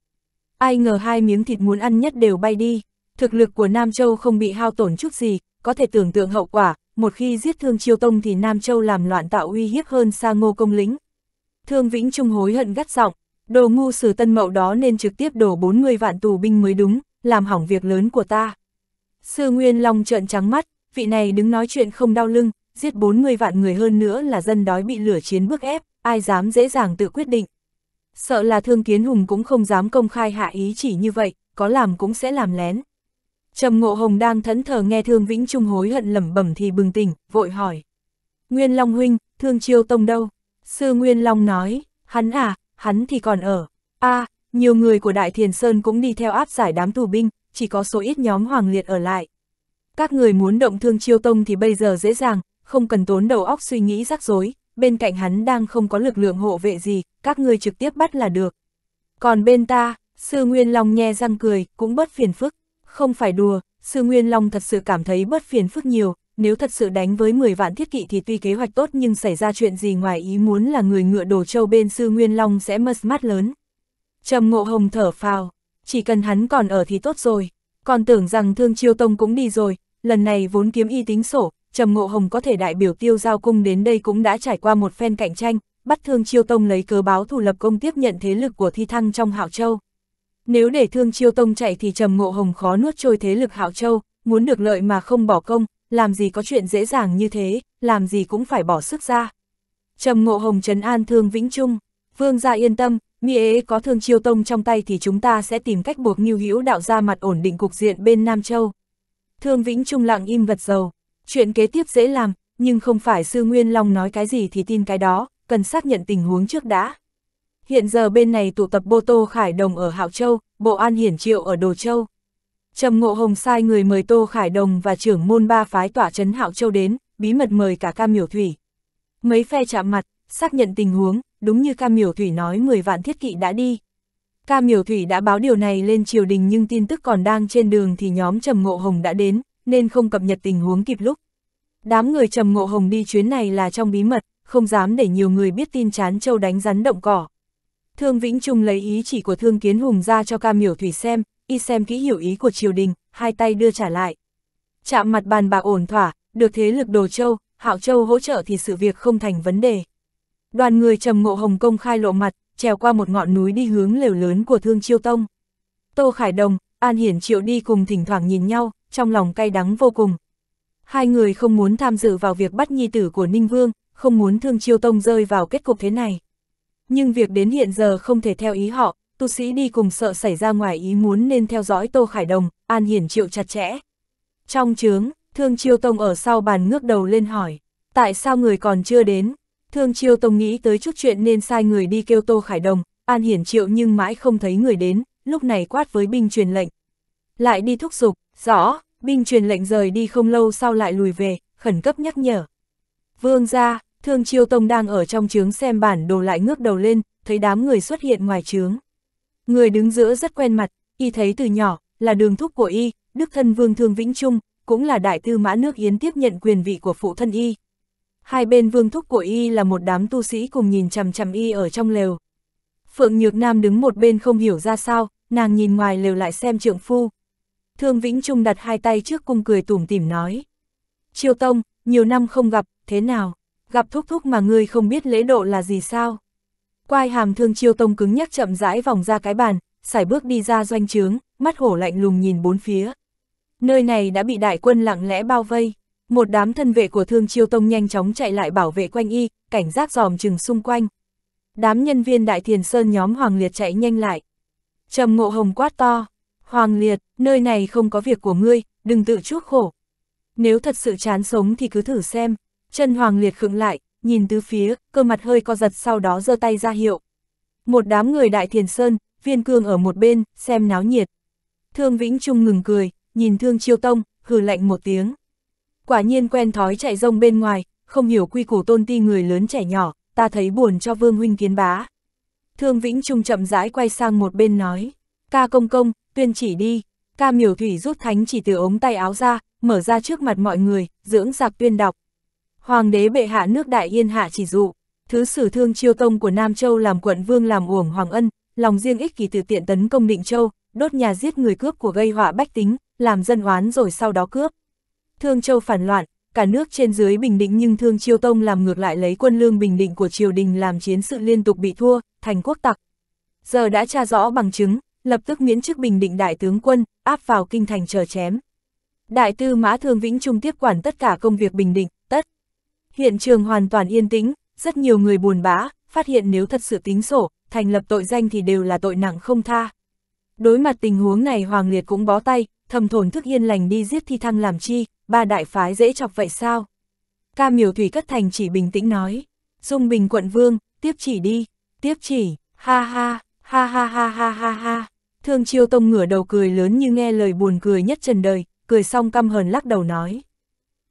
Ai ngờ hai miếng thịt muốn ăn nhất đều bay đi, thực lực của Nam Châu không bị hao tổn chút gì, có thể tưởng tượng hậu quả, một khi giết Thương Chiêu Tông thì Nam Châu làm loạn tạo uy hiếp hơn xa ngô công lĩnh. Thương Vĩnh Trung hối hận gắt giọng, đồ ngu sử tân mậu đó nên trực tiếp đổ 40 vạn tù binh mới đúng, làm hỏng việc lớn của ta. Sư Nguyên Long trợn trắng mắt, vị này đứng nói chuyện không đau lưng, giết 40 vạn người hơn nữa là dân đói bị lửa chiến bức ép, ai dám dễ dàng tự quyết định. Sợ là thương kiến hùng cũng không dám công khai hạ ý chỉ như vậy, có làm cũng sẽ làm lén. Trầm Ngộ Hồng đang thẫn thờ nghe Thương Vĩnh Trung hối hận lẩm bẩm thì bừng tỉnh, vội hỏi. Nguyên Long Huynh, Thương Chiêu Tông đâu? Sư Nguyên Long nói, hắn à, hắn thì còn ở. a à, nhiều người của Đại Thiền Sơn cũng đi theo áp giải đám tù binh, chỉ có số ít nhóm Hoàng Liệt ở lại. Các người muốn động thương chiêu tông thì bây giờ dễ dàng, không cần tốn đầu óc suy nghĩ rắc rối, bên cạnh hắn đang không có lực lượng hộ vệ gì, các người trực tiếp bắt là được. Còn bên ta, Sư Nguyên Long nhe răng cười, cũng bớt phiền phức. Không phải đùa, Sư Nguyên Long thật sự cảm thấy bớt phiền phức nhiều, nếu thật sự đánh với 10 vạn thiết kỵ thì tuy kế hoạch tốt nhưng xảy ra chuyện gì ngoài ý muốn là người ngựa đồ châu bên sư Nguyên Long sẽ mất mát lớn. Trầm ngộ hồng thở phào, chỉ cần hắn còn ở thì tốt rồi, còn tưởng rằng Thương Chiêu Tông cũng đi rồi, lần này vốn kiếm y tính sổ, Trầm ngộ hồng có thể đại biểu tiêu giao cung đến đây cũng đã trải qua một phen cạnh tranh, bắt Thương Chiêu Tông lấy cớ báo thủ lập công tiếp nhận thế lực của Thi Thăng trong Hạo Châu. Nếu để Thương Chiêu Tông chạy thì Trầm Ngộ Hồng khó nuốt trôi thế lực Hạo Châu, muốn được lợi mà không bỏ công, làm gì có chuyện dễ dàng như thế, làm gì cũng phải bỏ sức ra. Trầm Ngộ Hồng trấn an Thương Vĩnh Trung, vương gia yên tâm, mi ế có Thương Chiêu Tông trong tay thì chúng ta sẽ tìm cách buộc Ngưu Hữu đạo ra mặt ổn định cục diện bên Nam Châu. Thương Vĩnh Trung lặng im vật dầu, chuyện kế tiếp dễ làm, nhưng không phải Sư Nguyên Long nói cái gì thì tin cái đó, cần xác nhận tình huống trước đã. Hiện giờ bên này tụ tập Bô Tô Khải Đồng ở Hạo Châu, Bộ An Hiển Triệu ở Đồ Châu. Trầm Ngộ Hồng sai người mời Tô Khải Đồng và trưởng môn ba phái tỏa trấn Hạo Châu đến, bí mật mời cả Cam Miểu Thủy. Mấy phe chạm mặt, xác nhận tình huống, đúng như Cam Miểu Thủy nói 10 vạn thiết kỵ đã đi. Cam Miểu Thủy đã báo điều này lên triều đình nhưng tin tức còn đang trên đường thì nhóm Trầm Ngộ Hồng đã đến, nên không cập nhật tình huống kịp lúc. Đám người Trầm Ngộ Hồng đi chuyến này là trong bí mật, không dám để nhiều người biết tin chán châu đánh rắn động cỏ. Thương Vĩnh Trung lấy ý chỉ của Thương Kiến Hùng ra cho Cam Miểu Thủy xem, y xem kỹ hiểu ý của triều đình, hai tay đưa trả lại. Chạm mặt bàn bạc ổn thỏa, được thế lực đồ châu, hạo châu hỗ trợ thì sự việc không thành vấn đề. Đoàn người trầm ngộ Hồng công khai lộ mặt, trèo qua một ngọn núi đi hướng lều lớn của Thương Chiêu Tông. Tô Khải Đồng, An Hiển Triệu đi cùng thỉnh thoảng nhìn nhau, trong lòng cay đắng vô cùng. Hai người không muốn tham dự vào việc bắt nhi tử của Ninh Vương, không muốn Thương Chiêu Tông rơi vào kết cục thế này. Nhưng việc đến hiện giờ không thể theo ý họ, tu sĩ đi cùng sợ xảy ra ngoài ý muốn nên theo dõi Tô Khải Đồng, An Hiển Triệu chặt chẽ. Trong chướng, Thương Chiêu Tông ở sau bàn ngước đầu lên hỏi, tại sao người còn chưa đến? Thương Chiêu Tông nghĩ tới chút chuyện nên sai người đi kêu Tô Khải Đồng, An Hiển Triệu nhưng mãi không thấy người đến, lúc này quát với binh truyền lệnh. Lại đi thúc giục, rõ, binh truyền lệnh rời đi không lâu sau lại lùi về, khẩn cấp nhắc nhở. Vương ra, Thương Chiêu Tông đang ở trong trướng xem bản đồ lại ngước đầu lên, thấy đám người xuất hiện ngoài trướng. Người đứng giữa rất quen mặt, y thấy từ nhỏ, là đường thúc của y, đức thân vương thương Vĩnh Trung, cũng là đại tư mã nước Yến tiếp nhận quyền vị của phụ thân y. Hai bên vương thúc của y là một đám tu sĩ cùng nhìn chằm chằm y ở trong lều. Phượng Nhược Nam đứng một bên không hiểu ra sao, nàng nhìn ngoài lều lại xem trượng phu. Thương Vĩnh Trung đặt hai tay trước cung cười tủm tỉm nói. Triều Tông, nhiều năm không gặp, thế nào? Gặp thúc thúc mà ngươi không biết lễ độ là gì sao? Quai hàm thương chiêu tông cứng nhắc chậm rãi vòng ra cái bàn, xài bước đi ra doanh trướng, mắt hổ lạnh lùng nhìn bốn phía. Nơi này đã bị đại quân lặng lẽ bao vây, một đám thân vệ của thương chiêu tông nhanh chóng chạy lại bảo vệ quanh y, cảnh giác dòm chừng xung quanh. Đám nhân viên đại thiền sơn nhóm Hoàng Liệt chạy nhanh lại. Trầm ngộ hồng quát to, Hoàng Liệt, nơi này không có việc của ngươi, đừng tự chuốc khổ. Nếu thật sự chán sống thì cứ thử xem, chân Hoàng Liệt khựng lại, nhìn tứ phía, cơ mặt hơi co giật sau đó giơ tay ra hiệu. Một đám người đại thiền sơn, viên cương ở một bên, xem náo nhiệt. Thương Vĩnh Trung ngừng cười, nhìn Thương Chiêu Tông, hừ lạnh một tiếng. Quả nhiên quen thói chạy rông bên ngoài, không hiểu quy củ tôn ti người lớn trẻ nhỏ, ta thấy buồn cho Vương Huynh kiến bá. Thương Vĩnh Trung chậm rãi quay sang một bên nói, ca công công, tuyên chỉ đi. Ca miểu thủy rút thánh chỉ từ ống tay áo ra, mở ra trước mặt mọi người, dưỡng giặc tuyên đọc. Hoàng đế bệ hạ nước Đại Yên hạ chỉ dụ, thứ sử thương chiêu tông của Nam Châu làm quận vương làm uổng Hoàng Ân, lòng riêng ích kỳ từ tiện tấn công Định Châu, đốt nhà giết người cướp của gây họa bách tính, làm dân oán rồi sau đó cướp. Thương Châu phản loạn, cả nước trên dưới bình định nhưng Thương Chiêu Tông làm ngược lại lấy quân lương bình định của triều đình làm chiến sự liên tục bị thua, thành quốc tặc. Giờ đã tra rõ bằng chứng, lập tức miễn chức bình định đại tướng quân, áp vào kinh thành chờ chém. Đại tư mã Thương Vĩnh Trung tiếp quản tất cả công việc bình định, Hiện trường hoàn toàn yên tĩnh, rất nhiều người buồn bã, phát hiện nếu thật sự tính sổ, thành lập tội danh thì đều là tội nặng không tha. Đối mặt tình huống này Hoàng Liệt cũng bó tay, thầm thổn thức yên lành đi giết thi thăng làm chi, ba đại phái dễ chọc vậy sao? Ca miểu Thủy Cất Thành chỉ bình tĩnh nói, Dung Bình quận vương, tiếp chỉ đi, tiếp chỉ, ha ha, ha ha ha ha ha ha. Thương Chiêu Tông ngửa đầu cười lớn như nghe lời buồn cười nhất trần đời, cười xong căm hờn lắc đầu nói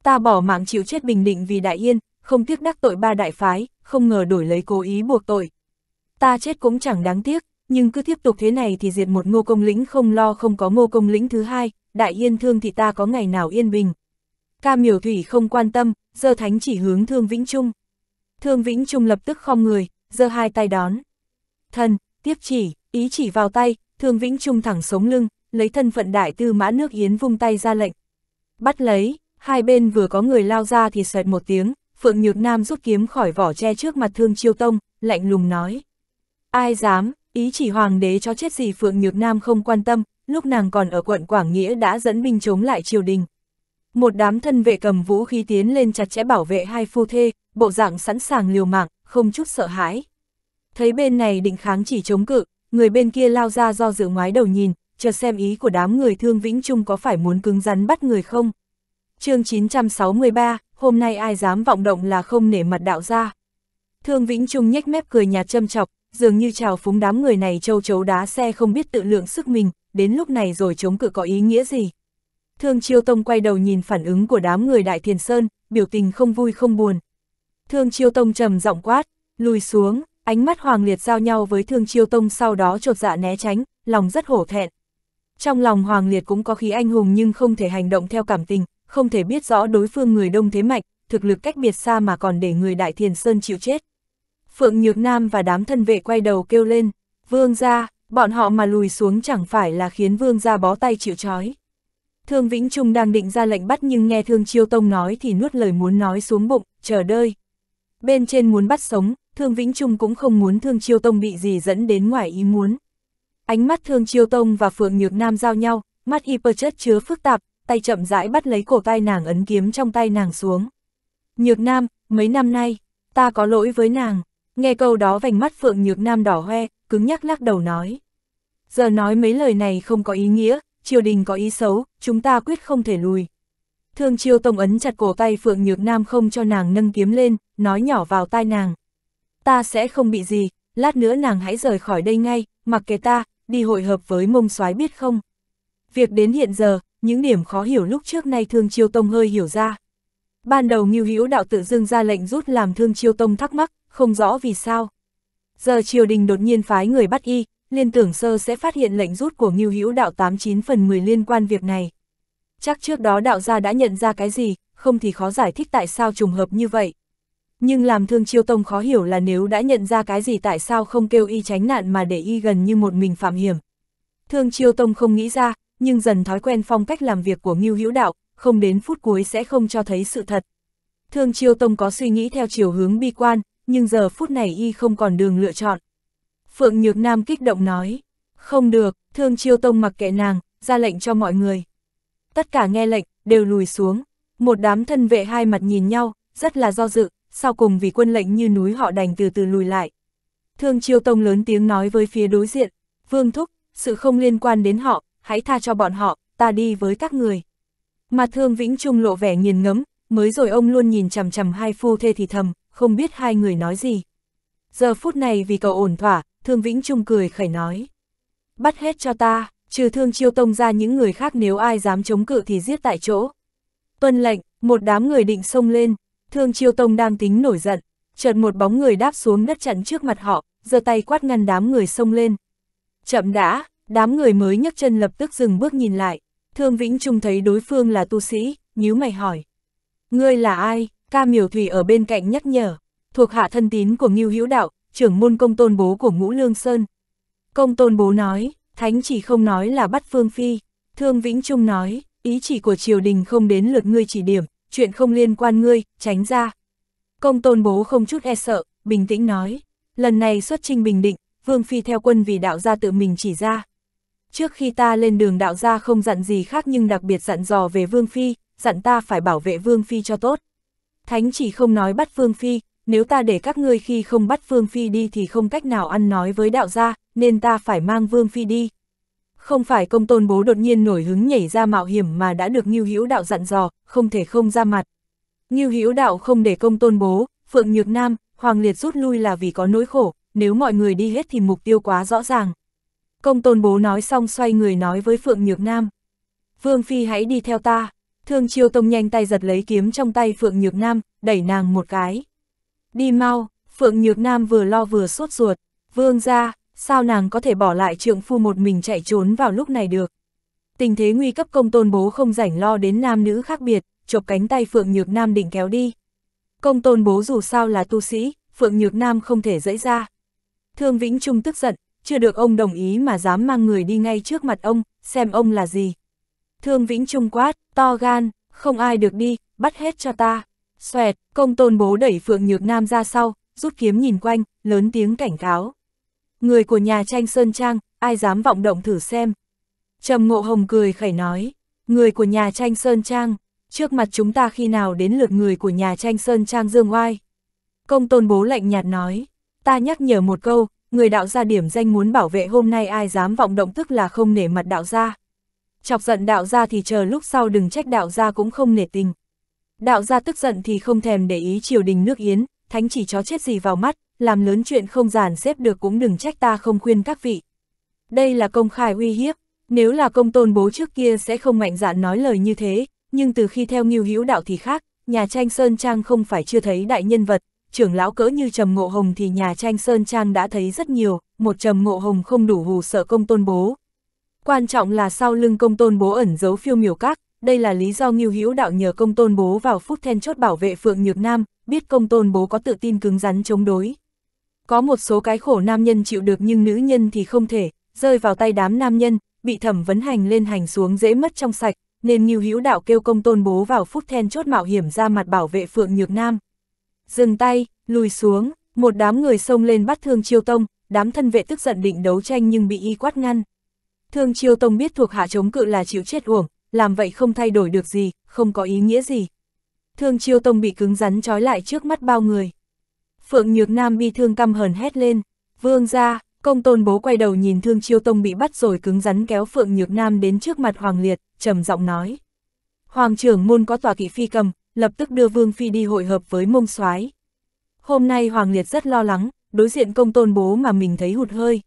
ta bỏ mạng chịu chết bình định vì đại yên, không tiếc đắc tội ba đại phái, không ngờ đổi lấy cố ý buộc tội. Ta chết cũng chẳng đáng tiếc, nhưng cứ tiếp tục thế này thì diệt một ngô công lĩnh không lo không có ngô công lĩnh thứ hai, đại yên thương thì ta có ngày nào yên bình. Ca miểu thủy không quan tâm, giơ thánh chỉ hướng thương vĩnh trung. Thương vĩnh trung lập tức khom người, giơ hai tay đón. Thân, tiếp chỉ, ý chỉ vào tay, thương vĩnh trung thẳng sống lưng, lấy thân phận đại tư mã nước yến vung tay ra lệnh. Bắt lấy, Hai bên vừa có người lao ra thì xoẹt một tiếng, Phượng Nhược Nam rút kiếm khỏi vỏ che trước mặt Thương Chiêu Tông, lạnh lùng nói. Ai dám, ý chỉ hoàng đế cho chết gì Phượng Nhược Nam không quan tâm, lúc nàng còn ở quận Quảng Nghĩa đã dẫn binh chống lại triều đình. Một đám thân vệ cầm vũ khí tiến lên chặt chẽ bảo vệ hai phu thê, bộ dạng sẵn sàng liều mạng, không chút sợ hãi. Thấy bên này định kháng chỉ chống cự, người bên kia lao ra do dự ngoái đầu nhìn, chờ xem ý của đám người thương vĩnh chung có phải muốn cứng rắn bắt người không chương 963, hôm nay ai dám vọng động là không nể mặt đạo gia Thương Vĩnh Trung nhếch mép cười nhạt châm chọc, dường như chào phúng đám người này châu chấu đá xe không biết tự lượng sức mình, đến lúc này rồi chống cự có ý nghĩa gì. Thương Chiêu Tông quay đầu nhìn phản ứng của đám người Đại Thiền Sơn, biểu tình không vui không buồn. Thương Chiêu Tông trầm giọng quát, lùi xuống, ánh mắt Hoàng Liệt giao nhau với Thương Chiêu Tông sau đó trột dạ né tránh, lòng rất hổ thẹn. Trong lòng Hoàng Liệt cũng có khí anh hùng nhưng không thể hành động theo cảm tình, không thể biết rõ đối phương người đông thế mạnh, thực lực cách biệt xa mà còn để người Đại Thiền Sơn chịu chết. Phượng Nhược Nam và đám thân vệ quay đầu kêu lên, vương ra, bọn họ mà lùi xuống chẳng phải là khiến vương ra bó tay chịu trói. Thương Vĩnh Trung đang định ra lệnh bắt nhưng nghe Thương Chiêu Tông nói thì nuốt lời muốn nói xuống bụng, chờ đợi. Bên trên muốn bắt sống, Thương Vĩnh Trung cũng không muốn Thương Chiêu Tông bị gì dẫn đến ngoài ý muốn. Ánh mắt Thương Chiêu Tông và Phượng Nhược Nam giao nhau, mắt hyper chất chứa phức tạp, tay chậm rãi bắt lấy cổ tay nàng ấn kiếm trong tay nàng xuống. Nhược Nam, mấy năm nay, ta có lỗi với nàng. Nghe câu đó vành mắt Phượng Nhược Nam đỏ hoe, cứng nhắc lắc đầu nói. Giờ nói mấy lời này không có ý nghĩa, triều đình có ý xấu, chúng ta quyết không thể lùi. Thương triều tông ấn chặt cổ tay Phượng Nhược Nam không cho nàng nâng kiếm lên, nói nhỏ vào tai nàng. Ta sẽ không bị gì, lát nữa nàng hãy rời khỏi đây ngay, mặc kệ ta, đi hội hợp với mông soái biết không. Việc đến hiện giờ, những điểm khó hiểu lúc trước nay Thương Chiêu Tông hơi hiểu ra. Ban đầu Ngưu Hữu đạo tự dưng ra lệnh rút làm Thương Chiêu Tông thắc mắc, không rõ vì sao. Giờ triều đình đột nhiên phái người bắt y, liên tưởng sơ sẽ phát hiện lệnh rút của Ngưu Hữu đạo 89 phần 10 liên quan việc này. Chắc trước đó đạo gia đã nhận ra cái gì, không thì khó giải thích tại sao trùng hợp như vậy. Nhưng làm Thương Chiêu Tông khó hiểu là nếu đã nhận ra cái gì tại sao không kêu y tránh nạn mà để y gần như một mình phạm hiểm. Thương Chiêu Tông không nghĩ ra, nhưng dần thói quen phong cách làm việc của Ngưu Hữu Đạo, không đến phút cuối sẽ không cho thấy sự thật. Thương Chiêu Tông có suy nghĩ theo chiều hướng bi quan, nhưng giờ phút này y không còn đường lựa chọn. Phượng Nhược Nam kích động nói, không được, Thương Chiêu Tông mặc kệ nàng, ra lệnh cho mọi người. Tất cả nghe lệnh, đều lùi xuống, một đám thân vệ hai mặt nhìn nhau, rất là do dự, sau cùng vì quân lệnh như núi họ đành từ từ lùi lại. Thương Chiêu Tông lớn tiếng nói với phía đối diện, Vương Thúc, sự không liên quan đến họ, hãy tha cho bọn họ, ta đi với các người. Mà Thương Vĩnh Trung lộ vẻ nghiền ngấm, mới rồi ông luôn nhìn chằm chằm hai phu thê thì thầm, không biết hai người nói gì. Giờ phút này vì cậu ổn thỏa, Thương Vĩnh Trung cười khẩy nói. Bắt hết cho ta, trừ Thương Chiêu Tông ra những người khác nếu ai dám chống cự thì giết tại chỗ. Tuân lệnh, một đám người định xông lên, Thương Chiêu Tông đang tính nổi giận, chợt một bóng người đáp xuống đất chặn trước mặt họ, giơ tay quát ngăn đám người xông lên. Chậm đã, Đám người mới nhấc chân lập tức dừng bước nhìn lại, Thương Vĩnh Trung thấy đối phương là tu sĩ, nhíu mày hỏi. Ngươi là ai? Ca miểu thủy ở bên cạnh nhắc nhở, thuộc hạ thân tín của Ngưu Hữu Đạo, trưởng môn công tôn bố của Ngũ Lương Sơn. Công tôn bố nói, thánh chỉ không nói là bắt Phương Phi, Thương Vĩnh Trung nói, ý chỉ của triều đình không đến lượt ngươi chỉ điểm, chuyện không liên quan ngươi, tránh ra. Công tôn bố không chút e sợ, bình tĩnh nói, lần này xuất trình bình định, Vương Phi theo quân vì đạo gia tự mình chỉ ra, trước khi ta lên đường đạo gia không dặn gì khác nhưng đặc biệt dặn dò về Vương Phi, dặn ta phải bảo vệ Vương Phi cho tốt. Thánh chỉ không nói bắt Vương Phi, nếu ta để các ngươi khi không bắt Vương Phi đi thì không cách nào ăn nói với đạo gia, nên ta phải mang Vương Phi đi. Không phải công tôn bố đột nhiên nổi hứng nhảy ra mạo hiểm mà đã được Ngưu Hữu đạo dặn dò, không thể không ra mặt. Ngưu Hữu đạo không để công tôn bố, Phượng Nhược Nam, Hoàng Liệt rút lui là vì có nỗi khổ, nếu mọi người đi hết thì mục tiêu quá rõ ràng. Công tôn bố nói xong xoay người nói với Phượng Nhược Nam. Vương Phi hãy đi theo ta. Thương chiêu tông nhanh tay giật lấy kiếm trong tay Phượng Nhược Nam, đẩy nàng một cái. Đi mau, Phượng Nhược Nam vừa lo vừa sốt ruột. Vương ra, sao nàng có thể bỏ lại trượng phu một mình chạy trốn vào lúc này được. Tình thế nguy cấp công tôn bố không rảnh lo đến nam nữ khác biệt, chộp cánh tay Phượng Nhược Nam định kéo đi. Công tôn bố dù sao là tu sĩ, Phượng Nhược Nam không thể dẫy ra. Thương Vĩnh Trung tức giận, chưa được ông đồng ý mà dám mang người đi ngay trước mặt ông, xem ông là gì. Thương Vĩnh Trung quát, to gan, không ai được đi, bắt hết cho ta. Xoẹt, công tôn bố đẩy Phượng Nhược Nam ra sau, rút kiếm nhìn quanh, lớn tiếng cảnh cáo. Người của nhà tranh Sơn Trang, ai dám vọng động thử xem. Trầm Ngộ Hồng cười khẩy nói, người của nhà tranh Sơn Trang, trước mặt chúng ta khi nào đến lượt người của nhà tranh Sơn Trang Dương Oai. Công tôn bố lạnh nhạt nói, ta nhắc nhở một câu, người đạo gia điểm danh muốn bảo vệ hôm nay ai dám vọng động tức là không nể mặt đạo gia. Chọc giận đạo gia thì chờ lúc sau đừng trách đạo gia cũng không nể tình. Đạo gia tức giận thì không thèm để ý triều đình nước Yến, thánh chỉ chó chết gì vào mắt, làm lớn chuyện không giản xếp được cũng đừng trách ta không khuyên các vị. Đây là công khai uy hiếp, nếu là công tôn bố trước kia sẽ không mạnh dạn nói lời như thế, nhưng từ khi theo nghiêu hữu đạo thì khác, nhà tranh Sơn Trang không phải chưa thấy đại nhân vật, trưởng lão cỡ như Trầm Ngộ Hồng thì nhà tranh Sơn Trang đã thấy rất nhiều, một Trầm Ngộ Hồng không đủ hù sợ công tôn bố. Quan trọng là sau lưng công tôn bố ẩn giấu phiêu miểu các, đây là lý do nghiêu hữu đạo nhờ công tôn bố vào phút then chốt bảo vệ Phượng Nhược Nam, biết công tôn bố có tự tin cứng rắn chống đối. Có một số cái khổ nam nhân chịu được nhưng nữ nhân thì không thể, rơi vào tay đám nam nhân, bị thẩm vấn hành lên hành xuống dễ mất trong sạch, nên nghiêu hữu đạo kêu công tôn bố vào phút then chốt mạo hiểm ra mặt bảo vệ Phượng Nhược Nam. Dừng tay, lùi xuống, một đám người xông lên bắt Thương Chiêu Tông, đám thân vệ tức giận định đấu tranh nhưng bị y quát ngăn. Thương Chiêu Tông biết thuộc hạ chống cự là chịu chết uổng, làm vậy không thay đổi được gì, không có ý nghĩa gì. Thương Chiêu Tông bị cứng rắn trói lại trước mắt bao người. Phượng Nhược Nam bi thương căm hờn hét lên, vương ra, công tôn bố quay đầu nhìn Thương Chiêu Tông bị bắt rồi cứng rắn kéo Phượng Nhược Nam đến trước mặt Hoàng Liệt, trầm giọng nói. Hoàng trưởng môn có tòa kỵ phi cầm, lập tức đưa Vương Phi đi hội hợp với mông soái Hôm nay Hoàng Liệt rất lo lắng, đối diện công tôn bố mà mình thấy hụt hơi.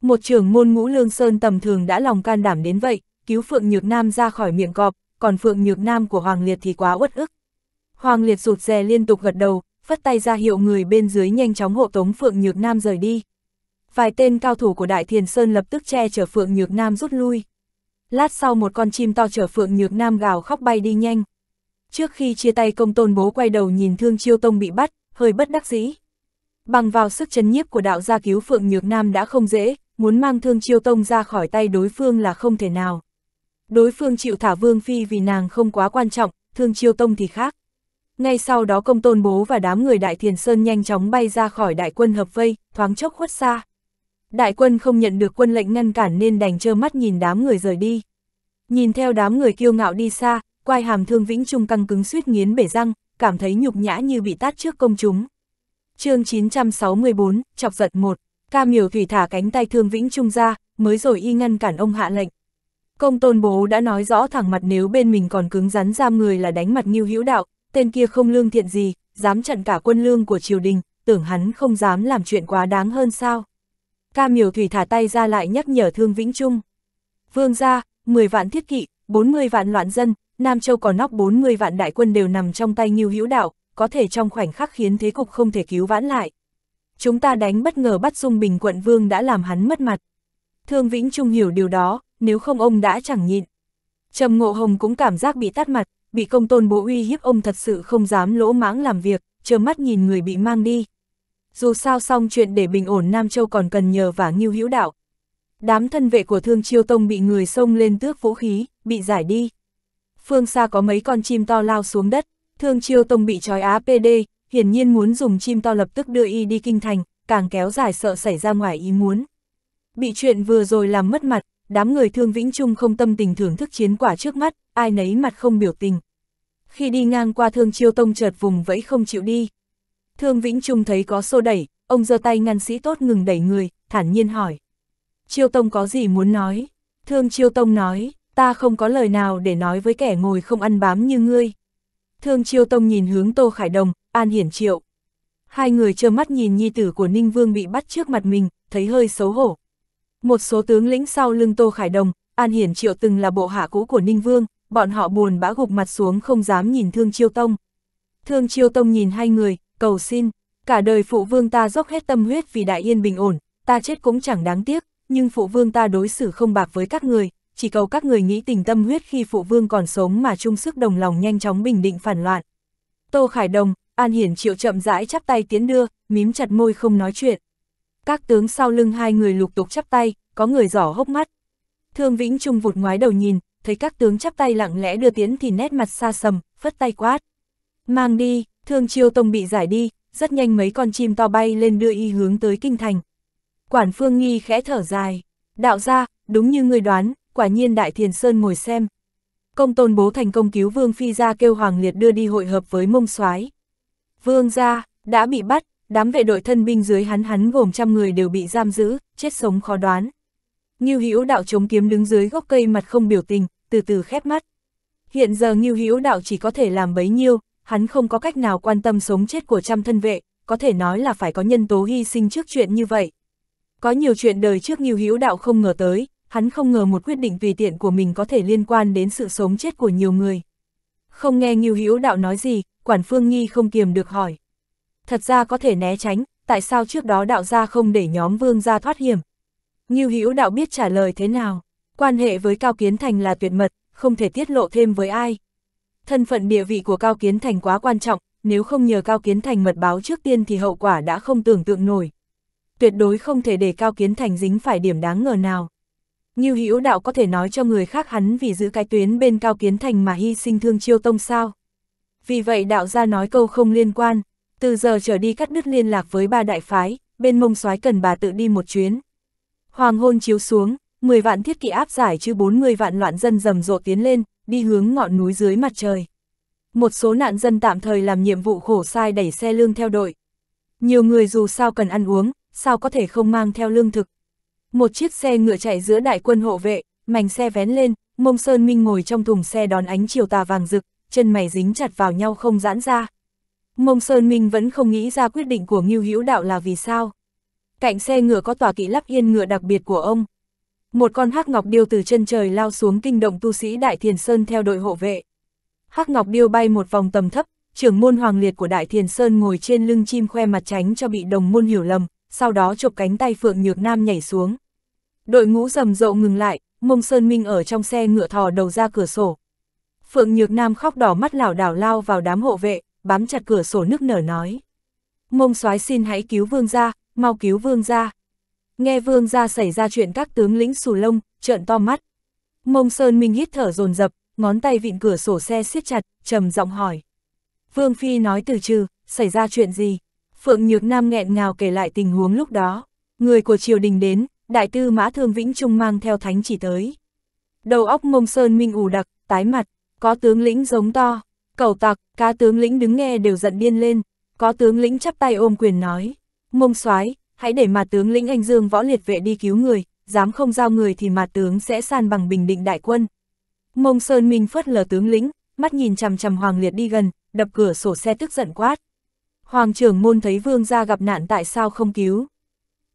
Một trưởng môn ngũ lương sơn tầm thường đã lòng can đảm đến vậy, cứu Phượng Nhược Nam ra khỏi miệng cọp, còn Phượng Nhược Nam của Hoàng Liệt thì quá uất ức. Hoàng Liệt rụt rè liên tục gật đầu, phất tay ra hiệu người bên dưới nhanh chóng hộ tống Phượng Nhược Nam rời đi. Vài tên cao thủ của Đại Thiền Sơn lập tức che chở Phượng Nhược Nam rút lui. Lát sau một con chim to chở Phượng Nhược Nam gào khóc bay đi nhanh. Trước khi chia tay công tôn bố quay đầu nhìn Thương Chiêu Tông bị bắt, hơi bất đắc dĩ. Bằng vào sức chấn nhiếp của đạo gia cứu Phượng Nhược Nam đã không dễ, muốn mang Thương Chiêu Tông ra khỏi tay đối phương là không thể nào. Đối phương chịu thả Vương Phi vì nàng không quá quan trọng, Thương Chiêu Tông thì khác. Ngay sau đó công tôn bố và đám người Đại Thiền Sơn nhanh chóng bay ra khỏi đại quân hợp vây, thoáng chốc khuất xa. Đại quân không nhận được quân lệnh ngăn cản nên đành trơ mắt nhìn đám người rời đi. Nhìn theo đám người kiêu ngạo đi xa, quai hàm thương vĩnh trung căng cứng suýt nghiến bể răng, cảm thấy nhục nhã như bị tát trước công chúng. chương 964, chọc giận một ca miểu thủy thả cánh tay thương vĩnh trung ra, mới rồi y ngăn cản ông hạ lệnh. Công tôn bố đã nói rõ thẳng mặt nếu bên mình còn cứng rắn giam người là đánh mặt nghiêu hữu đạo, tên kia không lương thiện gì, dám chặn cả quân lương của triều đình, tưởng hắn không dám làm chuyện quá đáng hơn sao. Ca miểu thủy thả tay ra lại nhắc nhở thương vĩnh trung. Vương ra, 10 vạn thiết kỵ, 40 vạn loạn dân, Nam Châu còn nóc 40 vạn đại quân đều nằm trong tay Ngưu Hữu Đạo, có thể trong khoảnh khắc khiến thế cục không thể cứu vãn lại. Chúng ta đánh bất ngờ bắt Dung Bình quận vương đã làm hắn mất mặt. Thương Vĩnh Trung hiểu điều đó, nếu không ông đã chẳng nhịn. Trầm Ngộ Hồng cũng cảm giác bị tắt mặt, bị công tôn bố uy hiếp ông thật sự không dám lỗ mãng làm việc, Trơ mắt nhìn người bị mang đi. Dù sao xong chuyện để bình ổn Nam Châu còn cần nhờ và Ngưu Hữu Đạo. Đám thân vệ của Thương Chiêu Tông bị người xông lên tước vũ khí, bị giải đi phương xa có mấy con chim to lao xuống đất, thương chiêu tông bị trói á PD, hiển nhiên muốn dùng chim to lập tức đưa y đi kinh thành, càng kéo dài sợ xảy ra ngoài ý muốn. Bị chuyện vừa rồi làm mất mặt, đám người thương Vĩnh Trung không tâm tình thưởng thức chiến quả trước mắt, ai nấy mặt không biểu tình. Khi đi ngang qua thương chiêu tông chợt vùng vẫy không chịu đi. Thương Vĩnh Trung thấy có xô đẩy, ông giơ tay ngăn sĩ tốt ngừng đẩy người, thản nhiên hỏi. Chiêu Tông có gì muốn nói? Thương Chiêu Tông nói, ta không có lời nào để nói với kẻ ngồi không ăn bám như ngươi. Thương Chiêu Tông nhìn hướng Tô Khải Đồng, An Hiển Triệu. Hai người trơ mắt nhìn nhi tử của Ninh Vương bị bắt trước mặt mình, thấy hơi xấu hổ. Một số tướng lĩnh sau lưng Tô Khải Đồng, An Hiển Triệu từng là bộ hạ cũ của Ninh Vương, bọn họ buồn bã gục mặt xuống không dám nhìn Thương Chiêu Tông. Thương Chiêu Tông nhìn hai người, cầu xin, cả đời phụ vương ta dốc hết tâm huyết vì đại yên bình ổn, ta chết cũng chẳng đáng tiếc, nhưng phụ vương ta đối xử không bạc với các người, chỉ cầu các người nghĩ tình tâm huyết khi phụ vương còn sống mà chung sức đồng lòng nhanh chóng bình định phản loạn. Tô Khải Đồng, An Hiển Triệu chậm rãi chắp tay tiến đưa, mím chặt môi không nói chuyện. Các tướng sau lưng hai người lục tục chắp tay, có người giỏ hốc mắt. Thương Vĩnh Trung vụt ngoái đầu nhìn, thấy các tướng chắp tay lặng lẽ đưa tiến thì nét mặt xa sầm, phất tay quát. Mang đi, thương chiêu tông bị giải đi, rất nhanh mấy con chim to bay lên đưa y hướng tới kinh thành. Quản phương nghi khẽ thở dài, đạo ra, đúng như người đoán, quả nhiên Đại Thiền Sơn ngồi xem. Công tôn bố thành công cứu Vương Phi ra kêu Hoàng Liệt đưa đi hội hợp với mông soái Vương ra, đã bị bắt, đám vệ đội thân binh dưới hắn hắn gồm trăm người đều bị giam giữ, chết sống khó đoán. Ngưu Hữu đạo chống kiếm đứng dưới gốc cây mặt không biểu tình, từ từ khép mắt. Hiện giờ Ngưu Hữu đạo chỉ có thể làm bấy nhiêu, hắn không có cách nào quan tâm sống chết của trăm thân vệ, có thể nói là phải có nhân tố hy sinh trước chuyện như vậy. Có nhiều chuyện đời trước Ngưu Hữu đạo không ngờ tới, hắn không ngờ một quyết định tùy tiện của mình có thể liên quan đến sự sống chết của nhiều người. Không nghe Ngưu Hữu Đạo nói gì, Quản Phương Nghi không kiềm được hỏi. Thật ra có thể né tránh, tại sao trước đó đạo gia không để nhóm vương gia thoát hiểm? Ngưu Hữu Đạo biết trả lời thế nào, quan hệ với Cao Kiến Thành là tuyệt mật, không thể tiết lộ thêm với ai. Thân phận địa vị của Cao Kiến Thành quá quan trọng, nếu không nhờ Cao Kiến Thành mật báo trước tiên thì hậu quả đã không tưởng tượng nổi. Tuyệt đối không thể để Cao Kiến Thành dính phải điểm đáng ngờ nào. Ngưu Hữu Đạo có thể nói cho người khác hắn vì giữ cái tuyến bên Cao Kiến Thành mà hy sinh Thương Chiêu Tông sao? Vì vậy đạo gia nói câu không liên quan, từ giờ trở đi cắt đứt liên lạc với ba đại phái, bên mông soái cần bà tự đi một chuyến. Hoàng hôn chiếu xuống, 10 vạn thiết kỵ áp giải chứ 40 vạn loạn dân rầm rộ tiến lên, đi hướng ngọn núi dưới mặt trời. Một số nạn dân tạm thời làm nhiệm vụ khổ sai đẩy xe lương theo đội. Nhiều người dù sao cần ăn uống, sao có thể không mang theo lương thực. Một chiếc xe ngựa chạy giữa đại quân hộ vệ, mảnh xe vén lên, mông Sơn Minh ngồi trong thùng xe đón ánh chiều tà vàng rực, chân mày dính chặt vào nhau không giãn ra. Mông Sơn Minh vẫn không nghĩ ra quyết định của Ngưu Hữu Đạo là vì sao. Cạnh xe ngựa có tòa kỵ lắc yên ngựa đặc biệt của ông. Một con hắc ngọc điêu từ chân trời lao xuống kinh động tu sĩ Đại Thiền Sơn theo đội hộ vệ. Hắc ngọc điêu bay một vòng tầm thấp, trưởng môn hoàng liệt của Đại Thiền Sơn ngồi trên lưng chim khoe mặt tránh cho bị đồng môn hiểu lầm, sau đó chụp cánh tay Phượng Nhược Nam nhảy xuống. Đội ngũ rầm rộ ngừng lại, mông Sơn Minh ở trong xe ngựa thò đầu ra cửa sổ. Phượng Nhược Nam khóc đỏ mắt lảo đảo lao vào đám hộ vệ, bám chặt cửa sổ nước nở nói. Mông soái xin hãy cứu vương gia, mau cứu vương gia. Nghe vương gia xảy ra chuyện các tướng lĩnh sù lông, trợn to mắt. Mông Sơn Minh hít thở dồn dập ngón tay vịn cửa sổ xe siết chặt, trầm giọng hỏi. Vương Phi nói từ trừ, xảy ra chuyện gì? Phượng Nhược Nam nghẹn ngào kể lại tình huống lúc đó. Người của triều đình đến, đại tư mã thương Vĩnh Trung mang theo thánh chỉ tới. Đầu óc mông sơn minh ù đặc, tái mặt, có tướng lĩnh giống to, cẩu tặc, cá tướng lĩnh đứng nghe đều giận điên lên, có tướng lĩnh chắp tay ôm quyền nói, mông soái hãy để mà tướng lĩnh anh dương võ liệt vệ đi cứu người, dám không giao người thì mà tướng sẽ san bằng bình định đại quân. Mông Sơn Minh phớt lờ tướng lĩnh, mắt nhìn chằm chằm Hoàng Liệt đi gần, đập cửa sổ xe tức giận quát. Hoàng trưởng môn thấy vương gia gặp nạn tại sao không cứu.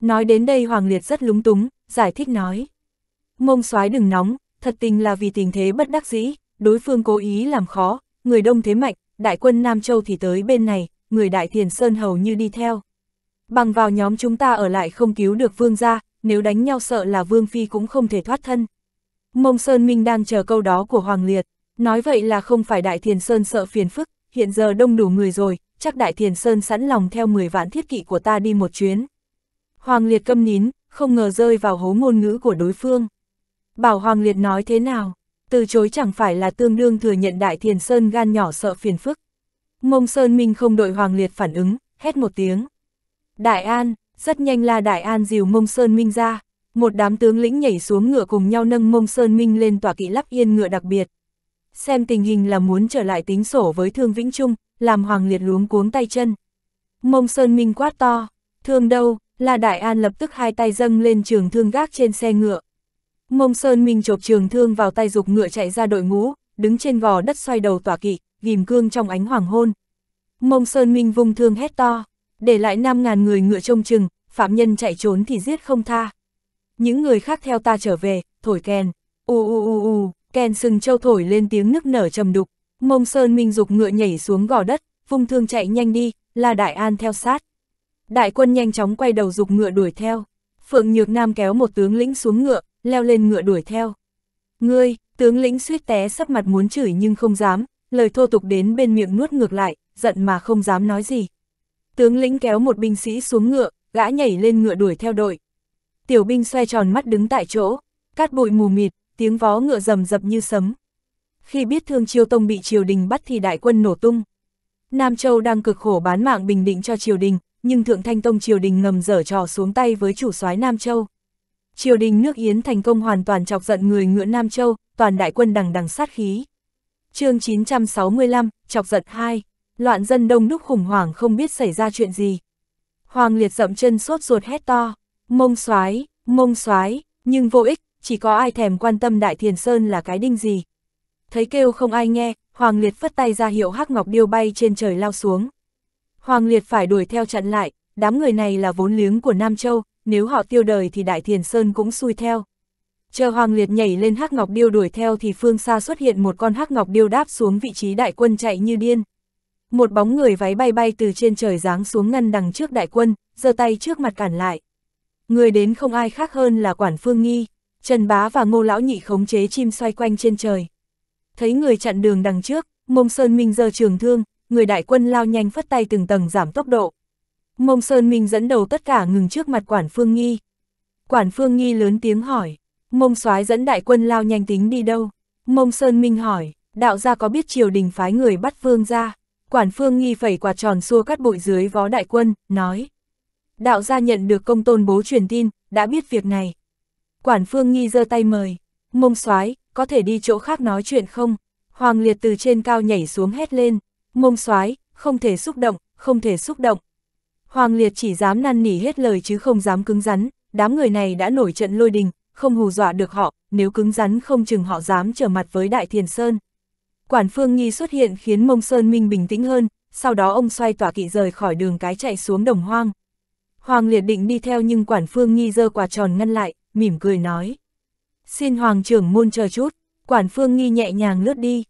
Nói đến đây Hoàng Liệt rất lúng túng, giải thích nói. Mông soái đừng nóng, thật tình là vì tình thế bất đắc dĩ, đối phương cố ý làm khó, người đông thế mạnh, đại quân Nam Châu thì tới bên này, người đại thiền sơn hầu như đi theo. Bằng vào nhóm chúng ta ở lại không cứu được vương gia, nếu đánh nhau sợ là vương phi cũng không thể thoát thân. Mông Sơn Minh đang chờ câu đó của Hoàng Liệt, nói vậy là không phải đại thiền sơn sợ phiền phức, hiện giờ đông đủ người rồi, chắc đại thiền sơn sẵn lòng theo 10 vạn thiết kỵ của ta đi một chuyến. Hoàng Liệt câm nín, không ngờ rơi vào hố ngôn ngữ của đối phương. Bảo Hoàng Liệt nói thế nào, từ chối chẳng phải là tương đương thừa nhận Đại Thiền Sơn gan nhỏ sợ phiền phức. Mông Sơn Minh không đội Hoàng Liệt phản ứng, hét một tiếng. Đại An, rất nhanh là Đại An dìu Mông Sơn Minh ra, một đám tướng lĩnh nhảy xuống ngựa cùng nhau nâng Mông Sơn Minh lên tòa kỵ lắp yên ngựa đặc biệt. Xem tình hình là muốn trở lại tính sổ với Thương Vĩnh Trung, làm Hoàng Liệt luống cuống tay chân. Mông Sơn Minh quát to, thương đâu, La Đại An lập tức hai tay dâng lên trường thương gác trên xe ngựa. Mông Sơn Minh chộp trường thương vào tay dục ngựa chạy ra đội ngũ, đứng trên gò đất xoay đầu tỏa kỵ, ghim cương trong ánh hoàng hôn. Mông Sơn Minh vung thương hét to, để lại 5.000 người ngựa trông chừng, phạm nhân chạy trốn thì giết không tha. Những người khác theo ta trở về, thổi kèn, u u u u, kèn sừng châu thổi lên tiếng nức nở trầm đục. Mông Sơn Minh dục ngựa nhảy xuống gò đất, vung thương chạy nhanh đi, La Đại An theo sát. Đại quân nhanh chóng quay đầu dục ngựa đuổi theo. Phượng Nhược Nam kéo một tướng lĩnh xuống ngựa, leo lên ngựa đuổi theo. Ngươi, tướng lĩnh suýt té sắp mặt muốn chửi nhưng không dám, lời thô tục đến bên miệng nuốt ngược lại, giận mà không dám nói gì. Tướng lĩnh kéo một binh sĩ xuống ngựa, gã nhảy lên ngựa đuổi theo đội. Tiểu binh xoay tròn mắt đứng tại chỗ, cát bụi mù mịt, tiếng vó ngựa rầm rập như sấm. Khi biết Thương Chiêu Tông bị triều đình bắt thì đại quân nổ tung. Nam Châu đang cực khổ bán mạng bình định cho triều đình, nhưng Thượng Thanh Tông triều đình ngầm dở trò xuống tay với chủ soái Nam Châu. Triều đình nước Yến thành công hoàn toàn chọc giận người ngựa Nam Châu, toàn đại quân đằng đằng sát khí. chương 965, chọc giận 2, loạn dân đông đúc khủng hoảng không biết xảy ra chuyện gì. Hoàng liệt dậm chân sốt ruột hét to, mông soái mông soái nhưng vô ích, chỉ có ai thèm quan tâm Đại Thiền Sơn là cái đinh gì. Thấy kêu không ai nghe, Hoàng Liệt phất tay ra hiệu Hắc Ngọc Điêu bay trên trời lao xuống. Hoàng Liệt phải đuổi theo chặn lại, đám người này là vốn liếng của Nam Châu, nếu họ tiêu đời thì Đại Thiền Sơn cũng xui theo. Chờ Hoàng Liệt nhảy lên Hắc Ngọc Điêu đuổi theo thì phương xa xuất hiện một con Hắc Ngọc Điêu đáp xuống vị trí đại quân chạy như điên. Một bóng người váy bay bay từ trên trời giáng xuống ngăn đằng trước đại quân, giơ tay trước mặt cản lại. Người đến không ai khác hơn là Quản Phương Nghi, Trần Bá và Ngô Lão Nhị khống chế chim xoay quanh trên trời. Thấy người chặn đường đằng trước, Mông Sơn Minh giơ trường thương, người đại quân lao nhanh phất tay từng tầng giảm tốc độ. Mông Sơn Minh dẫn đầu tất cả ngừng trước mặt Quản Phương Nghi. Quản Phương Nghi lớn tiếng hỏi, mông soái dẫn đại quân lao nhanh tính đi đâu? Mông Sơn Minh hỏi, đạo gia có biết triều đình phái người bắt Phương ra? Quản Phương Nghi phẩy quạt tròn xua cắt bụi dưới vó đại quân, nói. Đạo gia nhận được công tôn bố truyền tin, đã biết việc này. Quản Phương Nghi giơ tay mời, mông soái có thể đi chỗ khác nói chuyện không? Hoàng Liệt từ trên cao nhảy xuống hét lên, Ngông soái không thể xúc động, không thể xúc động. Hoàng Liệt chỉ dám năn nỉ hết lời chứ không dám cứng rắn, đám người này đã nổi trận lôi đình, không hù dọa được họ, nếu cứng rắn không chừng họ dám trở mặt với Đại Thiền Sơn. Quản Phương Nhi xuất hiện khiến Mông Sơn Minh bình tĩnh hơn, sau đó ông xoay tỏa kỵ rời khỏi đường cái chạy xuống đồng hoang. Hoàng Liệt định đi theo nhưng Quản Phương Nhi giơ quả tròn ngăn lại, mỉm cười nói. Xin Hoàng trưởng môn chờ chút, Quản Phương Nhi nhẹ nhàng lướt đi.